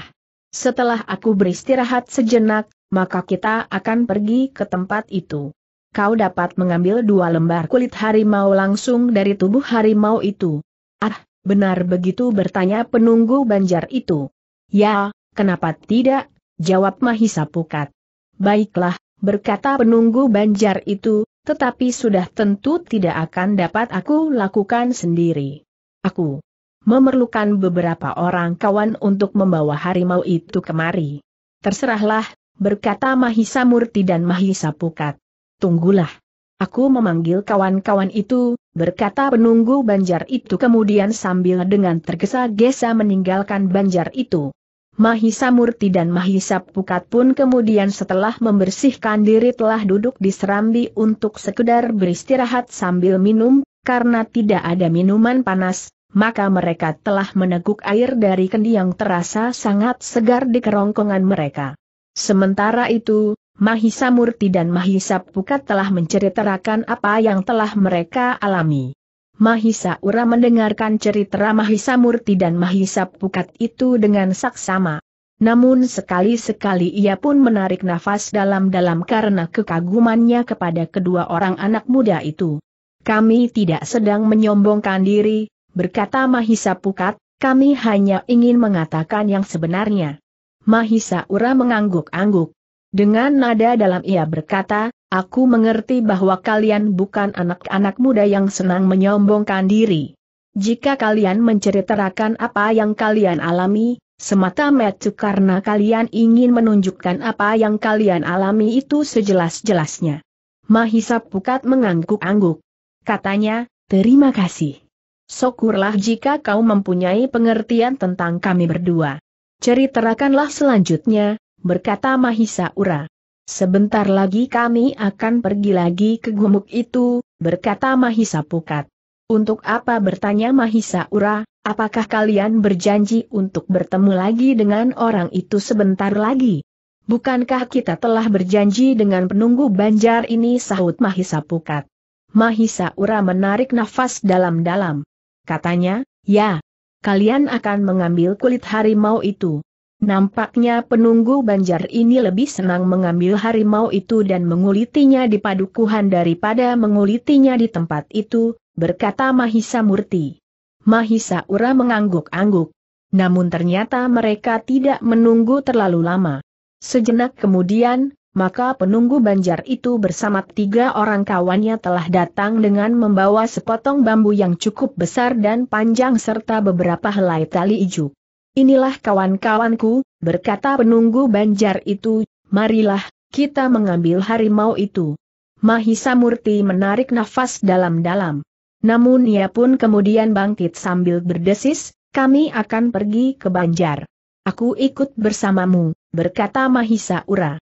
Setelah aku beristirahat sejenak, maka kita akan pergi ke tempat itu. Kau dapat mengambil dua lembar kulit harimau langsung dari tubuh harimau itu. Ah, benar begitu bertanya penunggu banjar itu. Ya, kenapa tidak? Jawab Mahisa Pukat. Baiklah, berkata penunggu banjar itu, tetapi sudah tentu tidak akan dapat aku lakukan sendiri. Aku memerlukan beberapa orang kawan untuk membawa harimau itu kemari. Terserahlah, berkata Mahisa Murti dan Mahisa Pukat. Tunggulah. Aku memanggil kawan-kawan itu, berkata penunggu banjar itu kemudian sambil dengan tergesa-gesa meninggalkan banjar itu. Mahisa Murti dan Mahisa Pukat pun kemudian setelah membersihkan diri telah duduk di serambi untuk sekedar beristirahat sambil minum, karena tidak ada minuman panas, maka mereka telah meneguk air dari kendi yang terasa sangat segar di kerongkongan mereka. Sementara itu, Mahisa Murti dan Mahisa Pukat telah menceritakan apa yang telah mereka alami. Mahisa Ura mendengarkan cerita Mahisa Murti dan Mahisa Pukat itu dengan saksama. Namun sekali-sekali ia pun menarik nafas dalam-dalam karena kekagumannya kepada kedua orang anak muda itu. Kami tidak sedang menyombongkan diri, berkata Mahisa Pukat, kami hanya ingin mengatakan yang sebenarnya. Mahisa Ura mengangguk-angguk. Dengan nada dalam ia berkata, aku mengerti bahwa kalian bukan anak-anak muda yang senang menyombongkan diri. Jika kalian menceritakan apa yang kalian alami, semata-mata karena kalian ingin menunjukkan apa yang kalian alami itu sejelas-jelasnya. Mahisa Pukat mengangguk-angguk. Katanya, terima kasih. Syukurlah jika kau mempunyai pengertian tentang kami berdua. Ceritakanlah selanjutnya, berkata Mahisa Ura. Sebentar lagi kami akan pergi lagi ke gumuk itu, berkata Mahisa Pukat. Untuk apa bertanya Mahisa Ura, apakah kalian berjanji untuk bertemu lagi dengan orang itu sebentar lagi? Bukankah kita telah berjanji dengan penunggu banjar ini sahut Mahisa Pukat? Mahisa Ura menarik nafas dalam-dalam. Katanya, ya, kalian akan mengambil kulit harimau itu. Nampaknya penunggu banjar ini lebih senang mengambil harimau itu dan mengulitinya di padukuhan daripada mengulitinya di tempat itu, berkata Mahisa Murti. Mahisa Ura mengangguk-angguk. Namun ternyata mereka tidak menunggu terlalu lama. Sejenak kemudian, maka penunggu banjar itu bersama tiga orang kawannya telah datang dengan membawa sepotong bambu yang cukup besar dan panjang serta beberapa helai tali ijuk. Inilah kawan-kawanku, berkata penunggu banjar itu, marilah, kita mengambil harimau itu. Mahisa Murti menarik nafas dalam-dalam. Namun ia pun kemudian bangkit sambil berdesis, kami akan pergi ke banjar. Aku ikut bersamamu, berkata Mahisa Ura.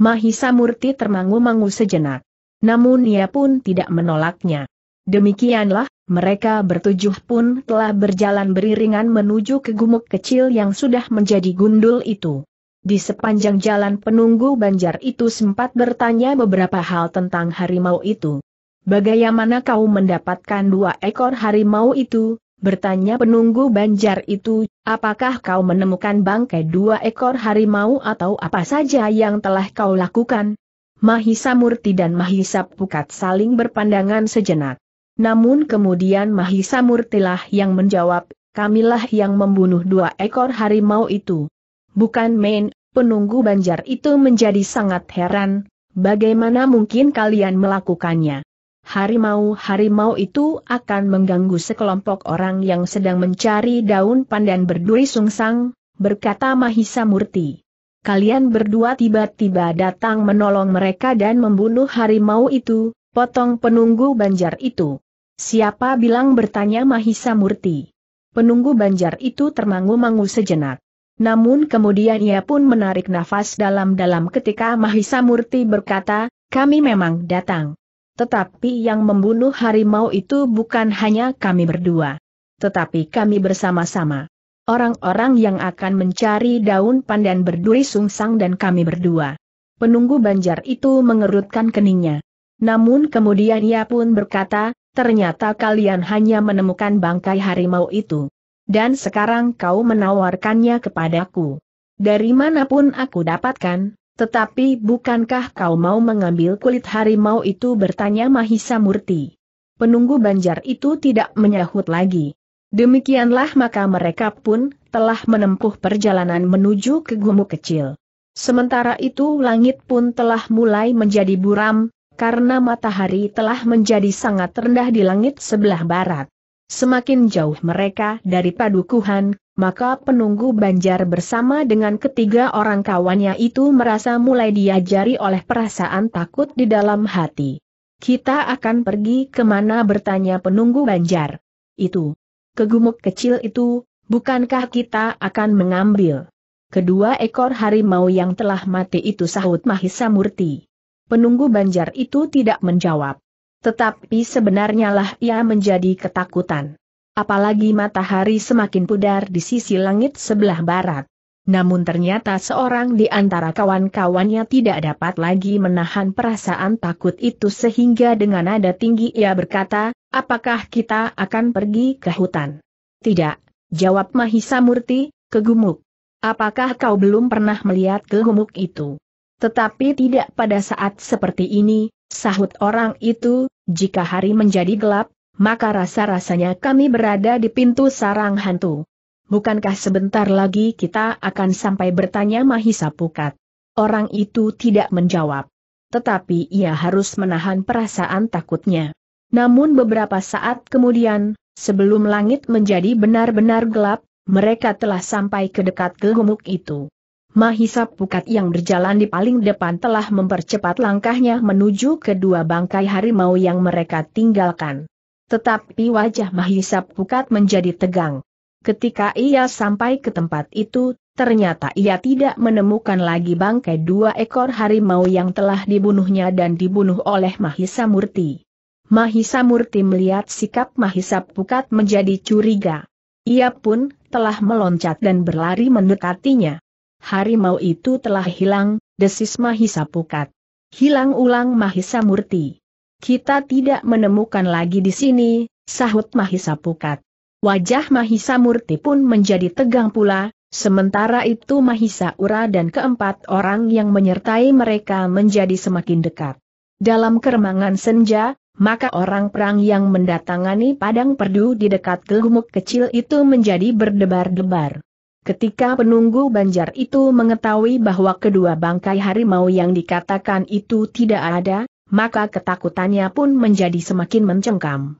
Mahisa Murti termangu-mangu sejenak. Namun ia pun tidak menolaknya. Demikianlah, mereka bertujuh pun telah berjalan beriringan menuju ke gumuk kecil yang sudah menjadi gundul itu. Di sepanjang jalan penunggu banjar itu sempat bertanya beberapa hal tentang harimau itu. Bagaimana kau mendapatkan dua ekor harimau itu? bertanya penunggu banjar itu, apakah kau menemukan bangkai dua ekor harimau atau apa saja yang telah kau lakukan? Mahisa Murti dan Mahisa Pukat saling berpandangan sejenak. Namun kemudian Mahisa Murtilah yang menjawab, kamilah yang membunuh dua ekor harimau itu. Bukan main, penunggu banjar itu menjadi sangat heran, bagaimana mungkin kalian melakukannya? harimau-harimau itu akan mengganggu sekelompok orang yang sedang mencari daun pandan berduri sungsang, berkata Mahisa Murti. Kalian berdua tiba-tiba datang menolong mereka dan membunuh harimau itu, potong penunggu banjar itu. Siapa bilang bertanya Mahisa Murti. Penunggu banjar itu termangu-mangu sejenak. Namun kemudian ia pun menarik nafas dalam-dalam ketika Mahisa Murti berkata, kami memang datang. Tetapi yang membunuh harimau itu bukan hanya kami berdua. Tetapi kami bersama-sama. Orang-orang yang akan mencari daun pandan berduri sungsang dan kami berdua. Penunggu banjar itu mengerutkan keningnya. Namun kemudian ia pun berkata, ternyata kalian hanya menemukan bangkai harimau itu. Dan sekarang kau menawarkannya kepadaku. Dari manapun aku dapatkan, tetapi bukankah kau mau mengambil kulit harimau itu bertanya Mahisa Murti. Penunggu banjar itu tidak menyahut lagi. Demikianlah maka mereka pun telah menempuh perjalanan menuju ke gumuk kecil. Sementara itu langit pun telah mulai menjadi buram, karena matahari telah menjadi sangat rendah di langit sebelah barat. Semakin jauh mereka dari padukuhan, maka penunggu banjar bersama dengan ketiga orang kawannya itu merasa mulai diajari oleh perasaan takut di dalam hati. Kita akan pergi kemana bertanya penunggu banjar. Itu. Kegumuk kecil itu, bukankah kita akan mengambil? Kedua ekor harimau yang telah mati itu sahut Mahisa Murti. Penunggu banjar itu tidak menjawab. Tetapi sebenarnya lah ia menjadi ketakutan. Apalagi matahari semakin pudar di sisi langit sebelah barat. Namun ternyata seorang di antara kawan-kawannya tidak dapat lagi menahan perasaan takut itu sehingga dengan nada tinggi ia berkata, apakah kita akan pergi ke hutan? Tidak, jawab Mahisa Murti, ke gumuk. Apakah kau belum pernah melihat ke gumuk itu? Tetapi tidak pada saat seperti ini, Sahut orang itu, jika hari menjadi gelap, maka rasa-rasanya kami berada di pintu sarang hantu. Bukankah sebentar lagi kita akan sampai bertanya Mahisa Pukat? Orang itu tidak menjawab. Tetapi ia harus menahan perasaan takutnya. Namun beberapa saat kemudian, sebelum langit menjadi benar-benar gelap, mereka telah sampai ke dekat gelumuk itu. Mahisa Pukat yang berjalan di paling depan telah mempercepat langkahnya menuju kedua bangkai harimau yang mereka tinggalkan. Tetapi wajah Mahisa Pukat menjadi tegang. Ketika ia sampai ke tempat itu, ternyata ia tidak menemukan lagi bangkai dua ekor harimau yang telah dibunuhnya dan dibunuh oleh Mahisa Murti. Mahisa Murti melihat sikap Mahisa Pukat menjadi curiga. Ia pun telah meloncat dan berlari mendekatinya harimau itu telah hilang, desis Mahisa Pukat. Hilang ulang Mahisa Murti. Kita tidak menemukan lagi di sini, sahut Mahisa Pukat. Wajah Mahisa Murti pun menjadi tegang pula, sementara itu Mahisa Ura dan keempat orang yang menyertai mereka menjadi semakin dekat. Dalam keremangan senja, maka orang perang yang mendatangani padang perdu di dekat gelumuk kecil itu menjadi berdebar-debar. Ketika penunggu banjar itu mengetahui bahwa kedua bangkai harimau yang dikatakan itu tidak ada, maka ketakutannya pun menjadi semakin mencengkam.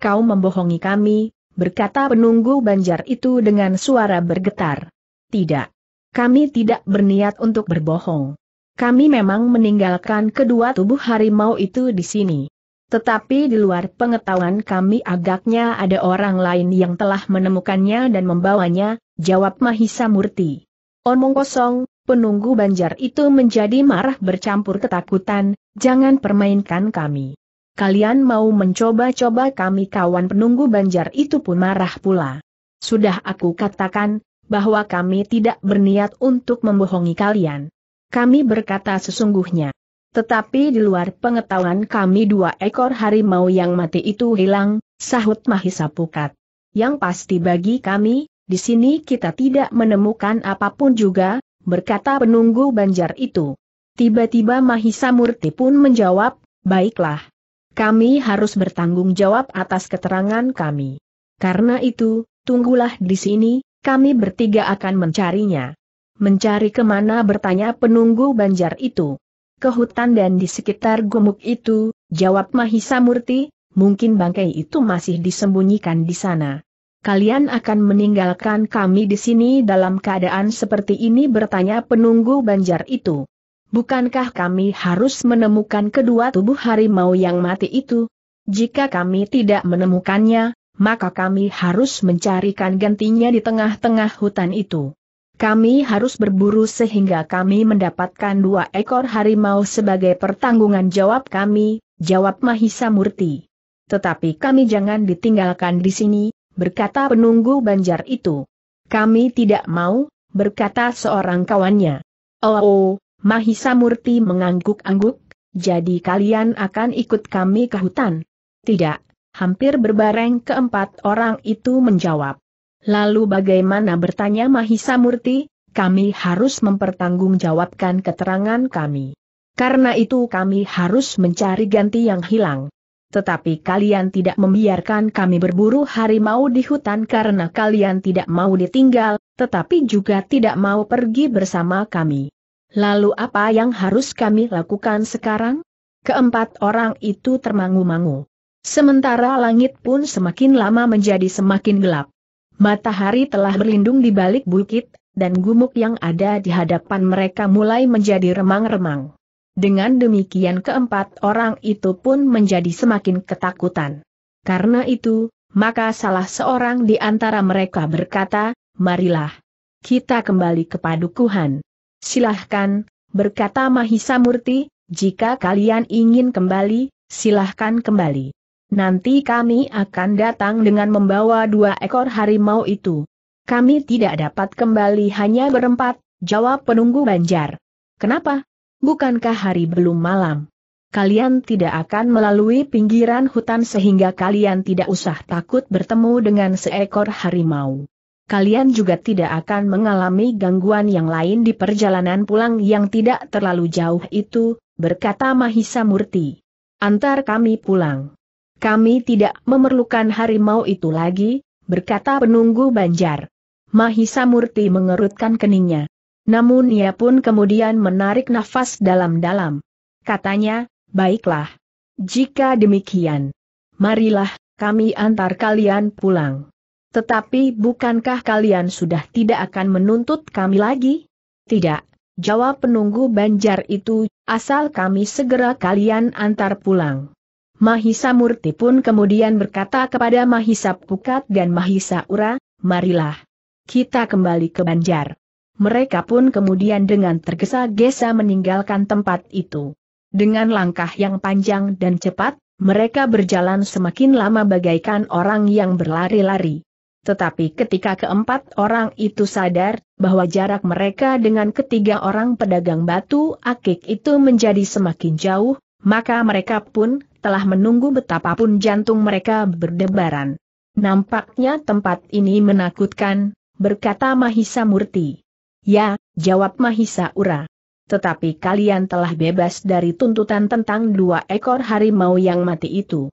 Kau membohongi kami, berkata penunggu banjar itu dengan suara bergetar. Tidak. Kami tidak berniat untuk berbohong. Kami memang meninggalkan kedua tubuh harimau itu di sini. Tetapi di luar pengetahuan kami agaknya ada orang lain yang telah menemukannya dan membawanya, jawab Mahisa Murti. Omong kosong, penunggu banjar itu menjadi marah bercampur ketakutan, jangan permainkan kami. Kalian mau mencoba-coba kami kawan penunggu banjar itu pun marah pula. Sudah aku katakan, bahwa kami tidak berniat untuk membohongi kalian. Kami berkata sesungguhnya. Tetapi di luar pengetahuan kami dua ekor harimau yang mati itu hilang, sahut Mahisa Pukat. Yang pasti bagi kami, di sini kita tidak menemukan apapun juga, berkata penunggu banjar itu. Tiba-tiba Mahisa Murti pun menjawab, baiklah. Kami harus bertanggung jawab atas keterangan kami. Karena itu, tunggulah di sini, kami bertiga akan mencarinya. Mencari kemana bertanya penunggu banjar itu. Ke hutan dan di sekitar gumuk itu, jawab Mahisa Murti, mungkin bangkai itu masih disembunyikan di sana kalian akan meninggalkan kami di sini dalam keadaan seperti ini bertanya penunggu banjar itu. Bukankah kami harus menemukan kedua tubuh harimau yang mati itu? Jika kami tidak menemukannya, maka kami harus mencarikan gantinya di tengah-tengah hutan itu. Kami harus berburu sehingga kami mendapatkan dua ekor harimau sebagai pertanggungan jawab kami, jawab Mahisa Murti. Tetapi kami jangan ditinggalkan di sini, berkata penunggu banjar itu. Kami tidak mau, berkata seorang kawannya. Oh, oh Mahisa Murti mengangguk-angguk, jadi kalian akan ikut kami ke hutan? Tidak, hampir berbareng keempat orang itu menjawab. Lalu bagaimana bertanya Mahisa Murti, kami harus mempertanggungjawabkan keterangan kami. Karena itu kami harus mencari ganti yang hilang. Tetapi kalian tidak membiarkan kami berburu harimau di hutan karena kalian tidak mau ditinggal, tetapi juga tidak mau pergi bersama kami. Lalu apa yang harus kami lakukan sekarang? Keempat orang itu termangu-mangu. Sementara langit pun semakin lama menjadi semakin gelap. Matahari telah berlindung di balik bukit, dan gumuk yang ada di hadapan mereka mulai menjadi remang-remang. Dengan demikian keempat orang itu pun menjadi semakin ketakutan. Karena itu, maka salah seorang di antara mereka berkata, marilah. Kita kembali ke padukuhan. Silahkan, berkata Mahisa Murti, jika kalian ingin kembali, silahkan kembali. Nanti kami akan datang dengan membawa dua ekor harimau itu. Kami tidak dapat kembali hanya berempat, jawab penunggu banjar. Kenapa? bukankah hari belum malam? Kalian tidak akan melalui pinggiran hutan sehingga kalian tidak usah takut bertemu dengan seekor harimau. Kalian juga tidak akan mengalami gangguan yang lain di perjalanan pulang yang tidak terlalu jauh itu, berkata Mahisa Murti. Antar kami pulang. Kami tidak memerlukan harimau itu lagi, berkata penunggu Banjar. Mahisa Murti mengerutkan keningnya. Namun ia pun kemudian menarik nafas dalam-dalam. Katanya, baiklah. Jika demikian, marilah kami antar kalian pulang. Tetapi bukankah kalian sudah tidak akan menuntut kami lagi? Tidak, jawab penunggu banjar itu, asal kami segera kalian antar pulang. Mahisa Murti pun kemudian berkata kepada Mahisa Pukat dan Mahisa Ura, marilah. Kita kembali ke banjar. Mereka pun kemudian dengan tergesa-gesa meninggalkan tempat itu. Dengan langkah yang panjang dan cepat, mereka berjalan semakin lama bagaikan orang yang berlari-lari. Tetapi ketika keempat orang itu sadar bahwa jarak mereka dengan ketiga orang pedagang batu akik itu menjadi semakin jauh, maka mereka pun telah menunggu betapapun jantung mereka berdebaran. Nampaknya tempat ini menakutkan, berkata Mahisa Murti. Ya, jawab Mahisa Ura. Tetapi kalian telah bebas dari tuntutan tentang dua ekor harimau yang mati itu.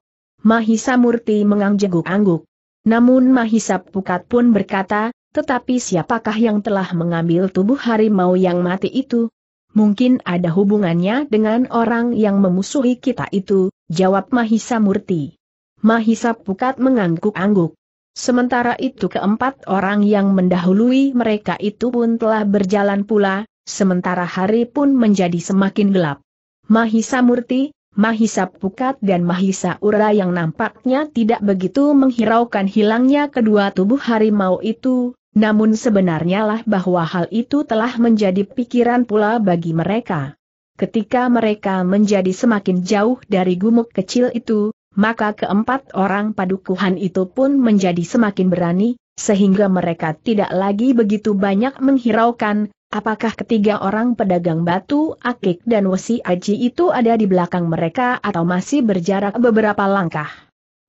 Mahisa Murti mengangguk-angguk. Namun Mahisa Pukat pun berkata, tetapi siapakah yang telah mengambil tubuh harimau yang mati itu? Mungkin ada hubungannya dengan orang yang memusuhi kita itu, jawab Mahisa Murti. Mahisa Pukat mengangguk-angguk. Sementara itu keempat orang yang mendahului mereka itu pun telah berjalan pula, sementara hari pun menjadi semakin gelap. Mahisa Murti, Mahisa Pukat dan Mahisa Ura yang nampaknya tidak begitu menghiraukan hilangnya kedua tubuh harimau itu, namun sebenarnya lah bahwa hal itu telah menjadi pikiran pula bagi mereka. Ketika mereka menjadi semakin jauh dari gumuk kecil itu, maka keempat orang padukuhan itu pun menjadi semakin berani, sehingga mereka tidak lagi begitu banyak menghiraukan, apakah ketiga orang pedagang batu akik dan wesi aji itu ada di belakang mereka atau masih berjarak beberapa langkah.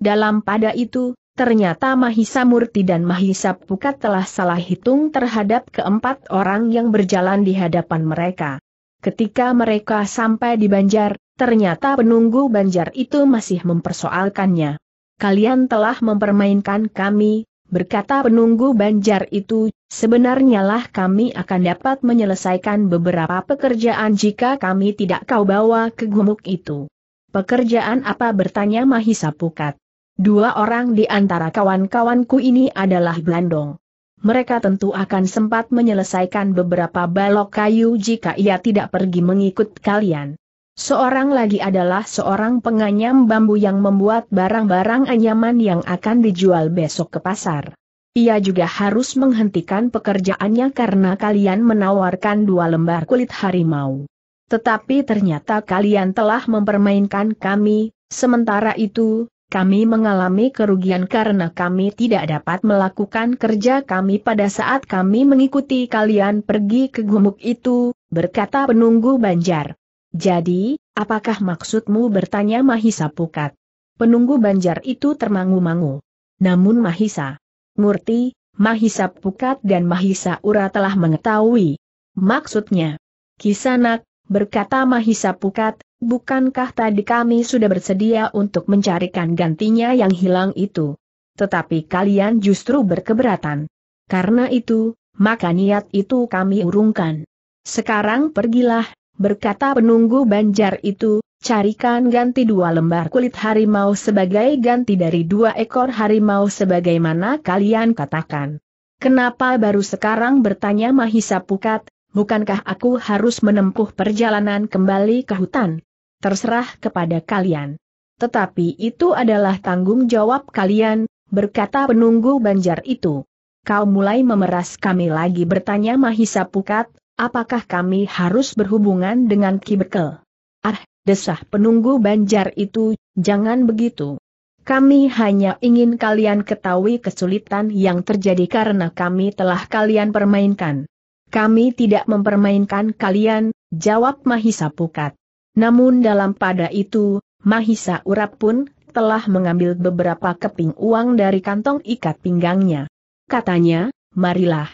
Dalam pada itu, Ternyata Mahisa Murti dan Mahisa Pukat telah salah hitung terhadap keempat orang yang berjalan di hadapan mereka. Ketika mereka sampai di Banjar, Ternyata penunggu banjar itu masih mempersoalkannya. Kalian telah mempermainkan kami, berkata penunggu banjar itu, sebenarnya lah kami akan dapat menyelesaikan beberapa pekerjaan jika kami tidak kau bawa ke gumuk itu. Pekerjaan apa bertanya Mahisa Pukat. Dua orang di antara kawan-kawanku ini adalah Blandong. Mereka tentu akan sempat menyelesaikan beberapa balok kayu jika ia tidak pergi mengikut kalian. Seorang lagi adalah seorang penganyam bambu yang membuat barang-barang anyaman yang akan dijual besok ke pasar. Ia juga harus menghentikan pekerjaannya karena kalian menawarkan dua lembar kulit harimau. Tetapi ternyata kalian telah mempermainkan kami, sementara itu, kami mengalami kerugian karena kami tidak dapat melakukan kerja kami pada saat kami mengikuti kalian pergi ke gumuk itu, berkata penunggu banjar. Jadi, apakah maksudmu bertanya Mahisa Pukat? Penunggu banjar itu termangu-mangu. Namun Mahisa, Murti, Mahisa Pukat dan Mahisa Ura telah mengetahui. Maksudnya, Kisanak, berkata Mahisa Pukat, bukankah tadi kami sudah bersedia untuk mencarikan gantinya yang hilang itu? Tetapi kalian justru berkeberatan. Karena itu, maka niat itu kami urungkan. Sekarang pergilah, berkata penunggu banjar itu, carikan ganti dua lembar kulit harimau sebagai ganti dari dua ekor harimau sebagaimana kalian katakan. Kenapa baru sekarang bertanya Mahisa Pukat, bukankah aku harus menempuh perjalanan kembali ke hutan? Terserah kepada kalian. Tetapi itu adalah tanggung jawab kalian, berkata penunggu banjar itu. Kau mulai memeras kami lagi bertanya Mahisa Pukat, apakah kami harus berhubungan dengan Ki Bekel? Ah, desah penunggu banjar itu, jangan begitu. Kami hanya ingin kalian ketahui kesulitan yang terjadi karena kami telah kalian permainkan. Kami tidak mempermainkan kalian, jawab Mahisa Pukat. Namun dalam pada itu, Mahisa Urap pun telah mengambil beberapa keping uang dari kantong ikat pinggangnya. Katanya, marilah,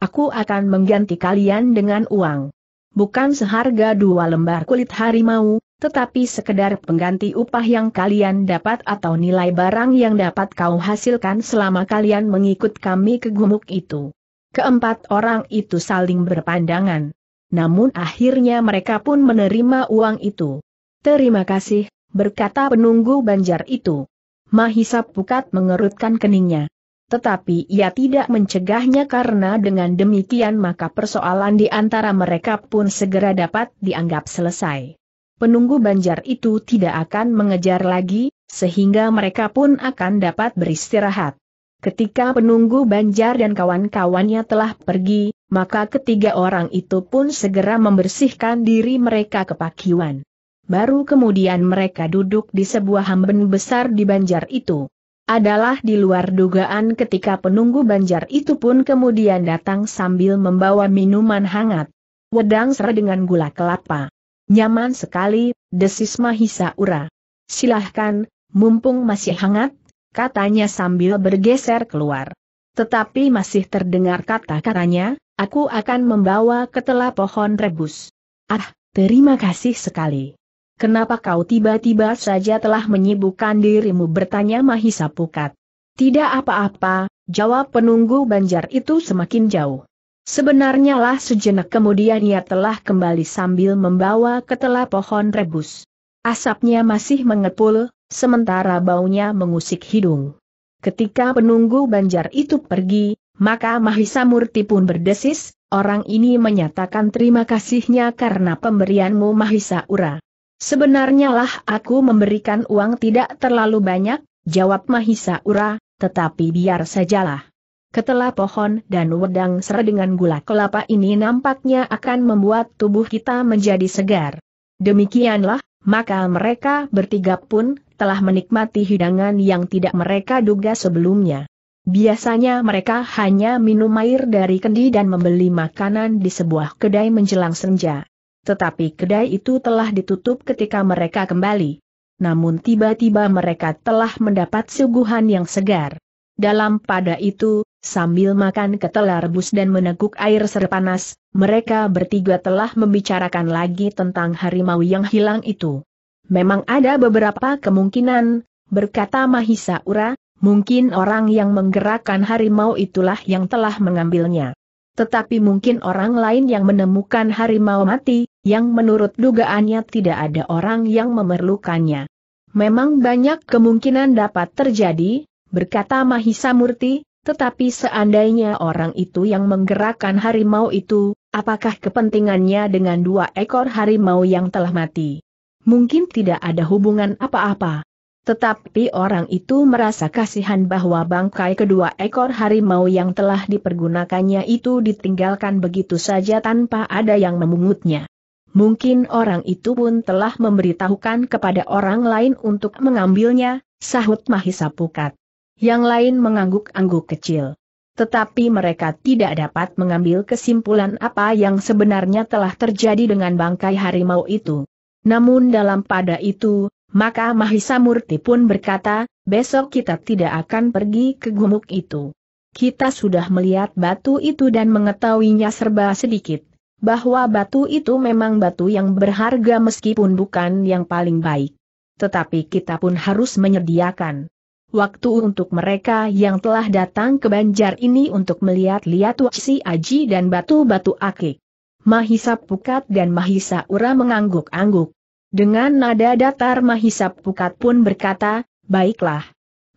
Aku akan mengganti kalian dengan uang. Bukan seharga dua lembar kulit harimau, tetapi sekedar pengganti upah yang kalian dapat atau nilai barang yang dapat kau hasilkan selama kalian mengikut kami ke gumuk itu. Keempat orang itu saling berpandangan. Namun akhirnya mereka pun menerima uang itu. Terima kasih, berkata penunggu banjar itu. Mahisa Pukat mengerutkan keningnya tetapi ia tidak mencegahnya karena dengan demikian maka persoalan di antara mereka pun segera dapat dianggap selesai. Penunggu banjar itu tidak akan mengejar lagi, sehingga mereka pun akan dapat beristirahat. Ketika penunggu banjar dan kawan-kawannya telah pergi, maka ketiga orang itu pun segera membersihkan diri mereka ke pakiwan. Baru kemudian mereka duduk di sebuah hamben besar di banjar itu adalah di luar dugaan ketika penunggu banjar itu pun kemudian datang sambil membawa minuman hangat. Wedang serai dengan gula kelapa. Nyaman sekali, desis Mahisa Ura. Silahkan, mumpung masih hangat, katanya sambil bergeser keluar. Tetapi masih terdengar kata-katanya, aku akan membawa ketela pohon rebus. Ah, terima kasih sekali. Kenapa kau tiba-tiba saja telah menyibukkan dirimu bertanya Mahisa Pukat? Tidak apa-apa, jawab penunggu banjar itu semakin jauh. Sebenarnya lah sejenak kemudian ia telah kembali sambil membawa ketela pohon rebus. Asapnya masih mengepul, sementara baunya mengusik hidung. Ketika penunggu banjar itu pergi, maka Mahisa Murti pun berdesis, orang ini menyatakan terima kasihnya karena pemberianmu Mahisa Ura. Sebenarnya lah aku memberikan uang tidak terlalu banyak, jawab Mahisa Ura, tetapi biar sajalah. Ketela pohon dan wedang serai dengan gula kelapa ini nampaknya akan membuat tubuh kita menjadi segar. Demikianlah, maka mereka bertiga pun telah menikmati hidangan yang tidak mereka duga sebelumnya. Biasanya mereka hanya minum air dari kendi dan membeli makanan di sebuah kedai menjelang senja. Tetapi kedai itu telah ditutup ketika mereka kembali. Namun tiba-tiba mereka telah mendapat suguhan yang segar. Dalam pada itu, sambil makan ketela rebus dan meneguk air serpanas, mereka bertiga telah membicarakan lagi tentang harimau yang hilang itu. Memang ada beberapa kemungkinan, berkata Mahisa Ura, mungkin orang yang menggerakkan harimau itulah yang telah mengambilnya. Tetapi mungkin orang lain yang menemukan harimau mati, yang menurut dugaannya tidak ada orang yang memerlukannya. Memang banyak kemungkinan dapat terjadi, berkata Mahisa Murti, tetapi seandainya orang itu yang menggerakkan harimau itu, apakah kepentingannya dengan dua ekor harimau yang telah mati? Mungkin tidak ada hubungan apa-apa. Tetapi orang itu merasa kasihan bahwa bangkai kedua ekor harimau yang telah dipergunakannya itu ditinggalkan begitu saja tanpa ada yang memungutnya. Mungkin orang itu pun telah memberitahukan kepada orang lain untuk mengambilnya, sahut Mahisa Pukat. Yang lain mengangguk-angguk kecil. Tetapi mereka tidak dapat mengambil kesimpulan apa yang sebenarnya telah terjadi dengan bangkai harimau itu. Namun dalam pada itu, maka Mahisa Murti pun berkata, besok kita tidak akan pergi ke gumuk itu. Kita sudah melihat batu itu dan mengetahuinya serba sedikit bahwa batu itu memang batu yang berharga meskipun bukan yang paling baik. Tetapi kita pun harus menyediakan waktu untuk mereka yang telah datang ke banjar ini untuk melihat-lihat Waksi Aji dan batu-batu akik. Mahisa Pukat dan Mahisa Ura mengangguk-angguk. Dengan nada datar Mahisa Pukat pun berkata, baiklah.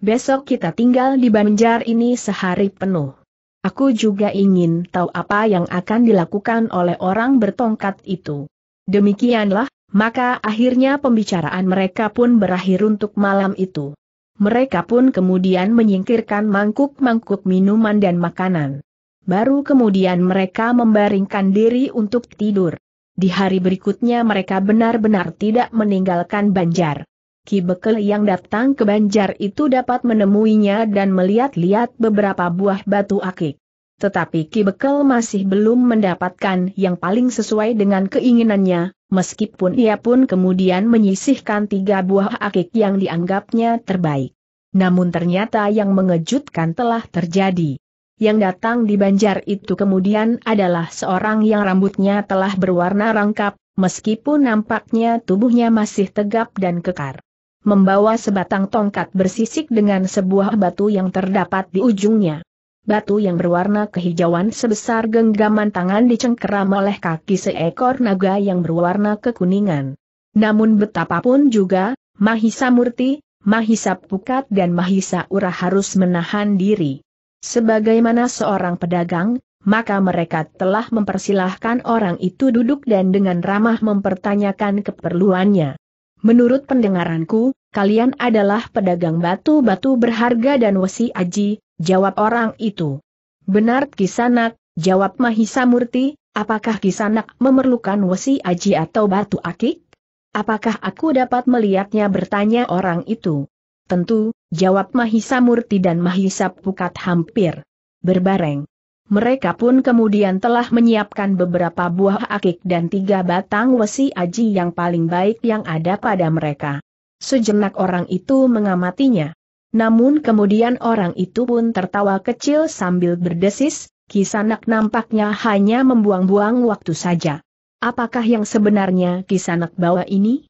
Besok kita tinggal di banjar ini sehari penuh. Aku juga ingin tahu apa yang akan dilakukan oleh orang bertongkat itu. Demikianlah, maka akhirnya pembicaraan mereka pun berakhir untuk malam itu. Mereka pun kemudian menyingkirkan mangkuk-mangkuk minuman dan makanan. Baru kemudian mereka membaringkan diri untuk tidur. Di hari berikutnya mereka benar-benar tidak meninggalkan Banjar. Ki Bekel yang datang ke Banjar itu dapat menemuinya dan melihat-lihat beberapa buah batu akik. Tetapi Ki Bekel masih belum mendapatkan yang paling sesuai dengan keinginannya, meskipun ia pun kemudian menyisihkan tiga buah akik yang dianggapnya terbaik. Namun ternyata yang mengejutkan telah terjadi. Yang datang di Banjar itu kemudian adalah seorang yang rambutnya telah berwarna rangkap, meskipun nampaknya tubuhnya masih tegap dan kekar membawa sebatang tongkat bersisik dengan sebuah batu yang terdapat di ujungnya. Batu yang berwarna kehijauan sebesar genggaman tangan dicengkeram oleh kaki seekor naga yang berwarna kekuningan. Namun betapapun juga, Mahisa Murti, Mahisa Pukat dan Mahisa Ura harus menahan diri. Sebagaimana seorang pedagang, maka mereka telah mempersilahkan orang itu duduk dan dengan ramah mempertanyakan keperluannya. Menurut pendengaranku, kalian adalah pedagang batu-batu berharga dan wesi aji, jawab orang itu. Benar Kisanak, jawab Mahisa Murti, apakah Kisanak memerlukan wesi aji atau batu akik? Apakah aku dapat melihatnya bertanya orang itu? Tentu, jawab Mahisa Murti dan Mahisa Pukat hampir berbareng. Mereka pun kemudian telah menyiapkan beberapa buah akik dan tiga batang wesi aji yang paling baik yang ada pada mereka. Sejenak orang itu mengamatinya. Namun kemudian orang itu pun tertawa kecil sambil berdesis, Kisanak nampaknya hanya membuang-buang waktu saja. Apakah yang sebenarnya Kisanak bawa ini?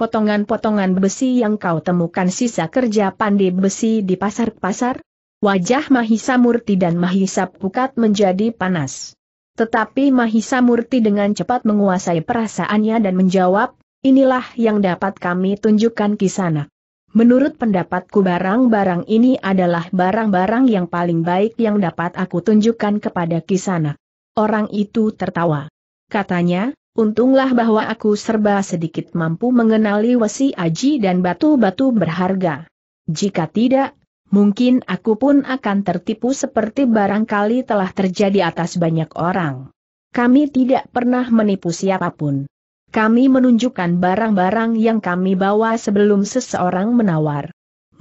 Potongan-potongan besi yang kau temukan sisa kerja pandai besi di pasar-pasar? Wajah Mahisa Murti dan Mahisa Pukat menjadi panas. Tetapi Mahisa Murti dengan cepat menguasai perasaannya dan menjawab, inilah yang dapat kami tunjukkan kisana. Menurut pendapatku barang-barang ini adalah barang-barang yang paling baik yang dapat aku tunjukkan kepada Kisana. Orang itu tertawa. Katanya, untunglah bahwa aku serba sedikit mampu mengenali wasi aji dan batu-batu berharga. Jika tidak, mungkin aku pun akan tertipu seperti barangkali telah terjadi atas banyak orang. Kami tidak pernah menipu siapapun. Kami menunjukkan barang-barang yang kami bawa sebelum seseorang menawar.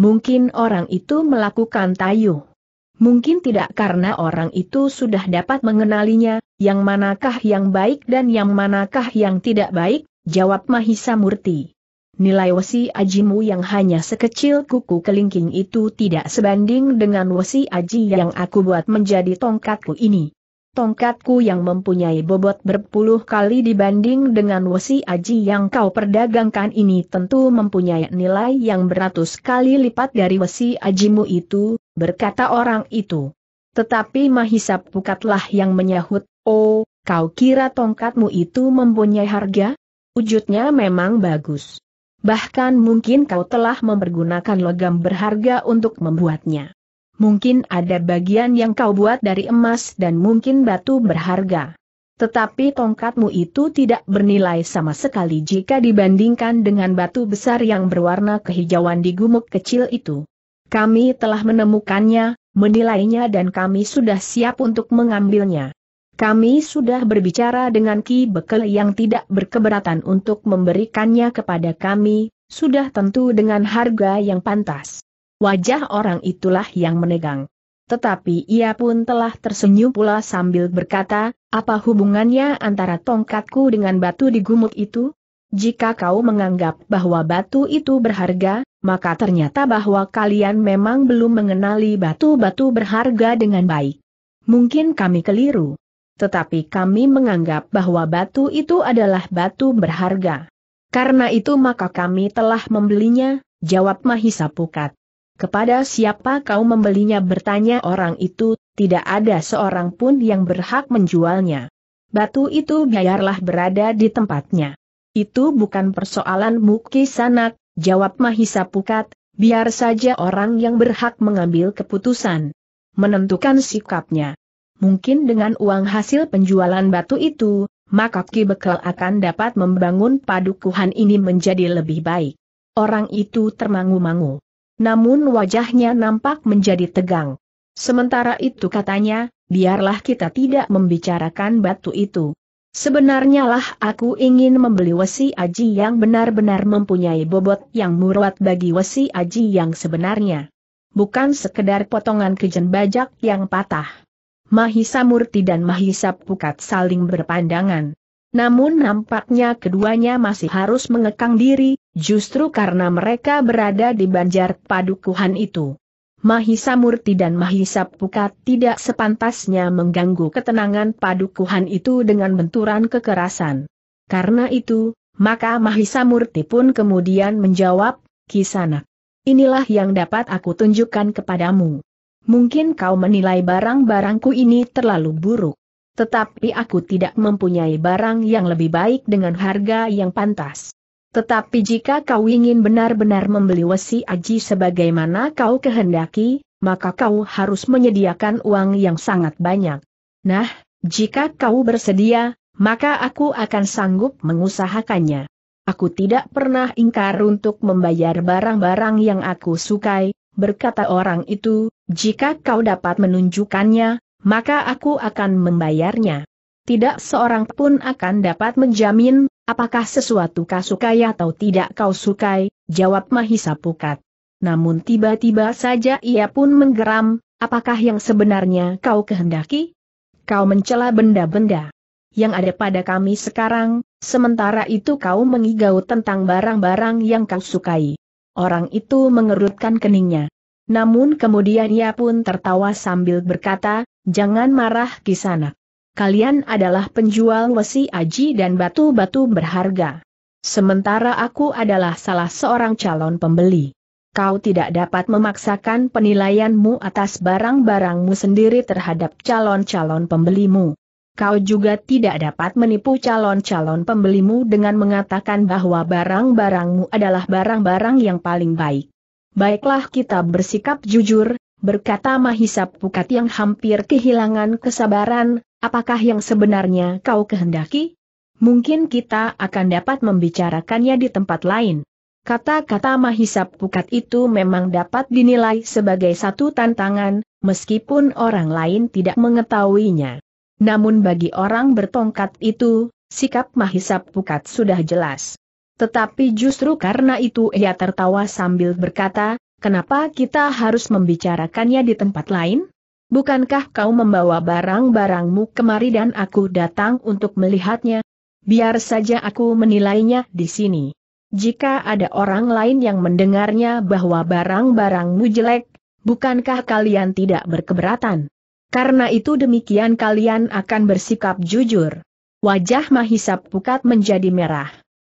Mungkin orang itu melakukan tayu. Mungkin tidak karena orang itu sudah dapat mengenalinya, yang manakah yang baik dan yang manakah yang tidak baik, jawab Mahisa Murti. Nilai wesi ajimu yang hanya sekecil kuku kelingking itu tidak sebanding dengan wesi aji yang aku buat menjadi tongkatku ini. Tongkatku yang mempunyai bobot berpuluh kali dibanding dengan wesi aji yang kau perdagangkan ini tentu mempunyai nilai yang beratus kali lipat dari wesi ajimu itu, berkata orang itu. Tetapi Mahisa Pukatlah yang menyahut, oh, kau kira tongkatmu itu mempunyai harga? Wujudnya memang bagus. Bahkan mungkin kau telah mempergunakan logam berharga untuk membuatnya. Mungkin ada bagian yang kau buat dari emas dan mungkin batu berharga. Tetapi tongkatmu itu tidak bernilai sama sekali jika dibandingkan dengan batu besar yang berwarna kehijauan di gumuk kecil itu. Kami telah menemukannya, menilainya dan kami sudah siap untuk mengambilnya. Kami sudah berbicara dengan Ki Bekel yang tidak berkeberatan untuk memberikannya kepada kami, sudah tentu dengan harga yang pantas. Wajah orang itulah yang menegang. Tetapi ia pun telah tersenyum pula sambil berkata, apa hubungannya antara tongkatku dengan batu di gumuk itu? Jika kau menganggap bahwa batu itu berharga, maka ternyata bahwa kalian memang belum mengenali batu-batu berharga dengan baik. Mungkin kami keliru tetapi kami menganggap bahwa batu itu adalah batu berharga. Karena itu maka kami telah membelinya, jawab Mahisa Pukat. Kepada siapa kau membelinya bertanya orang itu, tidak ada seorang pun yang berhak menjualnya. Batu itu biarlah berada di tempatnya. Itu bukan persoalan Muki Sanak, jawab Mahisa Pukat, biar saja orang yang berhak mengambil keputusan. Menentukan sikapnya. Mungkin dengan uang hasil penjualan batu itu, maka Ki Bekel akan dapat membangun padukuhan ini menjadi lebih baik. Orang itu termangu-mangu. Namun wajahnya nampak menjadi tegang. Sementara itu katanya, biarlah kita tidak membicarakan batu itu. Sebenarnya lah aku ingin membeli wesi aji yang benar-benar mempunyai bobot yang murwat bagi wesi aji yang sebenarnya. Bukan sekedar potongan kejen bajak yang patah. Mahisa Murti dan Mahisa Pukat saling berpandangan. Namun nampaknya keduanya masih harus mengekang diri, justru karena mereka berada di banjar padukuhan itu. Mahisa Murti dan Mahisa Pukat tidak sepantasnya mengganggu ketenangan padukuhan itu dengan benturan kekerasan. Karena itu, maka Mahisa Murti pun kemudian menjawab, Kisana, inilah yang dapat aku tunjukkan kepadamu. Mungkin kau menilai barang-barangku ini terlalu buruk. Tetapi aku tidak mempunyai barang yang lebih baik dengan harga yang pantas. Tetapi jika kau ingin benar-benar membeli wesi aji sebagaimana kau kehendaki, maka kau harus menyediakan uang yang sangat banyak. Nah, jika kau bersedia, maka aku akan sanggup mengusahakannya. Aku tidak pernah ingkar untuk membayar barang-barang yang aku sukai, berkata orang itu, jika kau dapat menunjukkannya, maka aku akan membayarnya. Tidak seorang pun akan dapat menjamin, apakah sesuatu kau sukai atau tidak kau sukai, jawab Mahisa Pukat. Namun tiba-tiba saja ia pun menggeram, apakah yang sebenarnya kau kehendaki? Kau mencela benda-benda yang ada pada kami sekarang, sementara itu kau mengigau tentang barang-barang yang kau sukai. Orang itu mengerutkan keningnya. Namun kemudian ia pun tertawa sambil berkata, jangan marah kisana. Kalian adalah penjual wesi aji dan batu-batu berharga. Sementara aku adalah salah seorang calon pembeli. Kau tidak dapat memaksakan penilaianmu atas barang-barangmu sendiri terhadap calon-calon pembelimu. Kau juga tidak dapat menipu calon-calon pembelimu dengan mengatakan bahwa barang-barangmu adalah barang-barang yang paling baik. Baiklah kita bersikap jujur, berkata Mahisa Pukat yang hampir kehilangan kesabaran, apakah yang sebenarnya kau kehendaki? Mungkin kita akan dapat membicarakannya di tempat lain. Kata-kata Mahisa Pukat itu memang dapat dinilai sebagai satu tantangan, meskipun orang lain tidak mengetahuinya. Namun bagi orang bertongkat itu, sikap Mahisa Pukat sudah jelas. Tetapi justru karena itu ia tertawa sambil berkata, kenapa kita harus membicarakannya di tempat lain? Bukankah kau membawa barang-barangmu kemari dan aku datang untuk melihatnya? Biar saja aku menilainya di sini. Jika ada orang lain yang mendengarnya bahwa barang-barangmu jelek, bukankah kalian tidak berkeberatan? Karena itu demikian kalian akan bersikap jujur. Wajah Mahisa Pukat menjadi merah.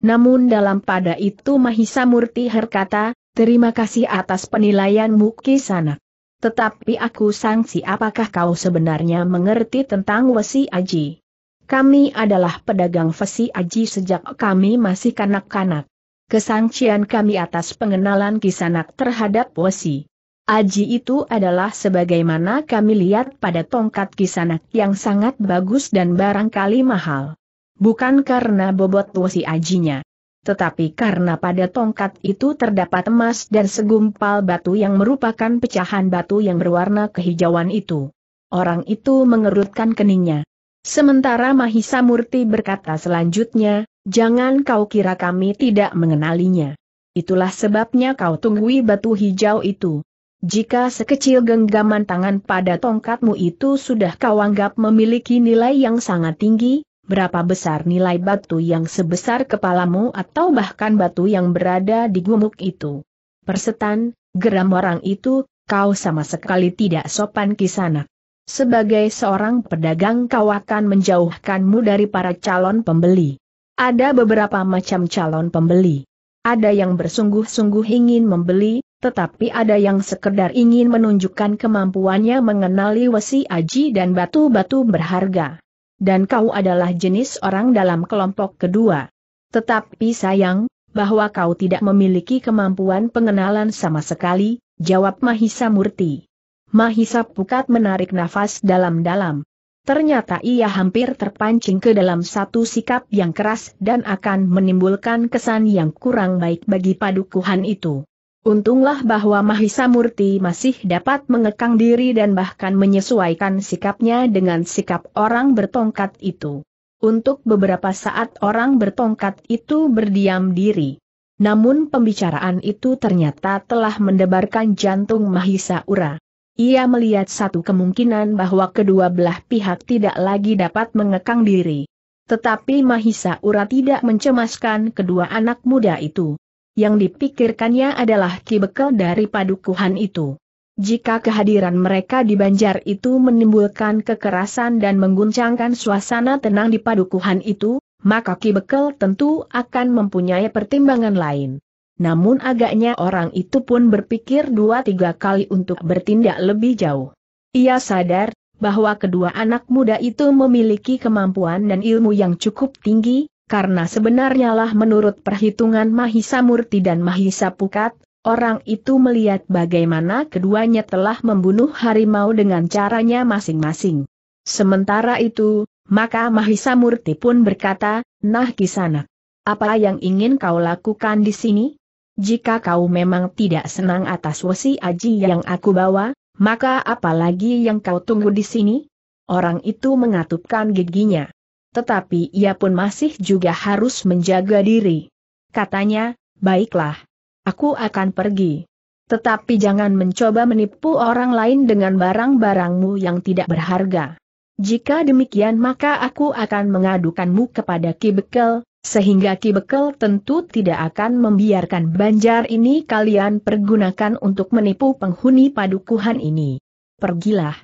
Namun dalam pada itu Mahisa Murti berkata, terima kasih atas penilaianmu kisanak. Tetapi aku sangsi apakah kau sebenarnya mengerti tentang wesi aji. Kami adalah pedagang wesi aji sejak kami masih kanak-kanak. Kesangcian kami atas pengenalan kisanak terhadap wesi Aji itu adalah sebagaimana kami lihat pada tongkat kisanak yang sangat bagus dan barangkali mahal. Bukan karena bobot wasi ajinya. Tetapi karena pada tongkat itu terdapat emas dan segumpal batu yang merupakan pecahan batu yang berwarna kehijauan itu. Orang itu mengerutkan keningnya. Sementara Mahisa Murti berkata selanjutnya, jangan kau kira kami tidak mengenalinya. Itulah sebabnya kau tunggui batu hijau itu. Jika sekecil genggaman tangan pada tongkatmu itu sudah kau anggap memiliki nilai yang sangat tinggi, berapa besar nilai batu yang sebesar kepalamu atau bahkan batu yang berada di gumuk itu. Persetan, geram orang itu, kau sama sekali tidak sopan kisanak. Sebagai seorang pedagang kau akan menjauhkanmu dari para calon pembeli. Ada beberapa macam calon pembeli. Ada yang bersungguh-sungguh ingin membeli, tetapi ada yang sekedar ingin menunjukkan kemampuannya mengenali wesi aji dan batu-batu berharga. Dan kau adalah jenis orang dalam kelompok kedua. Tetapi sayang, bahwa kau tidak memiliki kemampuan pengenalan sama sekali, jawab Mahisa Murti. Mahisa Pukat menarik nafas dalam-dalam. Ternyata ia hampir terpancing ke dalam satu sikap yang keras dan akan menimbulkan kesan yang kurang baik bagi padukuhan itu. Untunglah bahwa Mahisa Murti masih dapat mengekang diri dan bahkan menyesuaikan sikapnya dengan sikap orang bertongkat itu. Untuk beberapa saat orang bertongkat itu berdiam diri. Namun pembicaraan itu ternyata telah mendebarkan jantung Mahisa Ura. Ia melihat satu kemungkinan bahwa kedua belah pihak tidak lagi dapat mengekang diri. Tetapi Mahisa Ura tidak mencemaskan kedua anak muda itu. Yang dipikirkannya adalah kibekel dari padukuhan itu. Jika kehadiran mereka di banjar itu menimbulkan kekerasan dan mengguncangkan suasana tenang di padukuhan itu, maka kibekel tentu akan mempunyai pertimbangan lain namun agaknya orang itu pun berpikir dua tiga kali untuk bertindak lebih jauh. Ia sadar, bahwa kedua anak muda itu memiliki kemampuan dan ilmu yang cukup tinggi, karena sebenarnya lah menurut perhitungan Mahisa Murti dan Mahisa Pukat, Orang itu melihat bagaimana keduanya telah membunuh harimau dengan caranya masing-masing. Sementara itu, maka Mahisa Murti pun berkata, Nah kisanak, apa yang ingin kau lakukan di sini? jika kau memang tidak senang atas wasi aji yang aku bawa, maka apalagi yang kau tunggu di sini? Orang itu mengatupkan giginya. Tetapi ia pun masih juga harus menjaga diri. Katanya, baiklah. Aku akan pergi. Tetapi jangan mencoba menipu orang lain dengan barang-barangmu yang tidak berharga. Jika demikian maka aku akan mengadukanmu kepada Ki Bekel, sehingga Ki Bekel tentu tidak akan membiarkan banjar ini kalian pergunakan untuk menipu penghuni padukuhan ini. Pergilah.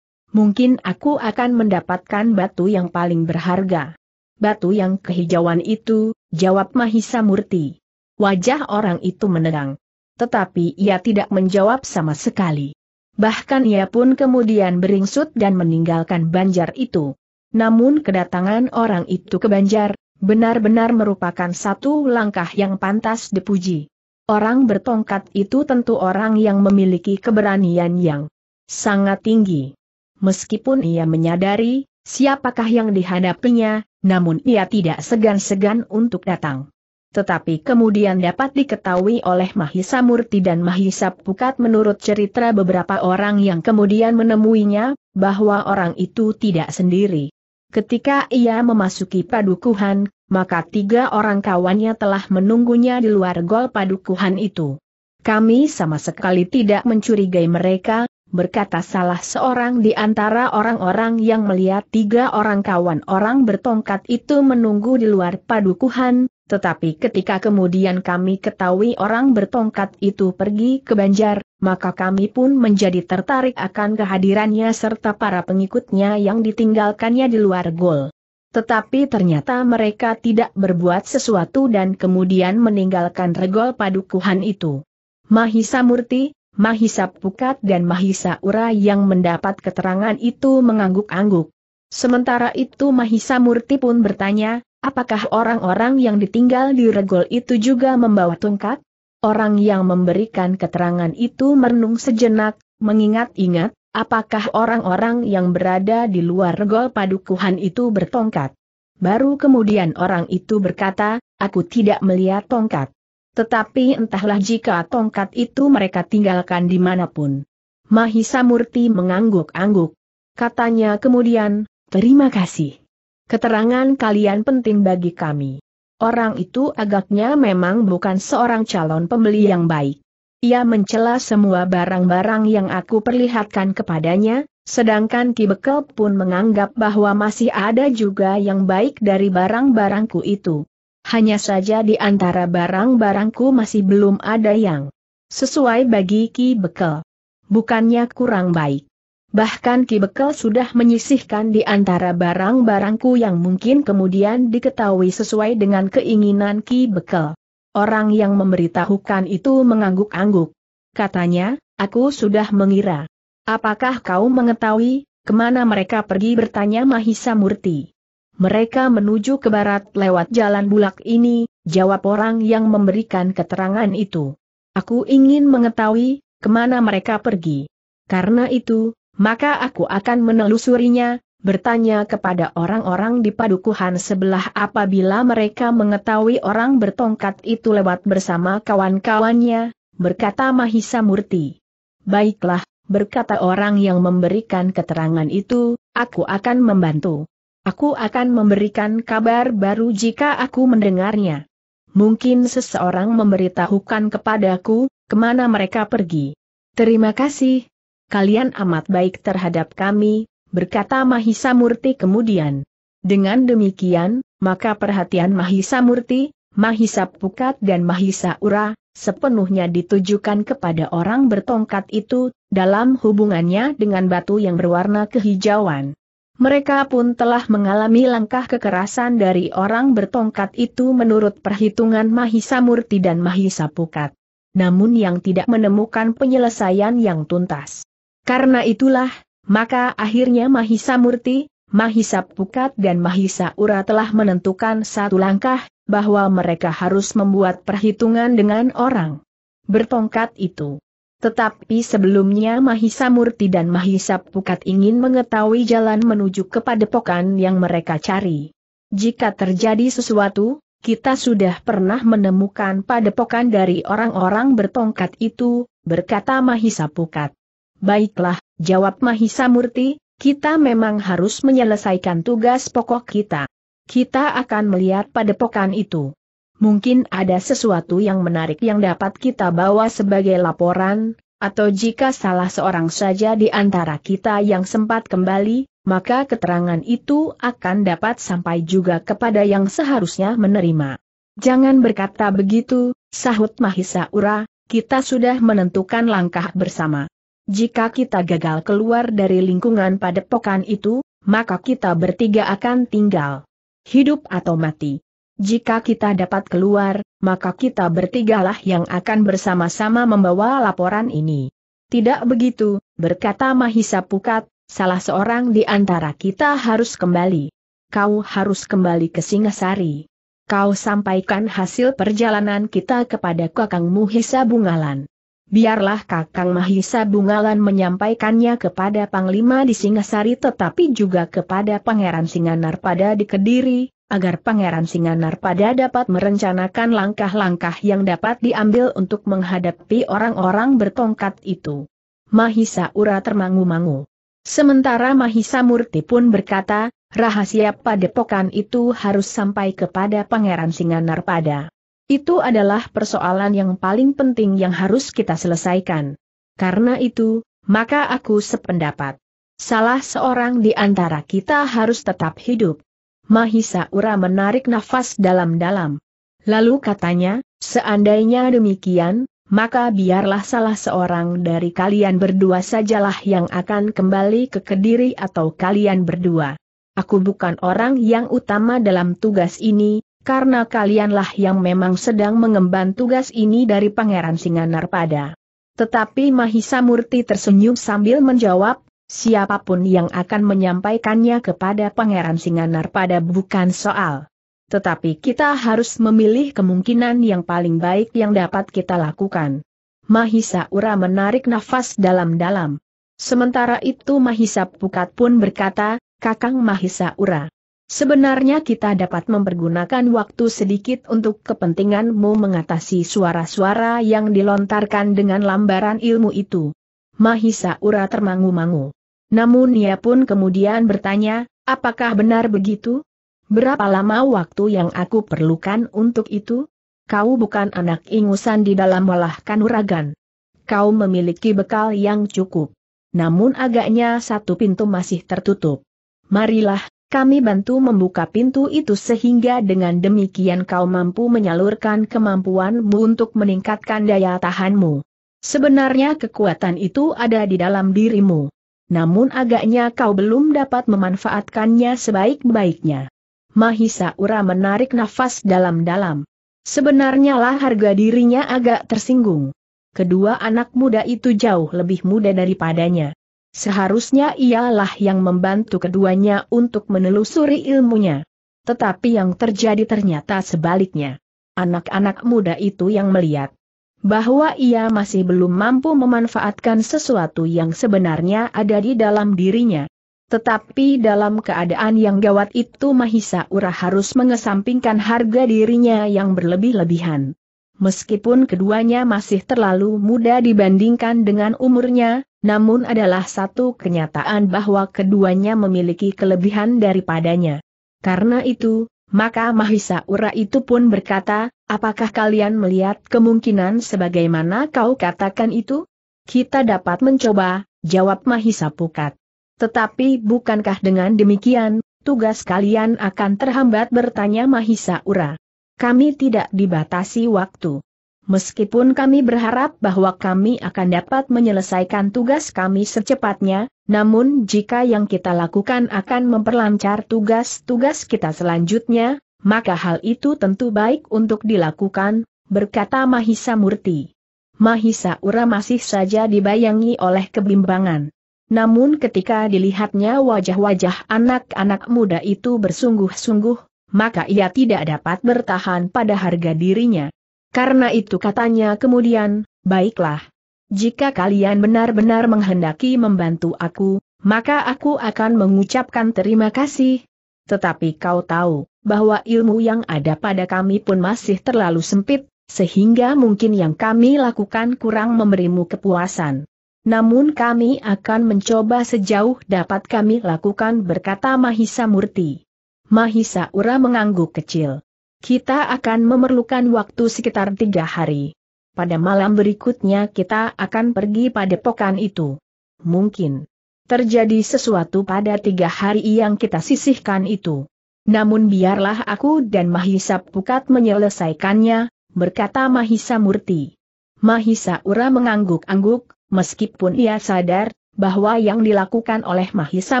Mungkin aku akan mendapatkan batu yang paling berharga. Batu yang kehijauan itu, jawab Mahisa Murti. Wajah orang itu menerang. Tetapi ia tidak menjawab sama sekali. Bahkan ia pun kemudian beringsut dan meninggalkan banjar itu. Namun kedatangan orang itu ke banjar, benar-benar merupakan satu langkah yang pantas dipuji. Orang bertongkat itu tentu orang yang memiliki keberanian yang sangat tinggi. Meskipun ia menyadari siapakah yang dihadapinya, namun ia tidak segan-segan untuk datang. Tetapi kemudian dapat diketahui oleh Mahisa Murti dan Mahisa Pukat menurut cerita beberapa orang yang kemudian menemuinya, bahwa orang itu tidak sendiri. Ketika ia memasuki padukuhan, maka tiga orang kawannya telah menunggunya di luar gol padukuhan itu. Kami sama sekali tidak mencurigai mereka, berkata salah seorang di antara orang-orang yang melihat tiga orang kawan orang bertongkat itu menunggu di luar padukuhan, tetapi ketika kemudian kami ketahui orang bertongkat itu pergi ke Banjar, maka kami pun menjadi tertarik akan kehadirannya serta para pengikutnya yang ditinggalkannya di luar gol. Tetapi ternyata mereka tidak berbuat sesuatu dan kemudian meninggalkan regol padukuhan itu. Mahisa Murti, Mahisa Pukat dan Mahisa Ura yang mendapat keterangan itu mengangguk-angguk. Sementara itu Mahisa Murti pun bertanya, Apakah orang-orang yang ditinggal di regol itu juga membawa tongkat? Orang yang memberikan keterangan itu merenung sejenak, mengingat-ingat, apakah orang-orang yang berada di luar regol padukuhan itu bertongkat. Baru kemudian orang itu berkata, aku tidak melihat tongkat. Tetapi entahlah jika tongkat itu mereka tinggalkan di dimanapun. Mahisa Murti mengangguk-angguk. Katanya kemudian, terima kasih. Keterangan kalian penting bagi kami. Orang itu agaknya memang bukan seorang calon pembeli yang baik. Ia mencela semua barang-barang yang aku perlihatkan kepadanya, sedangkan Ki Bekel pun menganggap bahwa masih ada juga yang baik dari barang-barangku itu. Hanya saja di antara barang-barangku masih belum ada yang sesuai bagi Ki Bekel. Bukannya kurang baik. Bahkan Ki Bekel sudah menyisihkan di antara barang-barangku yang mungkin kemudian diketahui sesuai dengan keinginan Ki Bekel. Orang yang memberitahukan itu mengangguk-angguk. Katanya, aku sudah mengira. Apakah kau mengetahui, kemana mereka pergi bertanya Mahisa Murti? Mereka menuju ke barat lewat jalan bulak ini, jawab orang yang memberikan keterangan itu. Aku ingin mengetahui, kemana mereka pergi. Karena itu, maka aku akan menelusurinya, bertanya kepada orang-orang di padukuhan sebelah apabila mereka mengetahui orang bertongkat itu lewat bersama kawan-kawannya, berkata Mahisa Murti. Baiklah, berkata orang yang memberikan keterangan itu, aku akan membantu. Aku akan memberikan kabar baru jika aku mendengarnya. Mungkin seseorang memberitahukan kepadaku, kemana mereka pergi. Terima kasih, kalian amat baik terhadap kami, berkata Mahisa Murti kemudian. Dengan demikian, maka perhatian Mahisa Murti, Mahisa Pukat dan Mahisa Ura, sepenuhnya ditujukan kepada orang bertongkat itu, dalam hubungannya dengan batu yang berwarna kehijauan. Mereka pun telah mengalami langkah kekerasan dari orang bertongkat itu menurut perhitungan Mahisa Murti dan Mahisa Pukat. Namun yang tidak menemukan penyelesaian yang tuntas. Karena itulah, maka akhirnya Mahisa Murti, Mahisa Pukat dan Mahisa Ura telah menentukan satu langkah, bahwa mereka harus membuat perhitungan dengan orang bertongkat itu. Tetapi sebelumnya Mahisa Murti dan Mahisa Pukat ingin mengetahui jalan menuju kepada pokan yang mereka cari. Jika terjadi sesuatu, kita sudah pernah menemukan padepokan dari orang-orang bertongkat itu, berkata Mahisa Pukat. Baiklah, jawab Mahisa Murti, kita memang harus menyelesaikan tugas pokok kita. Kita akan melihat pada pokan itu. Mungkin ada sesuatu yang menarik yang dapat kita bawa sebagai laporan, atau jika salah seorang saja di antara kita yang sempat kembali, maka keterangan itu akan dapat sampai juga kepada yang seharusnya menerima. Jangan berkata begitu, sahut Mahisa Ura, kita sudah menentukan langkah bersama. Jika kita gagal keluar dari lingkungan padepokan itu, maka kita bertiga akan tinggal hidup atau mati. Jika kita dapat keluar, maka kita bertigalah yang akan bersama-sama membawa laporan ini. Tidak begitu, berkata Mahisa Pukat, salah seorang di antara kita harus kembali. Kau harus kembali ke Singasari. Kau sampaikan hasil perjalanan kita kepada kakangmu Hisa Bungalan biarlah Kakang Mahisa Bungalan menyampaikannya kepada Panglima di Singasari tetapi juga kepada Pangeran Singanar pada di Kediri, agar Pangeran Singanar pada dapat merencanakan langkah-langkah yang dapat diambil untuk menghadapi orang-orang bertongkat itu. Mahisa Ura termangu-mangu. Sementara Mahisa Murti pun berkata, rahasia padepokan itu harus sampai kepada Pangeran Singanar pada. Itu adalah persoalan yang paling penting yang harus kita selesaikan. Karena itu, maka aku sependapat. Salah seorang di antara kita harus tetap hidup. Mahisa Ura menarik nafas dalam-dalam. Lalu katanya, seandainya demikian, maka biarlah salah seorang dari kalian berdua sajalah yang akan kembali ke Kediri atau kalian berdua. Aku bukan orang yang utama dalam tugas ini, karena kalianlah yang memang sedang mengemban tugas ini dari Pangeran Singanar pada. Tetapi Mahisa Murti tersenyum sambil menjawab, siapapun yang akan menyampaikannya kepada Pangeran Singanar pada bukan soal. Tetapi kita harus memilih kemungkinan yang paling baik yang dapat kita lakukan. Mahisa Ura menarik nafas dalam-dalam. Sementara itu Mahisa Pukat pun berkata, Kakang Mahisa Ura. Sebenarnya kita dapat mempergunakan waktu sedikit untuk kepentinganmu mengatasi suara-suara yang dilontarkan dengan lambaran ilmu itu. Mahisa Ura termangu-mangu. Namun ia pun kemudian bertanya, apakah benar begitu? Berapa lama waktu yang aku perlukan untuk itu? Kau bukan anak ingusan di dalam olah kanuragan. Kau memiliki bekal yang cukup. Namun agaknya satu pintu masih tertutup. Marilah, kami bantu membuka pintu itu sehingga dengan demikian kau mampu menyalurkan kemampuanmu untuk meningkatkan daya tahanmu. Sebenarnya kekuatan itu ada di dalam dirimu. Namun agaknya kau belum dapat memanfaatkannya sebaik-baiknya. Mahisa Ura menarik nafas dalam-dalam. Sebenarnya lah harga dirinya agak tersinggung. Kedua anak muda itu jauh lebih muda daripadanya. Seharusnya ialah yang membantu keduanya untuk menelusuri ilmunya. Tetapi yang terjadi ternyata sebaliknya. Anak-anak muda itu yang melihat bahwa ia masih belum mampu memanfaatkan sesuatu yang sebenarnya ada di dalam dirinya. Tetapi dalam keadaan yang gawat itu Mahisa Ura harus mengesampingkan harga dirinya yang berlebih-lebihan. Meskipun keduanya masih terlalu muda dibandingkan dengan umurnya, namun adalah satu kenyataan bahwa keduanya memiliki kelebihan daripadanya. Karena itu, maka Mahisa Ura itu pun berkata, apakah kalian melihat kemungkinan sebagaimana kau katakan itu? Kita dapat mencoba, jawab Mahisa Pukat. Tetapi bukankah dengan demikian, tugas kalian akan terhambat bertanya Mahisa Ura. Kami tidak dibatasi waktu. Meskipun kami berharap bahwa kami akan dapat menyelesaikan tugas kami secepatnya, namun jika yang kita lakukan akan memperlancar tugas-tugas kita selanjutnya, maka hal itu tentu baik untuk dilakukan, berkata Mahisa Murti. Mahisa Ura masih saja dibayangi oleh kebimbangan. Namun ketika dilihatnya wajah-wajah anak-anak muda itu bersungguh-sungguh, maka ia tidak dapat bertahan pada harga dirinya. Karena itu katanya kemudian, baiklah. Jika kalian benar-benar menghendaki membantu aku, maka aku akan mengucapkan terima kasih. Tetapi kau tahu, bahwa ilmu yang ada pada kami pun masih terlalu sempit, sehingga mungkin yang kami lakukan kurang memberimu kepuasan. Namun kami akan mencoba sejauh dapat kami lakukan berkata Mahisa Murti. Mahisa Ura mengangguk kecil. Kita akan memerlukan waktu sekitar tiga hari. Pada malam berikutnya kita akan pergi pada pokan itu. Mungkin terjadi sesuatu pada tiga hari yang kita sisihkan itu. Namun biarlah aku dan Mahisa Pukat menyelesaikannya, berkata Mahisa Murti. Mahisa Ura mengangguk-angguk, meskipun ia sadar, bahwa yang dilakukan oleh Mahisa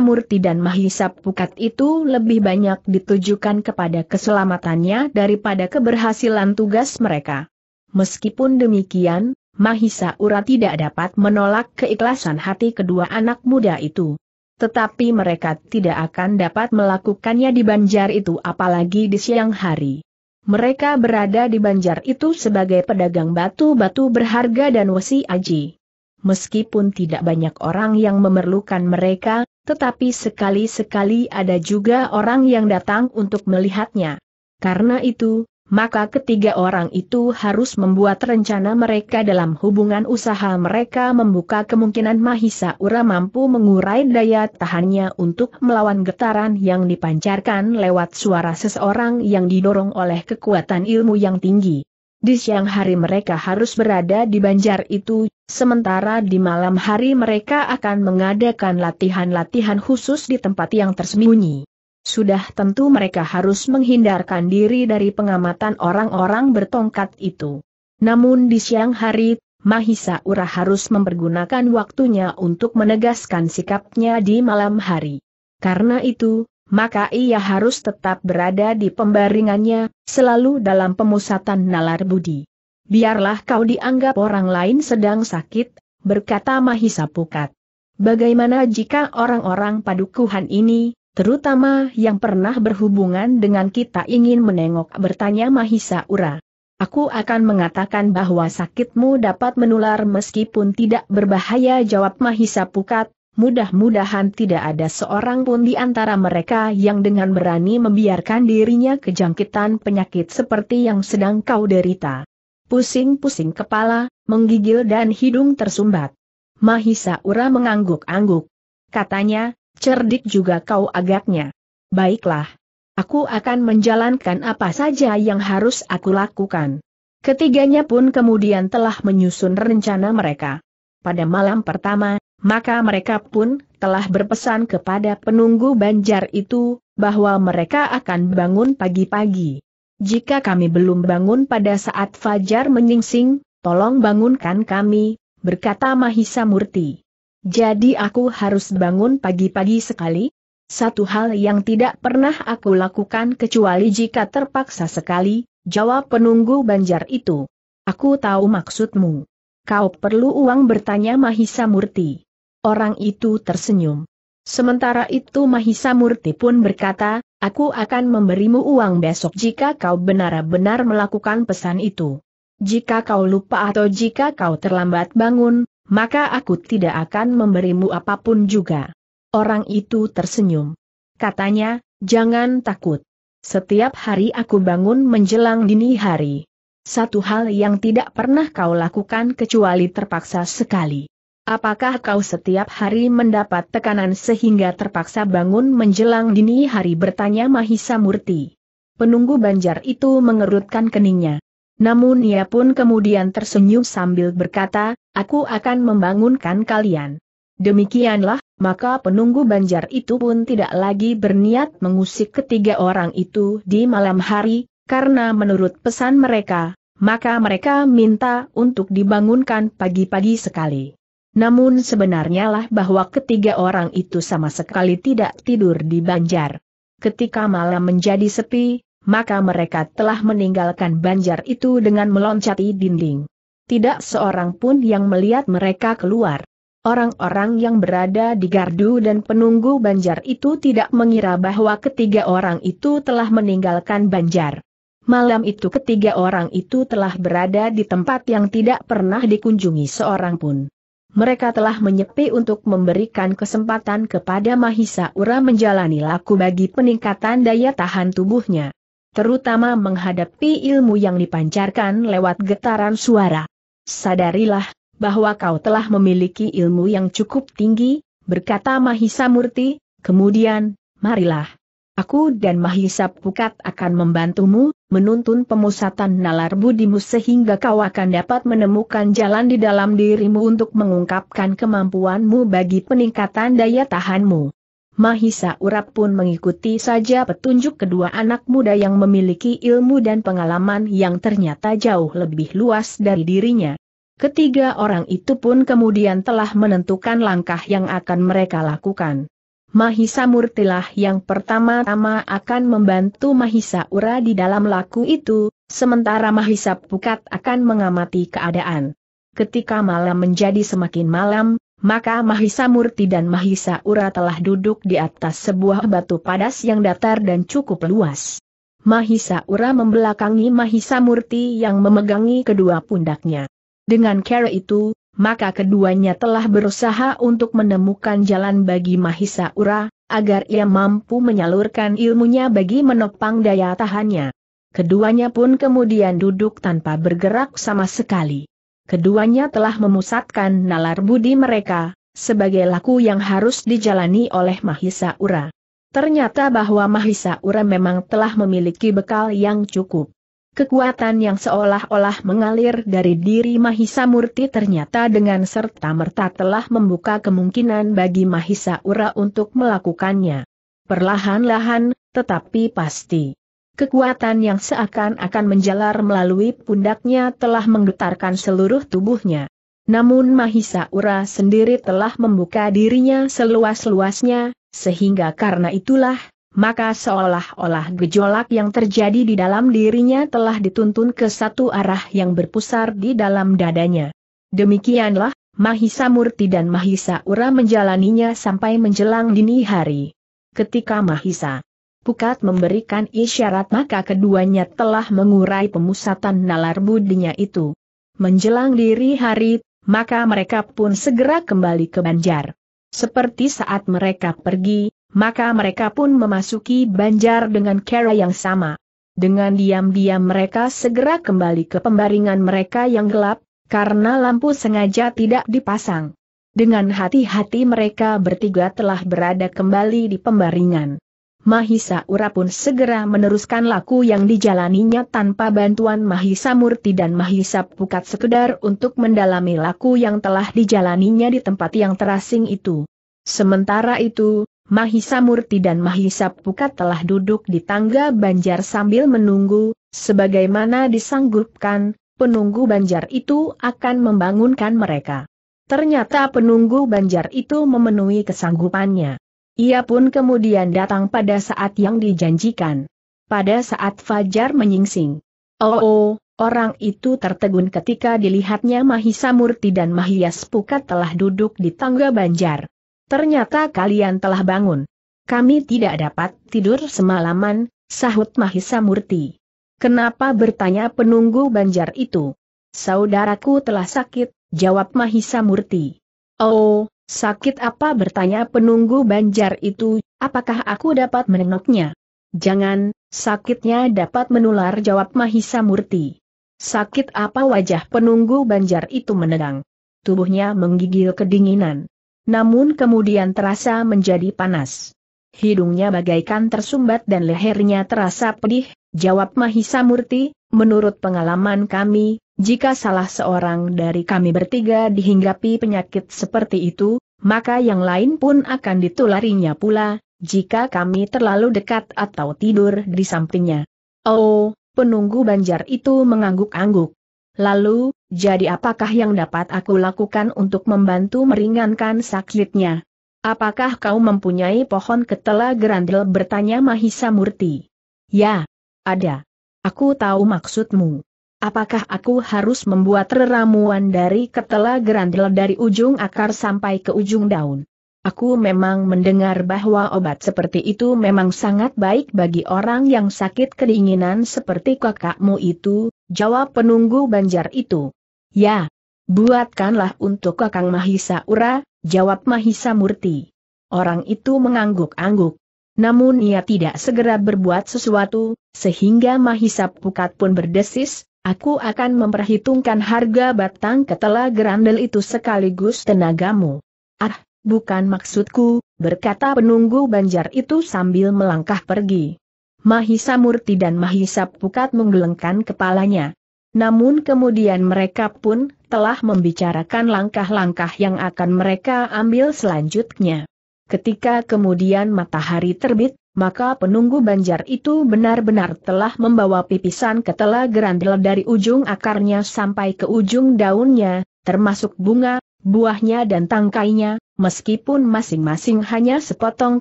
Murti dan Mahisa Pukat itu lebih banyak ditujukan kepada keselamatannya daripada keberhasilan tugas mereka. Meskipun demikian, Mahisa Ura tidak dapat menolak keikhlasan hati kedua anak muda itu. Tetapi mereka tidak akan dapat melakukannya di banjar itu apalagi di siang hari. Mereka berada di banjar itu sebagai pedagang batu-batu berharga dan wesi aji meskipun tidak banyak orang yang memerlukan mereka, tetapi sekali-sekali ada juga orang yang datang untuk melihatnya. Karena itu, maka ketiga orang itu harus membuat rencana mereka dalam hubungan usaha mereka membuka kemungkinan Mahisa Ura mampu mengurai daya tahannya untuk melawan getaran yang dipancarkan lewat suara seseorang yang didorong oleh kekuatan ilmu yang tinggi. Di siang hari mereka harus berada di banjar itu, Sementara di malam hari mereka akan mengadakan latihan-latihan khusus di tempat yang tersembunyi. Sudah tentu mereka harus menghindarkan diri dari pengamatan orang-orang bertongkat itu. Namun di siang hari, Mahisa Ura harus mempergunakan waktunya untuk menegaskan sikapnya di malam hari. Karena itu, maka ia harus tetap berada di pembaringannya, selalu dalam pemusatan nalar budi biarlah kau dianggap orang lain sedang sakit, berkata Mahisa Pukat. Bagaimana jika orang-orang padukuhan ini, terutama yang pernah berhubungan dengan kita ingin menengok bertanya Mahisa Ura. Aku akan mengatakan bahwa sakitmu dapat menular meskipun tidak berbahaya jawab Mahisa Pukat, mudah-mudahan tidak ada seorang pun di antara mereka yang dengan berani membiarkan dirinya kejangkitan penyakit seperti yang sedang kau derita pusing-pusing kepala, menggigil dan hidung tersumbat. Mahisa Ura mengangguk-angguk. Katanya, cerdik juga kau agaknya. Baiklah. Aku akan menjalankan apa saja yang harus aku lakukan. Ketiganya pun kemudian telah menyusun rencana mereka. Pada malam pertama, maka mereka pun telah berpesan kepada penunggu banjar itu, bahwa mereka akan bangun pagi-pagi jika kami belum bangun pada saat fajar menyingsing, tolong bangunkan kami, berkata Mahisa Murti. Jadi aku harus bangun pagi-pagi sekali? Satu hal yang tidak pernah aku lakukan kecuali jika terpaksa sekali, jawab penunggu banjar itu. Aku tahu maksudmu. Kau perlu uang bertanya Mahisa Murti. Orang itu tersenyum. Sementara itu Mahisa Murti pun berkata, aku akan memberimu uang besok jika kau benar-benar melakukan pesan itu. Jika kau lupa atau jika kau terlambat bangun, maka aku tidak akan memberimu apapun juga. Orang itu tersenyum. Katanya, jangan takut. Setiap hari aku bangun menjelang dini hari. Satu hal yang tidak pernah kau lakukan kecuali terpaksa sekali. Apakah kau setiap hari mendapat tekanan sehingga terpaksa bangun menjelang dini hari bertanya Mahisa Murti. Penunggu banjar itu mengerutkan keningnya. Namun ia pun kemudian tersenyum sambil berkata, aku akan membangunkan kalian. Demikianlah, maka penunggu banjar itu pun tidak lagi berniat mengusik ketiga orang itu di malam hari, karena menurut pesan mereka, maka mereka minta untuk dibangunkan pagi-pagi sekali. Namun sebenarnya lah bahwa ketiga orang itu sama sekali tidak tidur di banjar. Ketika malam menjadi sepi, maka mereka telah meninggalkan banjar itu dengan meloncati dinding. Tidak seorang pun yang melihat mereka keluar. Orang-orang yang berada di gardu dan penunggu banjar itu tidak mengira bahwa ketiga orang itu telah meninggalkan banjar. Malam itu ketiga orang itu telah berada di tempat yang tidak pernah dikunjungi seorang pun mereka telah menyepi untuk memberikan kesempatan kepada Mahisa Ura menjalani laku bagi peningkatan daya tahan tubuhnya. Terutama menghadapi ilmu yang dipancarkan lewat getaran suara. Sadarilah, bahwa kau telah memiliki ilmu yang cukup tinggi, berkata Mahisa Murti, kemudian, marilah, Aku dan Mahisa Pukat akan membantumu, menuntun pemusatan nalar budimu sehingga kau akan dapat menemukan jalan di dalam dirimu untuk mengungkapkan kemampuanmu bagi peningkatan daya tahanmu. Mahisa Urap pun mengikuti saja petunjuk kedua anak muda yang memiliki ilmu dan pengalaman yang ternyata jauh lebih luas dari dirinya. Ketiga orang itu pun kemudian telah menentukan langkah yang akan mereka lakukan. Mahisa Murtilah yang pertama-tama akan membantu Mahisa Ura di dalam laku itu, sementara Mahisa Pukat akan mengamati keadaan. Ketika malam menjadi semakin malam, maka Mahisa Murti dan Mahisa Ura telah duduk di atas sebuah batu padas yang datar dan cukup luas. Mahisa Ura membelakangi Mahisa Murti yang memegangi kedua pundaknya. Dengan cara itu, maka keduanya telah berusaha untuk menemukan jalan bagi Mahisa Ura, agar ia mampu menyalurkan ilmunya bagi menopang daya tahannya. Keduanya pun kemudian duduk tanpa bergerak sama sekali. Keduanya telah memusatkan nalar budi mereka, sebagai laku yang harus dijalani oleh Mahisa Ura. Ternyata bahwa Mahisa Ura memang telah memiliki bekal yang cukup. Kekuatan yang seolah-olah mengalir dari diri Mahisa Murti ternyata dengan serta-merta telah membuka kemungkinan bagi Mahisa Ura untuk melakukannya. Perlahan-lahan, tetapi pasti. Kekuatan yang seakan-akan menjalar melalui pundaknya telah menggetarkan seluruh tubuhnya. Namun Mahisa Ura sendiri telah membuka dirinya seluas-luasnya, sehingga karena itulah, maka seolah-olah gejolak yang terjadi di dalam dirinya telah dituntun ke satu arah yang berpusar di dalam dadanya. Demikianlah, Mahisa Murti dan Mahisa Ura menjalaninya sampai menjelang dini hari. Ketika Mahisa Pukat memberikan isyarat maka keduanya telah mengurai pemusatan nalar budinya itu. Menjelang diri hari, maka mereka pun segera kembali ke Banjar. Seperti saat mereka pergi, maka mereka pun memasuki banjar dengan cara yang sama. Dengan diam-diam mereka segera kembali ke pembaringan mereka yang gelap, karena lampu sengaja tidak dipasang. Dengan hati-hati mereka bertiga telah berada kembali di pembaringan. Mahisa Ura pun segera meneruskan laku yang dijalaninya tanpa bantuan Mahisa Murti dan Mahisa Pukat sekedar untuk mendalami laku yang telah dijalaninya di tempat yang terasing itu. Sementara itu, Mahisa Murti dan Mahisa Pukat telah duduk di tangga banjar sambil menunggu, sebagaimana disanggupkan, penunggu banjar itu akan membangunkan mereka. Ternyata penunggu banjar itu memenuhi kesanggupannya. Ia pun kemudian datang pada saat yang dijanjikan. Pada saat Fajar menyingsing. Oh, oh orang itu tertegun ketika dilihatnya Mahisa Murti dan Mahias Pukat telah duduk di tangga banjar. Ternyata kalian telah bangun. Kami tidak dapat tidur semalaman, sahut Mahisa Murti. Kenapa bertanya penunggu banjar itu? Saudaraku telah sakit, jawab Mahisa Murti. Oh, sakit apa bertanya penunggu banjar itu, apakah aku dapat menengoknya? Jangan, sakitnya dapat menular jawab Mahisa Murti. Sakit apa wajah penunggu banjar itu menedang? Tubuhnya menggigil kedinginan namun kemudian terasa menjadi panas. Hidungnya bagaikan tersumbat dan lehernya terasa pedih, jawab Mahisa Murti, menurut pengalaman kami, jika salah seorang dari kami bertiga dihinggapi penyakit seperti itu, maka yang lain pun akan ditularinya pula, jika kami terlalu dekat atau tidur di sampingnya. Oh, penunggu banjar itu mengangguk-angguk. Lalu, jadi apakah yang dapat aku lakukan untuk membantu meringankan sakitnya? Apakah kau mempunyai pohon ketela gerandel bertanya Mahisa Murti? Ya, ada. Aku tahu maksudmu. Apakah aku harus membuat ramuan dari ketela gerandel dari ujung akar sampai ke ujung daun? Aku memang mendengar bahwa obat seperti itu memang sangat baik bagi orang yang sakit kedinginan seperti kakakmu itu, jawab penunggu banjar itu. Ya, buatkanlah untuk Kakang Mahisa Ura, jawab Mahisa Murti. Orang itu mengangguk-angguk. Namun ia tidak segera berbuat sesuatu, sehingga Mahisa Pukat pun berdesis, aku akan memperhitungkan harga batang ketela gerandel itu sekaligus tenagamu. Ah, bukan maksudku, berkata penunggu banjar itu sambil melangkah pergi. Mahisa Murti dan Mahisa Pukat menggelengkan kepalanya. Namun kemudian mereka pun telah membicarakan langkah-langkah yang akan mereka ambil selanjutnya. Ketika kemudian matahari terbit, maka penunggu banjar itu benar-benar telah membawa pipisan ke ketela gerandel dari ujung akarnya sampai ke ujung daunnya, termasuk bunga, buahnya dan tangkainya, meskipun masing-masing hanya sepotong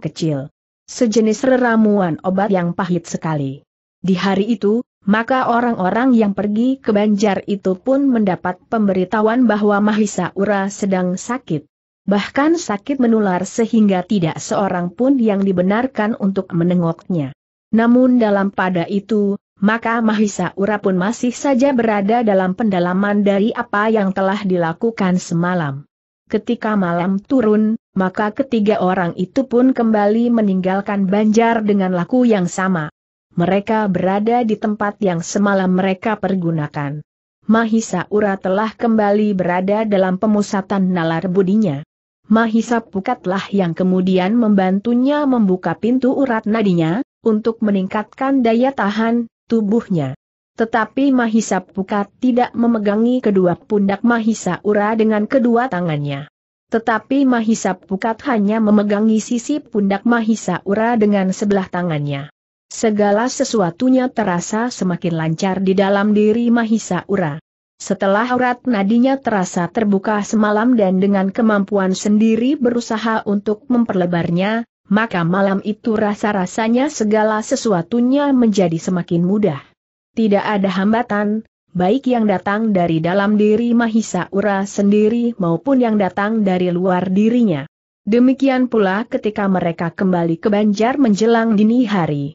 kecil. Sejenis reramuan obat yang pahit sekali. Di hari itu, maka orang-orang yang pergi ke Banjar itu pun mendapat pemberitahuan bahwa Mahisa Ura sedang sakit. Bahkan sakit menular sehingga tidak seorang pun yang dibenarkan untuk menengoknya. Namun dalam pada itu, maka Mahisa Ura pun masih saja berada dalam pendalaman dari apa yang telah dilakukan semalam. Ketika malam turun, maka ketiga orang itu pun kembali meninggalkan Banjar dengan laku yang sama mereka berada di tempat yang semalam mereka pergunakan. Mahisa Ura telah kembali berada dalam pemusatan nalar budinya. Mahisa Pukatlah yang kemudian membantunya membuka pintu urat nadinya, untuk meningkatkan daya tahan tubuhnya. Tetapi Mahisa Pukat tidak memegangi kedua pundak Mahisa Ura dengan kedua tangannya. Tetapi Mahisa Pukat hanya memegangi sisi pundak Mahisa Ura dengan sebelah tangannya. Segala sesuatunya terasa semakin lancar di dalam diri Mahisa Ura. Setelah urat nadinya terasa terbuka semalam dan dengan kemampuan sendiri berusaha untuk memperlebarnya, maka malam itu rasa-rasanya segala sesuatunya menjadi semakin mudah. Tidak ada hambatan, baik yang datang dari dalam diri Mahisa Ura sendiri maupun yang datang dari luar dirinya. Demikian pula ketika mereka kembali ke Banjar menjelang dini hari.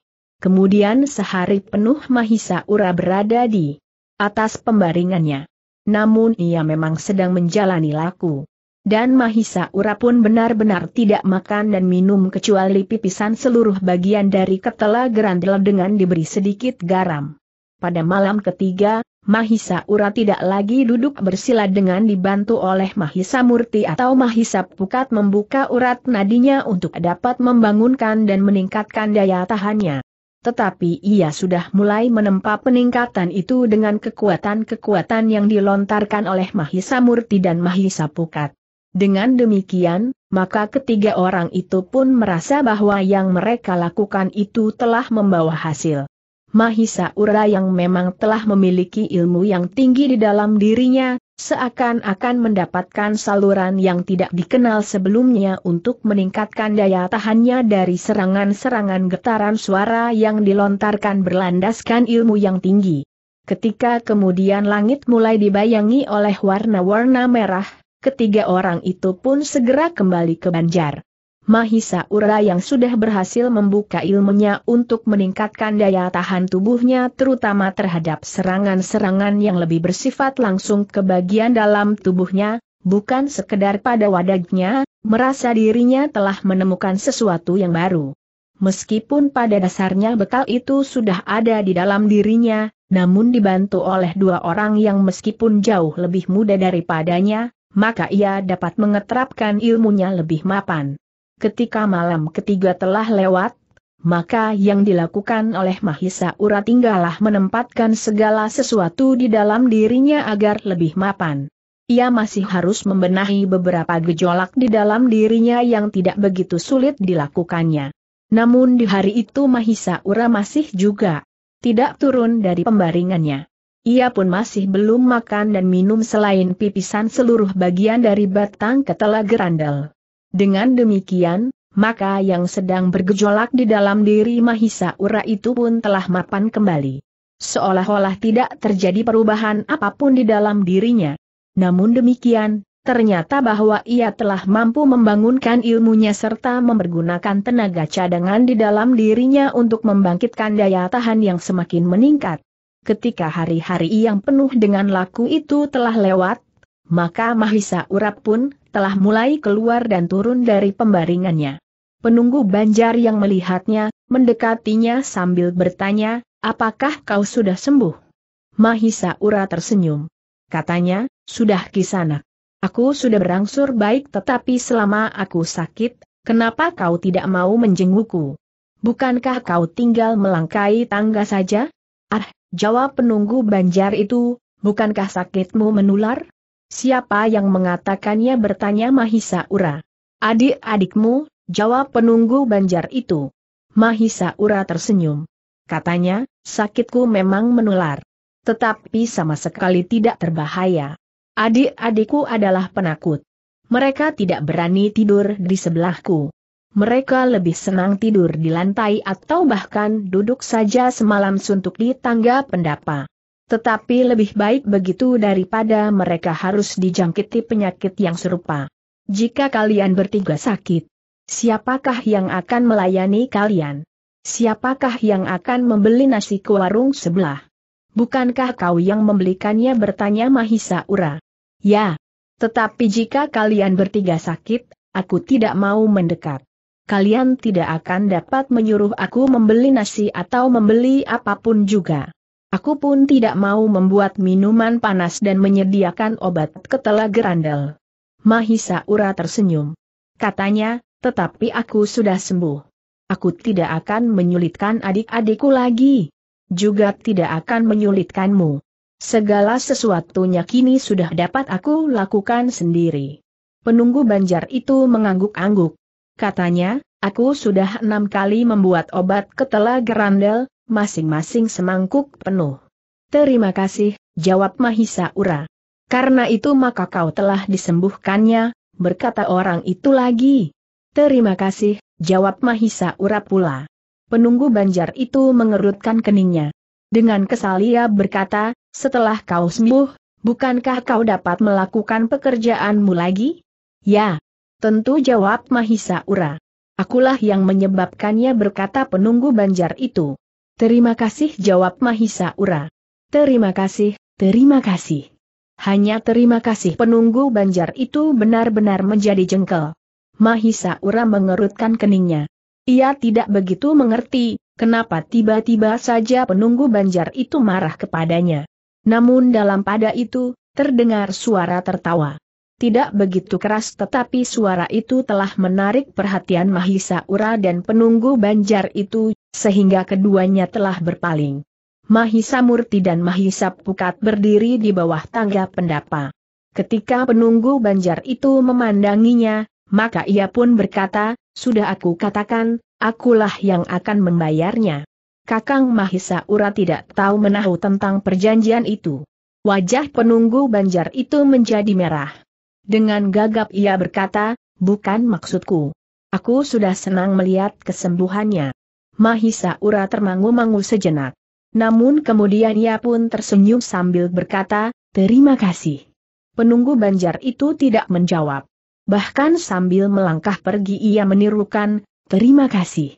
Kemudian sehari penuh Mahisa Ura berada di atas pembaringannya. Namun ia memang sedang menjalani laku. Dan Mahisa Ura pun benar-benar tidak makan dan minum kecuali pipisan seluruh bagian dari ketela gerandel dengan diberi sedikit garam. Pada malam ketiga, Mahisa Ura tidak lagi duduk bersila dengan dibantu oleh Mahisa Murti atau Mahisa Pukat membuka urat nadinya untuk dapat membangunkan dan meningkatkan daya tahannya tetapi ia sudah mulai menempa peningkatan itu dengan kekuatan-kekuatan yang dilontarkan oleh Mahisa Murti dan Mahisa Pukat. Dengan demikian, maka ketiga orang itu pun merasa bahwa yang mereka lakukan itu telah membawa hasil. Mahisa Ura yang memang telah memiliki ilmu yang tinggi di dalam dirinya, seakan-akan mendapatkan saluran yang tidak dikenal sebelumnya untuk meningkatkan daya tahannya dari serangan-serangan getaran suara yang dilontarkan berlandaskan ilmu yang tinggi. Ketika kemudian langit mulai dibayangi oleh warna-warna merah, ketiga orang itu pun segera kembali ke Banjar. Mahisa Ura yang sudah berhasil membuka ilmunya untuk meningkatkan daya tahan tubuhnya terutama terhadap serangan-serangan yang lebih bersifat langsung ke bagian dalam tubuhnya, bukan sekedar pada wadahnya, merasa dirinya telah menemukan sesuatu yang baru. Meskipun pada dasarnya bekal itu sudah ada di dalam dirinya, namun dibantu oleh dua orang yang meskipun jauh lebih muda daripadanya, maka ia dapat mengeterapkan ilmunya lebih mapan ketika malam ketiga telah lewat, maka yang dilakukan oleh Mahisa Ura tinggallah menempatkan segala sesuatu di dalam dirinya agar lebih mapan. Ia masih harus membenahi beberapa gejolak di dalam dirinya yang tidak begitu sulit dilakukannya. Namun di hari itu Mahisa Ura masih juga tidak turun dari pembaringannya. Ia pun masih belum makan dan minum selain pipisan seluruh bagian dari batang ketela gerandel. Dengan demikian, maka yang sedang bergejolak di dalam diri Mahisa Ura itu pun telah mapan kembali. Seolah-olah tidak terjadi perubahan apapun di dalam dirinya. Namun demikian, ternyata bahwa ia telah mampu membangunkan ilmunya serta mempergunakan tenaga cadangan di dalam dirinya untuk membangkitkan daya tahan yang semakin meningkat. Ketika hari-hari yang penuh dengan laku itu telah lewat, maka Mahisa Urap pun telah mulai keluar dan turun dari pembaringannya. Penunggu banjar yang melihatnya, mendekatinya sambil bertanya, apakah kau sudah sembuh? Mahisa Ura tersenyum. Katanya, sudah kisanak. Aku sudah berangsur baik tetapi selama aku sakit, kenapa kau tidak mau menjengukku? Bukankah kau tinggal melangkai tangga saja? Ah, jawab penunggu banjar itu, bukankah sakitmu menular? Siapa yang mengatakannya bertanya Mahisa Ura. Adik-adikmu, jawab penunggu banjar itu. Mahisa Ura tersenyum. Katanya, sakitku memang menular. Tetapi sama sekali tidak terbahaya. Adik-adikku adalah penakut. Mereka tidak berani tidur di sebelahku. Mereka lebih senang tidur di lantai atau bahkan duduk saja semalam suntuk di tangga pendapa. Tetapi lebih baik begitu daripada mereka harus dijangkiti penyakit yang serupa. Jika kalian bertiga sakit, siapakah yang akan melayani kalian? Siapakah yang akan membeli nasi ke warung sebelah? Bukankah kau yang membelikannya bertanya Mahisa Ura? Ya. Tetapi jika kalian bertiga sakit, aku tidak mau mendekat. Kalian tidak akan dapat menyuruh aku membeli nasi atau membeli apapun juga. Aku pun tidak mau membuat minuman panas dan menyediakan obat ketela gerandel. Mahisa Ura tersenyum. Katanya, tetapi aku sudah sembuh. Aku tidak akan menyulitkan adik-adikku lagi. Juga tidak akan menyulitkanmu. Segala sesuatunya kini sudah dapat aku lakukan sendiri. Penunggu banjar itu mengangguk-angguk. Katanya, aku sudah enam kali membuat obat ketela gerandel, masing-masing semangkuk penuh. Terima kasih, jawab Mahisa Ura. Karena itu maka kau telah disembuhkannya, berkata orang itu lagi. Terima kasih, jawab Mahisa Ura pula. Penunggu banjar itu mengerutkan keningnya. Dengan kesal ia berkata, setelah kau sembuh, bukankah kau dapat melakukan pekerjaanmu lagi? Ya, tentu jawab Mahisa Ura. Akulah yang menyebabkannya berkata penunggu banjar itu. Terima kasih jawab Mahisa Ura. Terima kasih, terima kasih. Hanya terima kasih penunggu banjar itu benar-benar menjadi jengkel. Mahisa Ura mengerutkan keningnya. Ia tidak begitu mengerti, kenapa tiba-tiba saja penunggu banjar itu marah kepadanya. Namun dalam pada itu, terdengar suara tertawa. Tidak begitu keras tetapi suara itu telah menarik perhatian Mahisa Ura dan penunggu banjar itu sehingga keduanya telah berpaling. Mahisa Murti dan Mahisa Pukat berdiri di bawah tangga pendapa. Ketika penunggu banjar itu memandanginya, maka ia pun berkata, sudah aku katakan, akulah yang akan membayarnya. Kakang Mahisa Ura tidak tahu menahu tentang perjanjian itu. Wajah penunggu banjar itu menjadi merah. Dengan gagap ia berkata, bukan maksudku. Aku sudah senang melihat kesembuhannya. Mahisa Ura termangu-mangu sejenak. Namun kemudian ia pun tersenyum sambil berkata, terima kasih. Penunggu banjar itu tidak menjawab. Bahkan sambil melangkah pergi ia menirukan, terima kasih.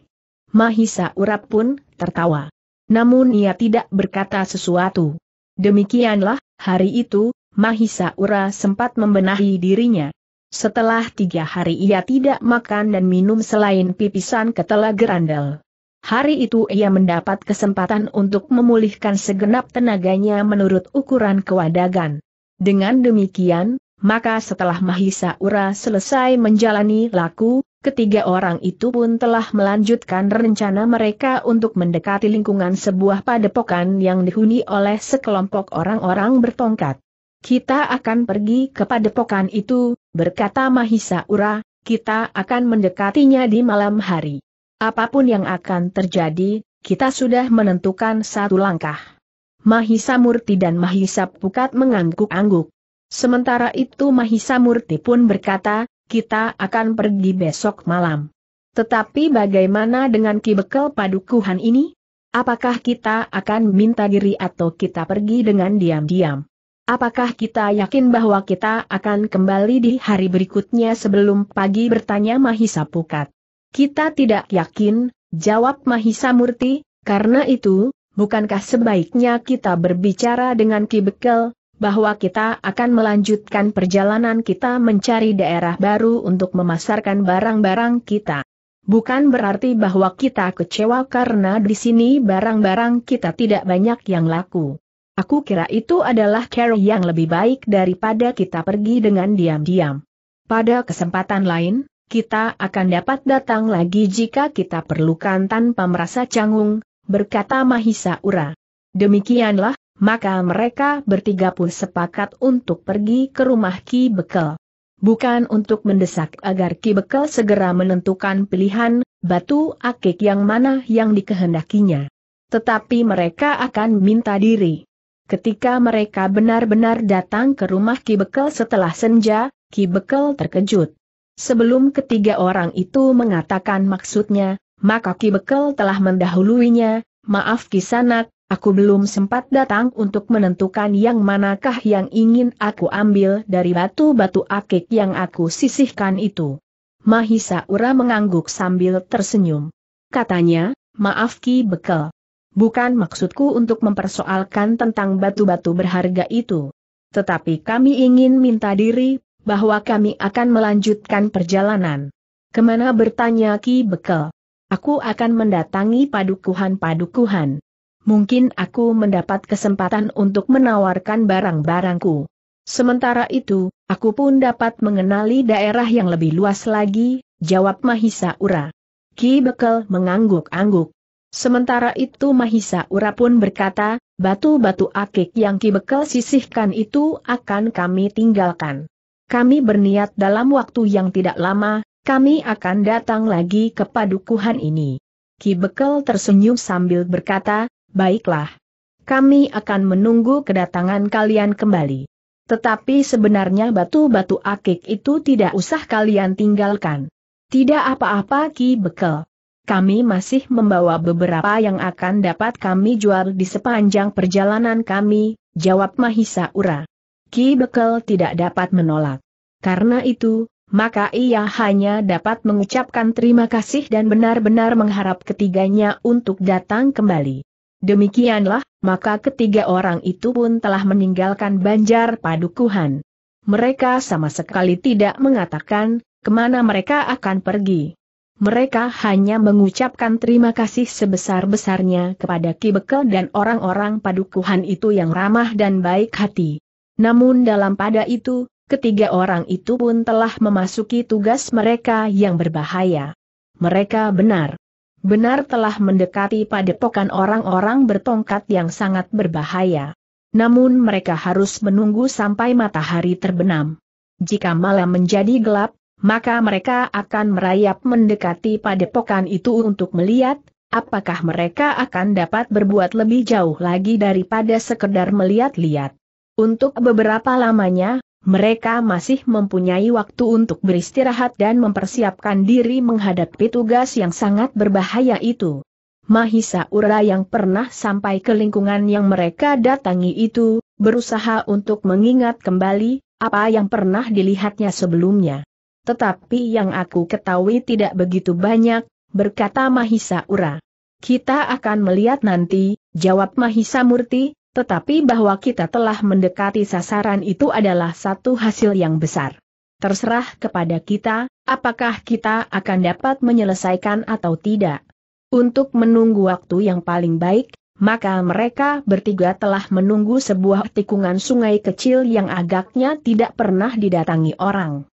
Mahisa Ura pun tertawa. Namun ia tidak berkata sesuatu. Demikianlah, hari itu, Mahisa Ura sempat membenahi dirinya. Setelah tiga hari ia tidak makan dan minum selain pipisan ketela gerandel. Hari itu ia mendapat kesempatan untuk memulihkan segenap tenaganya menurut ukuran kewadagan. Dengan demikian, maka setelah Mahisa Ura selesai menjalani laku, ketiga orang itu pun telah melanjutkan rencana mereka untuk mendekati lingkungan sebuah padepokan yang dihuni oleh sekelompok orang-orang bertongkat. Kita akan pergi ke padepokan itu, berkata Mahisa Ura, kita akan mendekatinya di malam hari. Apapun yang akan terjadi, kita sudah menentukan satu langkah. Mahisa Murti dan Mahisa Pukat mengangguk-angguk. Sementara itu Mahisa Murti pun berkata, kita akan pergi besok malam. Tetapi bagaimana dengan Ki Bekel Padukuhan ini? Apakah kita akan minta diri atau kita pergi dengan diam-diam? Apakah kita yakin bahwa kita akan kembali di hari berikutnya sebelum pagi bertanya Mahisa Pukat? Kita tidak yakin, jawab Mahisa Murti, karena itu, bukankah sebaiknya kita berbicara dengan Ki Bekel, bahwa kita akan melanjutkan perjalanan kita mencari daerah baru untuk memasarkan barang-barang kita. Bukan berarti bahwa kita kecewa karena di sini barang-barang kita tidak banyak yang laku. Aku kira itu adalah care yang lebih baik daripada kita pergi dengan diam-diam. Pada kesempatan lain, kita akan dapat datang lagi jika kita perlukan tanpa merasa canggung, berkata Mahisa Ura. Demikianlah, maka mereka bertiga pun sepakat untuk pergi ke rumah Ki Bekel. Bukan untuk mendesak agar Ki Bekel segera menentukan pilihan, batu akik yang mana yang dikehendakinya. Tetapi mereka akan minta diri. Ketika mereka benar-benar datang ke rumah Ki Bekel setelah senja, Ki Bekel terkejut. Sebelum ketiga orang itu mengatakan maksudnya, maka Ki Bekel telah mendahuluinya, maaf Ki Sanak, aku belum sempat datang untuk menentukan yang manakah yang ingin aku ambil dari batu-batu akik yang aku sisihkan itu. Mahisa Ura mengangguk sambil tersenyum. Katanya, maaf Ki Bekel. Bukan maksudku untuk mempersoalkan tentang batu-batu berharga itu. Tetapi kami ingin minta diri bahwa kami akan melanjutkan perjalanan. Kemana bertanya Ki Bekel? Aku akan mendatangi padukuhan-padukuhan. Mungkin aku mendapat kesempatan untuk menawarkan barang-barangku. Sementara itu, aku pun dapat mengenali daerah yang lebih luas lagi, jawab Mahisa Ura. Ki Bekel mengangguk-angguk. Sementara itu Mahisa Ura pun berkata, batu-batu akik yang Ki Bekel sisihkan itu akan kami tinggalkan kami berniat dalam waktu yang tidak lama, kami akan datang lagi ke padukuhan ini. Ki Bekel tersenyum sambil berkata, baiklah. Kami akan menunggu kedatangan kalian kembali. Tetapi sebenarnya batu-batu akik itu tidak usah kalian tinggalkan. Tidak apa-apa Ki Bekel. Kami masih membawa beberapa yang akan dapat kami jual di sepanjang perjalanan kami, jawab Mahisa Ura. Ki Bekel tidak dapat menolak. Karena itu, maka ia hanya dapat mengucapkan terima kasih dan benar-benar mengharap ketiganya untuk datang kembali. Demikianlah, maka ketiga orang itu pun telah meninggalkan Banjar Padukuhan. Mereka sama sekali tidak mengatakan kemana mereka akan pergi. Mereka hanya mengucapkan terima kasih sebesar-besarnya kepada Ki Bekel dan orang-orang padukuhan itu yang ramah dan baik hati. Namun dalam pada itu, ketiga orang itu pun telah memasuki tugas mereka yang berbahaya. Mereka benar. Benar telah mendekati padepokan orang-orang bertongkat yang sangat berbahaya. Namun mereka harus menunggu sampai matahari terbenam. Jika malam menjadi gelap, maka mereka akan merayap mendekati padepokan itu untuk melihat, apakah mereka akan dapat berbuat lebih jauh lagi daripada sekedar melihat-lihat. Untuk beberapa lamanya, mereka masih mempunyai waktu untuk beristirahat dan mempersiapkan diri menghadapi tugas yang sangat berbahaya itu. Mahisa Ura yang pernah sampai ke lingkungan yang mereka datangi itu, berusaha untuk mengingat kembali, apa yang pernah dilihatnya sebelumnya. Tetapi yang aku ketahui tidak begitu banyak, berkata Mahisa Ura. Kita akan melihat nanti, jawab Mahisa Murti, tetapi bahwa kita telah mendekati sasaran itu adalah satu hasil yang besar. Terserah kepada kita, apakah kita akan dapat menyelesaikan atau tidak. Untuk menunggu waktu yang paling baik, maka mereka bertiga telah menunggu sebuah tikungan sungai kecil yang agaknya tidak pernah didatangi orang.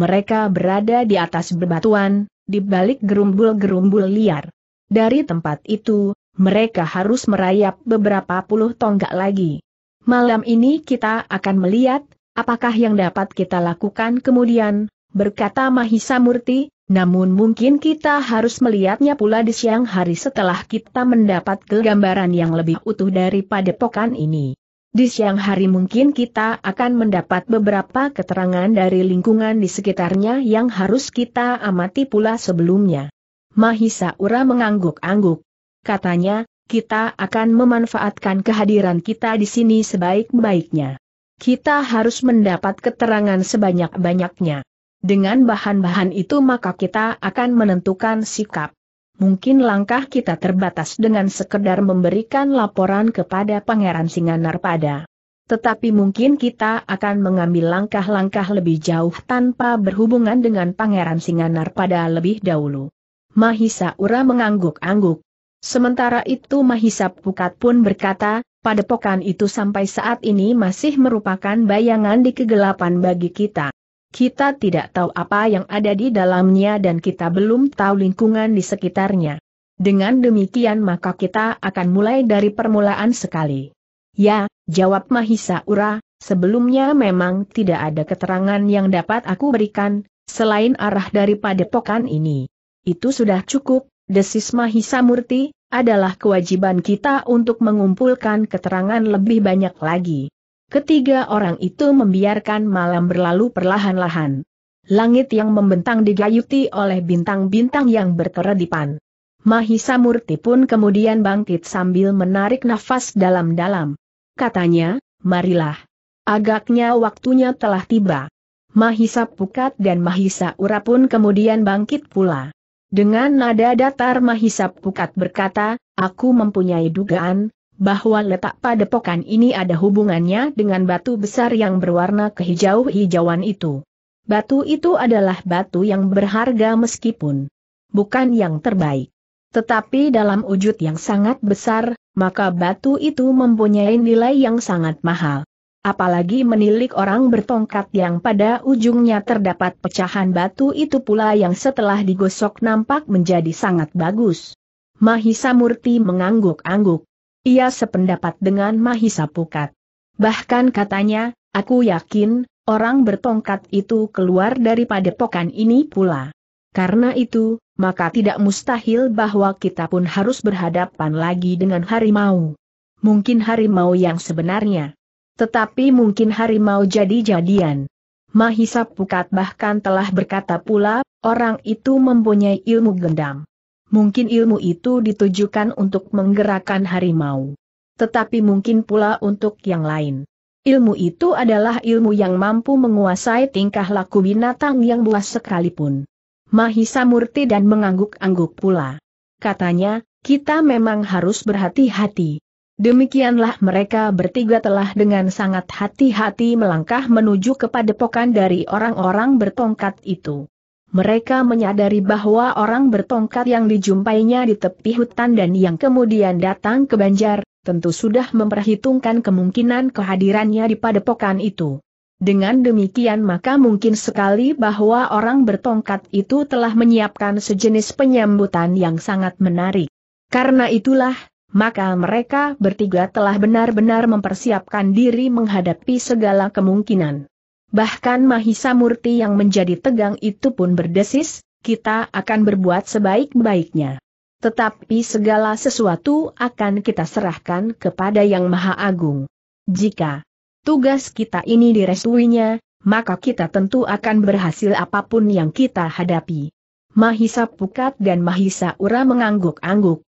Mereka berada di atas bebatuan, di balik gerumbul-gerumbul liar. Dari tempat itu, mereka harus merayap beberapa puluh tonggak lagi. Malam ini kita akan melihat, apakah yang dapat kita lakukan kemudian, berkata Mahisa Murti, namun mungkin kita harus melihatnya pula di siang hari setelah kita mendapat kegambaran yang lebih utuh daripada pokan ini. Di siang hari mungkin kita akan mendapat beberapa keterangan dari lingkungan di sekitarnya yang harus kita amati pula sebelumnya. Mahisa Ura mengangguk-angguk katanya, kita akan memanfaatkan kehadiran kita di sini sebaik-baiknya. Kita harus mendapat keterangan sebanyak-banyaknya. Dengan bahan-bahan itu maka kita akan menentukan sikap. Mungkin langkah kita terbatas dengan sekedar memberikan laporan kepada Pangeran Singanar pada. Tetapi mungkin kita akan mengambil langkah-langkah lebih jauh tanpa berhubungan dengan Pangeran Singanar pada lebih dahulu. Mahisa Ura mengangguk-angguk. Sementara itu Mahisa Pukat pun berkata, padepokan itu sampai saat ini masih merupakan bayangan di kegelapan bagi kita. Kita tidak tahu apa yang ada di dalamnya dan kita belum tahu lingkungan di sekitarnya. Dengan demikian maka kita akan mulai dari permulaan sekali. Ya, jawab Mahisa Ura, sebelumnya memang tidak ada keterangan yang dapat aku berikan, selain arah dari padepokan ini. Itu sudah cukup, desis Mahisa Murti, adalah kewajiban kita untuk mengumpulkan keterangan lebih banyak lagi. Ketiga orang itu membiarkan malam berlalu perlahan-lahan. Langit yang membentang digayuti oleh bintang-bintang yang berkeredipan. Mahisa Murti pun kemudian bangkit sambil menarik nafas dalam-dalam. Katanya, marilah. Agaknya waktunya telah tiba. Mahisa Pukat dan Mahisa Ura pun kemudian bangkit pula. Dengan nada datar Mahisap Pukat berkata, aku mempunyai dugaan, bahwa letak padepokan ini ada hubungannya dengan batu besar yang berwarna kehijau-hijauan itu. Batu itu adalah batu yang berharga meskipun bukan yang terbaik. Tetapi dalam wujud yang sangat besar, maka batu itu mempunyai nilai yang sangat mahal. Apalagi menilik orang bertongkat yang pada ujungnya terdapat pecahan batu itu pula yang setelah digosok nampak menjadi sangat bagus. Mahisa Murti mengangguk-angguk. Ia sependapat dengan Mahisa Pukat. Bahkan katanya, aku yakin, orang bertongkat itu keluar dari padepokan ini pula. Karena itu, maka tidak mustahil bahwa kita pun harus berhadapan lagi dengan harimau. Mungkin harimau yang sebenarnya. Tetapi mungkin harimau jadi-jadian. Mahisa Pukat bahkan telah berkata pula, orang itu mempunyai ilmu gendam. Mungkin ilmu itu ditujukan untuk menggerakkan harimau. Tetapi mungkin pula untuk yang lain. Ilmu itu adalah ilmu yang mampu menguasai tingkah laku binatang yang buas sekalipun. Mahisa murti dan mengangguk-angguk pula. Katanya, kita memang harus berhati-hati. Demikianlah mereka bertiga telah dengan sangat hati-hati melangkah menuju ke padepokan dari orang-orang bertongkat itu. Mereka menyadari bahwa orang bertongkat yang dijumpainya di tepi hutan dan yang kemudian datang ke Banjar, tentu sudah memperhitungkan kemungkinan kehadirannya di padepokan itu. Dengan demikian maka mungkin sekali bahwa orang bertongkat itu telah menyiapkan sejenis penyambutan yang sangat menarik. Karena itulah, maka mereka bertiga telah benar-benar mempersiapkan diri menghadapi segala kemungkinan. Bahkan Mahisa Murti yang menjadi tegang itu pun berdesis, kita akan berbuat sebaik-baiknya. Tetapi segala sesuatu akan kita serahkan kepada Yang Maha Agung. Jika tugas kita ini direstuinya, maka kita tentu akan berhasil apapun yang kita hadapi. Mahisa Pukat dan Mahisa Ura mengangguk-angguk.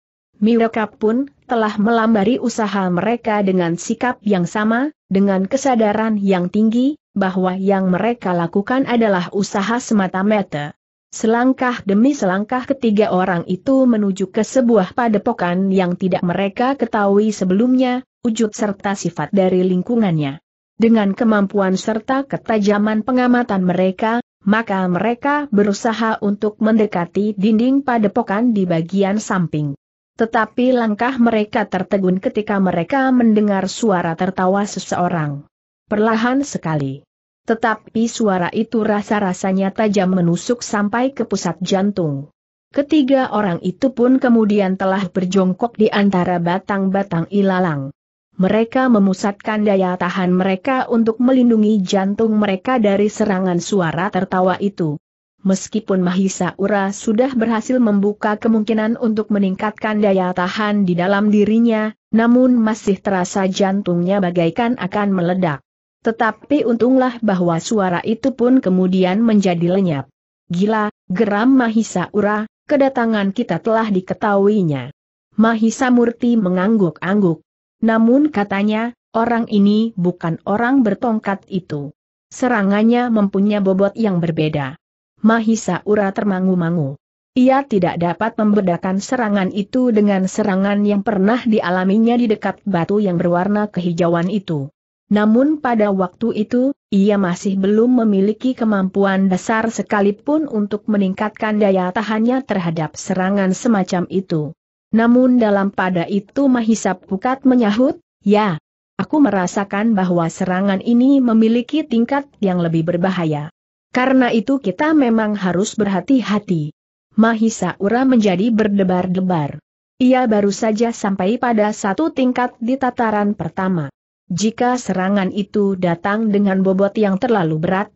Mereka pun telah melambari usaha mereka dengan sikap yang sama, dengan kesadaran yang tinggi, bahwa yang mereka lakukan adalah usaha semata-mata. Selangkah demi selangkah ketiga orang itu menuju ke sebuah padepokan yang tidak mereka ketahui sebelumnya, wujud serta sifat dari lingkungannya. Dengan kemampuan serta ketajaman pengamatan mereka, maka mereka berusaha untuk mendekati dinding padepokan di bagian samping tetapi langkah mereka tertegun ketika mereka mendengar suara tertawa seseorang. Perlahan sekali. Tetapi suara itu rasa-rasanya tajam menusuk sampai ke pusat jantung. Ketiga orang itu pun kemudian telah berjongkok di antara batang-batang ilalang. Mereka memusatkan daya tahan mereka untuk melindungi jantung mereka dari serangan suara tertawa itu. Meskipun Mahisa Ura sudah berhasil membuka kemungkinan untuk meningkatkan daya tahan di dalam dirinya, namun masih terasa jantungnya bagaikan akan meledak. Tetapi untunglah bahwa suara itu pun kemudian menjadi lenyap. Gila, geram Mahisa Ura, kedatangan kita telah diketahuinya. Mahisa Murti mengangguk-angguk. Namun katanya, orang ini bukan orang bertongkat itu. Serangannya mempunyai bobot yang berbeda. Mahisa Ura termangu-mangu. Ia tidak dapat membedakan serangan itu dengan serangan yang pernah dialaminya di dekat batu yang berwarna kehijauan itu. Namun pada waktu itu, ia masih belum memiliki kemampuan dasar sekalipun untuk meningkatkan daya tahannya terhadap serangan semacam itu. Namun dalam pada itu Mahisa Pukat menyahut, ya, aku merasakan bahwa serangan ini memiliki tingkat yang lebih berbahaya. Karena itu kita memang harus berhati-hati. Mahisa Ura menjadi berdebar-debar. Ia baru saja sampai pada satu tingkat di tataran pertama. Jika serangan itu datang dengan bobot yang terlalu berat,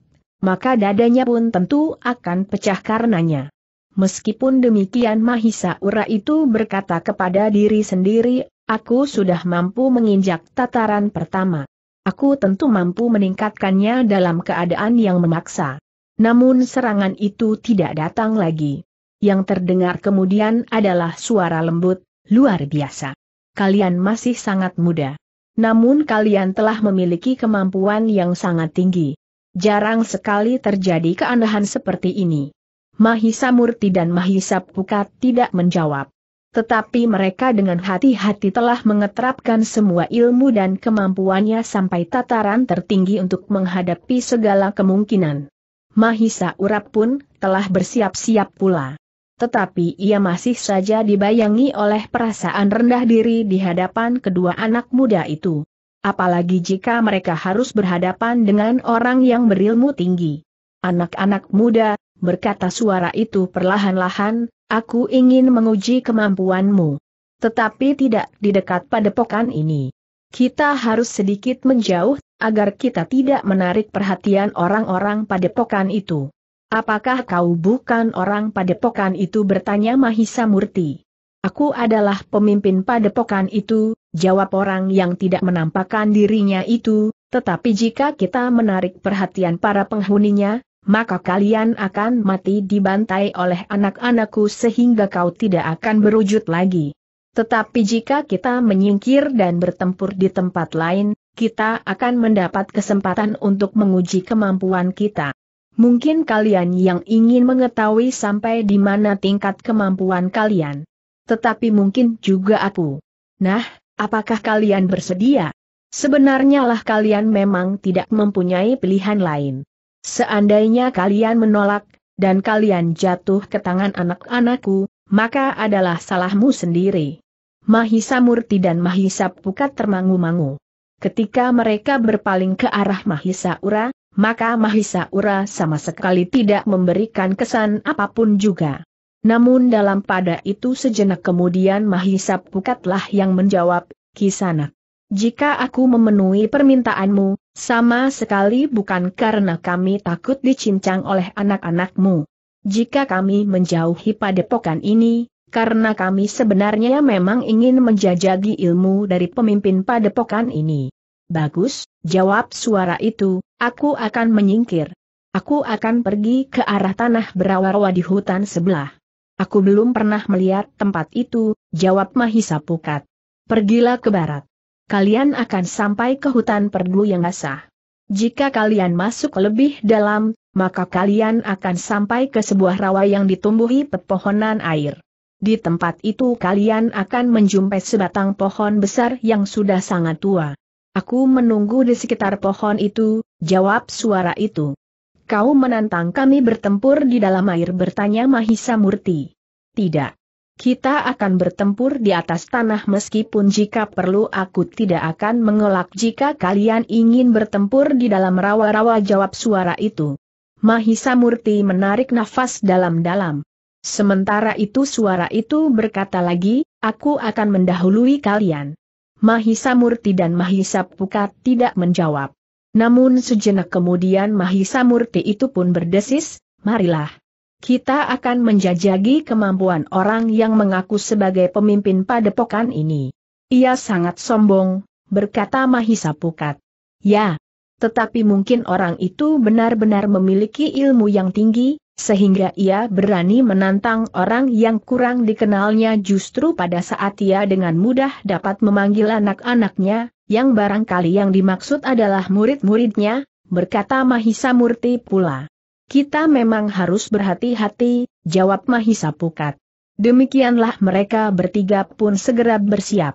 maka dadanya pun tentu akan pecah karenanya. Meskipun demikian Mahisa Ura itu berkata kepada diri sendiri, aku sudah mampu menginjak tataran pertama. Aku tentu mampu meningkatkannya dalam keadaan yang memaksa. Namun serangan itu tidak datang lagi. Yang terdengar kemudian adalah suara lembut, luar biasa. Kalian masih sangat muda. Namun kalian telah memiliki kemampuan yang sangat tinggi. Jarang sekali terjadi keanehan seperti ini. Mahisa Murti dan Mahisa Pukat tidak menjawab. Tetapi mereka dengan hati-hati telah mengetrapkan semua ilmu dan kemampuannya sampai tataran tertinggi untuk menghadapi segala kemungkinan. Mahisa Urap pun telah bersiap-siap pula. Tetapi ia masih saja dibayangi oleh perasaan rendah diri di hadapan kedua anak muda itu. Apalagi jika mereka harus berhadapan dengan orang yang berilmu tinggi. Anak-anak muda, berkata suara itu perlahan-lahan, aku ingin menguji kemampuanmu. Tetapi tidak di dekat padepokan ini. Kita harus sedikit menjauh agar kita tidak menarik perhatian orang-orang padepokan itu. Apakah kau bukan orang padepokan itu bertanya Mahisa Murti. Aku adalah pemimpin padepokan itu, jawab orang yang tidak menampakkan dirinya itu, tetapi jika kita menarik perhatian para penghuninya, maka kalian akan mati dibantai oleh anak-anakku sehingga kau tidak akan berwujud lagi. Tetapi jika kita menyingkir dan bertempur di tempat lain, kita akan mendapat kesempatan untuk menguji kemampuan kita. Mungkin kalian yang ingin mengetahui sampai di mana tingkat kemampuan kalian. Tetapi mungkin juga aku. Nah, apakah kalian bersedia? Sebenarnya lah kalian memang tidak mempunyai pilihan lain. Seandainya kalian menolak, dan kalian jatuh ke tangan anak-anakku, maka adalah salahmu sendiri. Mahisa Murti dan Mahisa Pukat termangu-mangu. Ketika mereka berpaling ke arah Mahisa Ura, maka Mahisa Ura sama sekali tidak memberikan kesan apapun juga. Namun dalam pada itu sejenak kemudian Mahisa Pukatlah yang menjawab, Kisanak. Jika aku memenuhi permintaanmu, sama sekali bukan karena kami takut dicincang oleh anak-anakmu. Jika kami menjauhi padepokan ini, karena kami sebenarnya memang ingin menjajagi ilmu dari pemimpin padepokan ini. Bagus, jawab suara itu, aku akan menyingkir. Aku akan pergi ke arah tanah berawa di hutan sebelah. Aku belum pernah melihat tempat itu, jawab Mahisa Pukat. Pergilah ke barat. Kalian akan sampai ke hutan perdu yang basah. Jika kalian masuk lebih dalam, maka kalian akan sampai ke sebuah rawa yang ditumbuhi pepohonan air. Di tempat itu kalian akan menjumpai sebatang pohon besar yang sudah sangat tua. Aku menunggu di sekitar pohon itu, jawab suara itu. Kau menantang kami bertempur di dalam air bertanya Mahisa Murti. Tidak. Kita akan bertempur di atas tanah meskipun jika perlu aku tidak akan mengelak jika kalian ingin bertempur di dalam rawa-rawa jawab suara itu. Mahisa Murti menarik nafas dalam-dalam. Sementara itu suara itu berkata lagi, aku akan mendahului kalian. Mahisa Murti dan Mahisa Pukat tidak menjawab. Namun sejenak kemudian Mahisa Murti itu pun berdesis, marilah. Kita akan menjajagi kemampuan orang yang mengaku sebagai pemimpin padepokan ini. Ia sangat sombong, berkata Mahisa Pukat. Ya, tetapi mungkin orang itu benar-benar memiliki ilmu yang tinggi, sehingga ia berani menantang orang yang kurang dikenalnya justru pada saat ia dengan mudah dapat memanggil anak-anaknya, yang barangkali yang dimaksud adalah murid-muridnya, berkata Mahisa Murti pula. Kita memang harus berhati-hati, jawab Mahisa Pukat. Demikianlah mereka bertiga pun segera bersiap.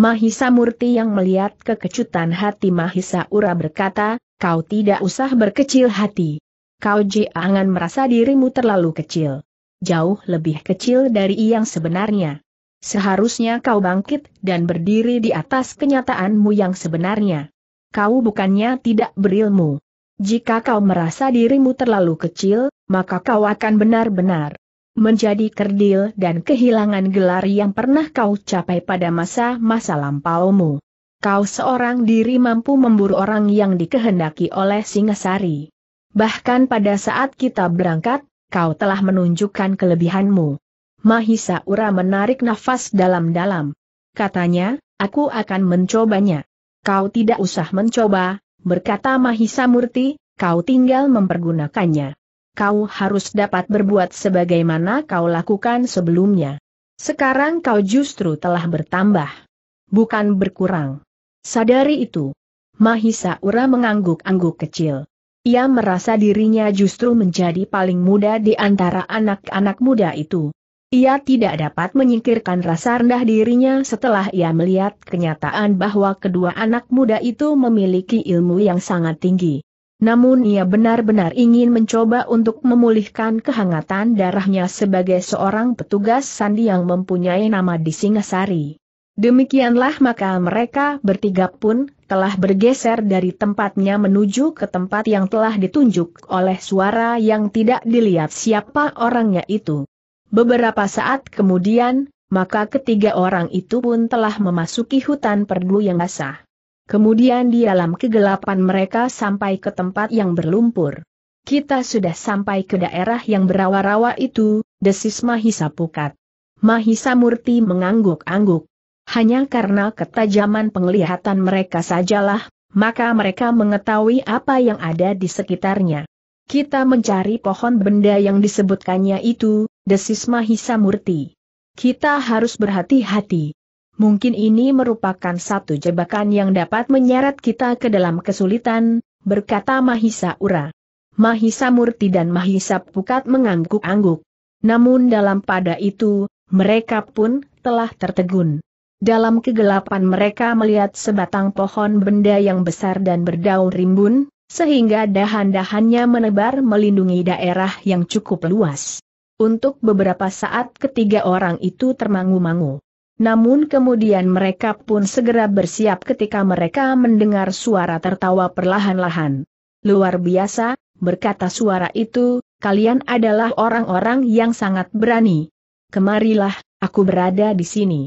Mahisa Murti yang melihat kekecutan hati Mahisa Ura berkata, kau tidak usah berkecil hati kau jangan merasa dirimu terlalu kecil. Jauh lebih kecil dari yang sebenarnya. Seharusnya kau bangkit dan berdiri di atas kenyataanmu yang sebenarnya. Kau bukannya tidak berilmu. Jika kau merasa dirimu terlalu kecil, maka kau akan benar-benar menjadi kerdil dan kehilangan gelar yang pernah kau capai pada masa-masa lampaumu. Kau seorang diri mampu memburu orang yang dikehendaki oleh Singasari. Bahkan pada saat kita berangkat, kau telah menunjukkan kelebihanmu. Mahisa Ura menarik nafas dalam-dalam. Katanya, aku akan mencobanya. Kau tidak usah mencoba, berkata Mahisa Murti, kau tinggal mempergunakannya. Kau harus dapat berbuat sebagaimana kau lakukan sebelumnya. Sekarang kau justru telah bertambah. Bukan berkurang. Sadari itu. Mahisa Ura mengangguk-angguk kecil. Ia merasa dirinya justru menjadi paling muda di antara anak-anak muda itu. Ia tidak dapat menyingkirkan rasa rendah dirinya setelah ia melihat kenyataan bahwa kedua anak muda itu memiliki ilmu yang sangat tinggi. Namun ia benar-benar ingin mencoba untuk memulihkan kehangatan darahnya sebagai seorang petugas sandi yang mempunyai nama di Singasari. Demikianlah maka mereka bertiga pun, telah bergeser dari tempatnya menuju ke tempat yang telah ditunjuk oleh suara yang tidak dilihat siapa orangnya itu. Beberapa saat kemudian, maka ketiga orang itu pun telah memasuki hutan perdu yang basah. Kemudian di dalam kegelapan mereka sampai ke tempat yang berlumpur. Kita sudah sampai ke daerah yang berawa-rawa itu, desis Mahisa Pukat. Mahisa Murti mengangguk-angguk. Hanya karena ketajaman penglihatan mereka sajalah, maka mereka mengetahui apa yang ada di sekitarnya. Kita mencari pohon benda yang disebutkannya itu, desis Mahisa Murti. Kita harus berhati-hati. Mungkin ini merupakan satu jebakan yang dapat menyeret kita ke dalam kesulitan, berkata Mahisa Ura. Mahisa Murti dan Mahisa Pukat mengangguk-angguk. Namun dalam pada itu, mereka pun telah tertegun dalam kegelapan mereka melihat sebatang pohon benda yang besar dan berdaun rimbun, sehingga dahan-dahannya menebar melindungi daerah yang cukup luas. Untuk beberapa saat ketiga orang itu termangu-mangu. Namun kemudian mereka pun segera bersiap ketika mereka mendengar suara tertawa perlahan-lahan. Luar biasa, berkata suara itu, kalian adalah orang-orang yang sangat berani. Kemarilah, aku berada di sini.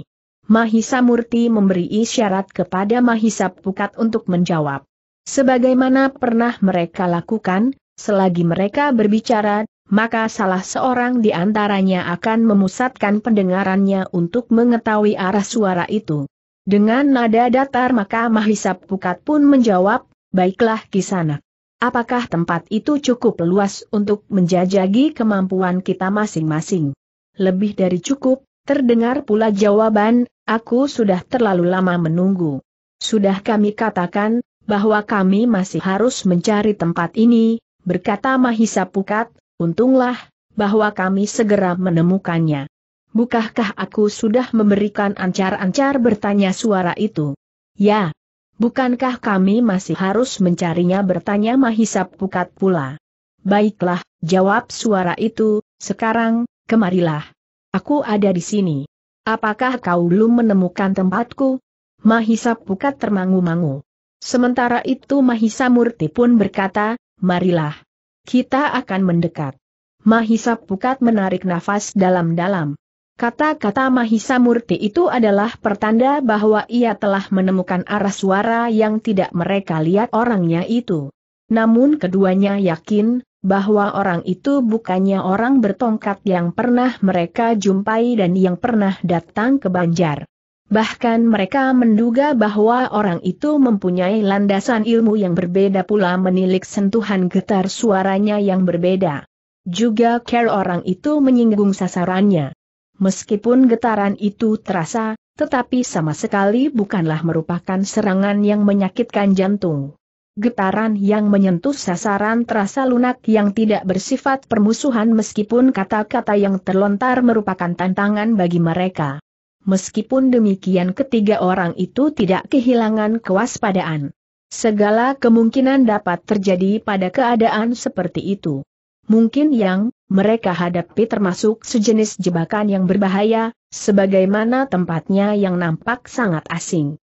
Mahisa Murti memberi isyarat kepada Mahisa Pukat untuk menjawab. Sebagaimana pernah mereka lakukan, selagi mereka berbicara, maka salah seorang di antaranya akan memusatkan pendengarannya untuk mengetahui arah suara itu. Dengan nada datar maka Mahisa Pukat pun menjawab, baiklah kisana. Apakah tempat itu cukup luas untuk menjajagi kemampuan kita masing-masing? Lebih dari cukup, terdengar pula jawaban, Aku sudah terlalu lama menunggu. Sudah kami katakan, bahwa kami masih harus mencari tempat ini, berkata Mahisa Pukat, untunglah, bahwa kami segera menemukannya. Bukahkah aku sudah memberikan ancar-ancar bertanya suara itu? Ya. Bukankah kami masih harus mencarinya bertanya Mahisa Pukat pula? Baiklah, jawab suara itu, sekarang, kemarilah. Aku ada di sini. Apakah kau belum menemukan tempatku? Mahisa Pukat termangu-mangu. Sementara itu Mahisa Murti pun berkata, marilah. Kita akan mendekat. Mahisa Pukat menarik nafas dalam-dalam. Kata-kata Mahisa Murti itu adalah pertanda bahwa ia telah menemukan arah suara yang tidak mereka lihat orangnya itu. Namun keduanya yakin, bahwa orang itu bukannya orang bertongkat yang pernah mereka jumpai dan yang pernah datang ke Banjar. Bahkan mereka menduga bahwa orang itu mempunyai landasan ilmu yang berbeda pula menilik sentuhan getar suaranya yang berbeda. Juga care orang itu menyinggung sasarannya. Meskipun getaran itu terasa, tetapi sama sekali bukanlah merupakan serangan yang menyakitkan jantung. Getaran yang menyentuh sasaran terasa lunak yang tidak bersifat permusuhan meskipun kata-kata yang terlontar merupakan tantangan bagi mereka. Meskipun demikian ketiga orang itu tidak kehilangan kewaspadaan. Segala kemungkinan dapat terjadi pada keadaan seperti itu. Mungkin yang mereka hadapi termasuk sejenis jebakan yang berbahaya, sebagaimana tempatnya yang nampak sangat asing.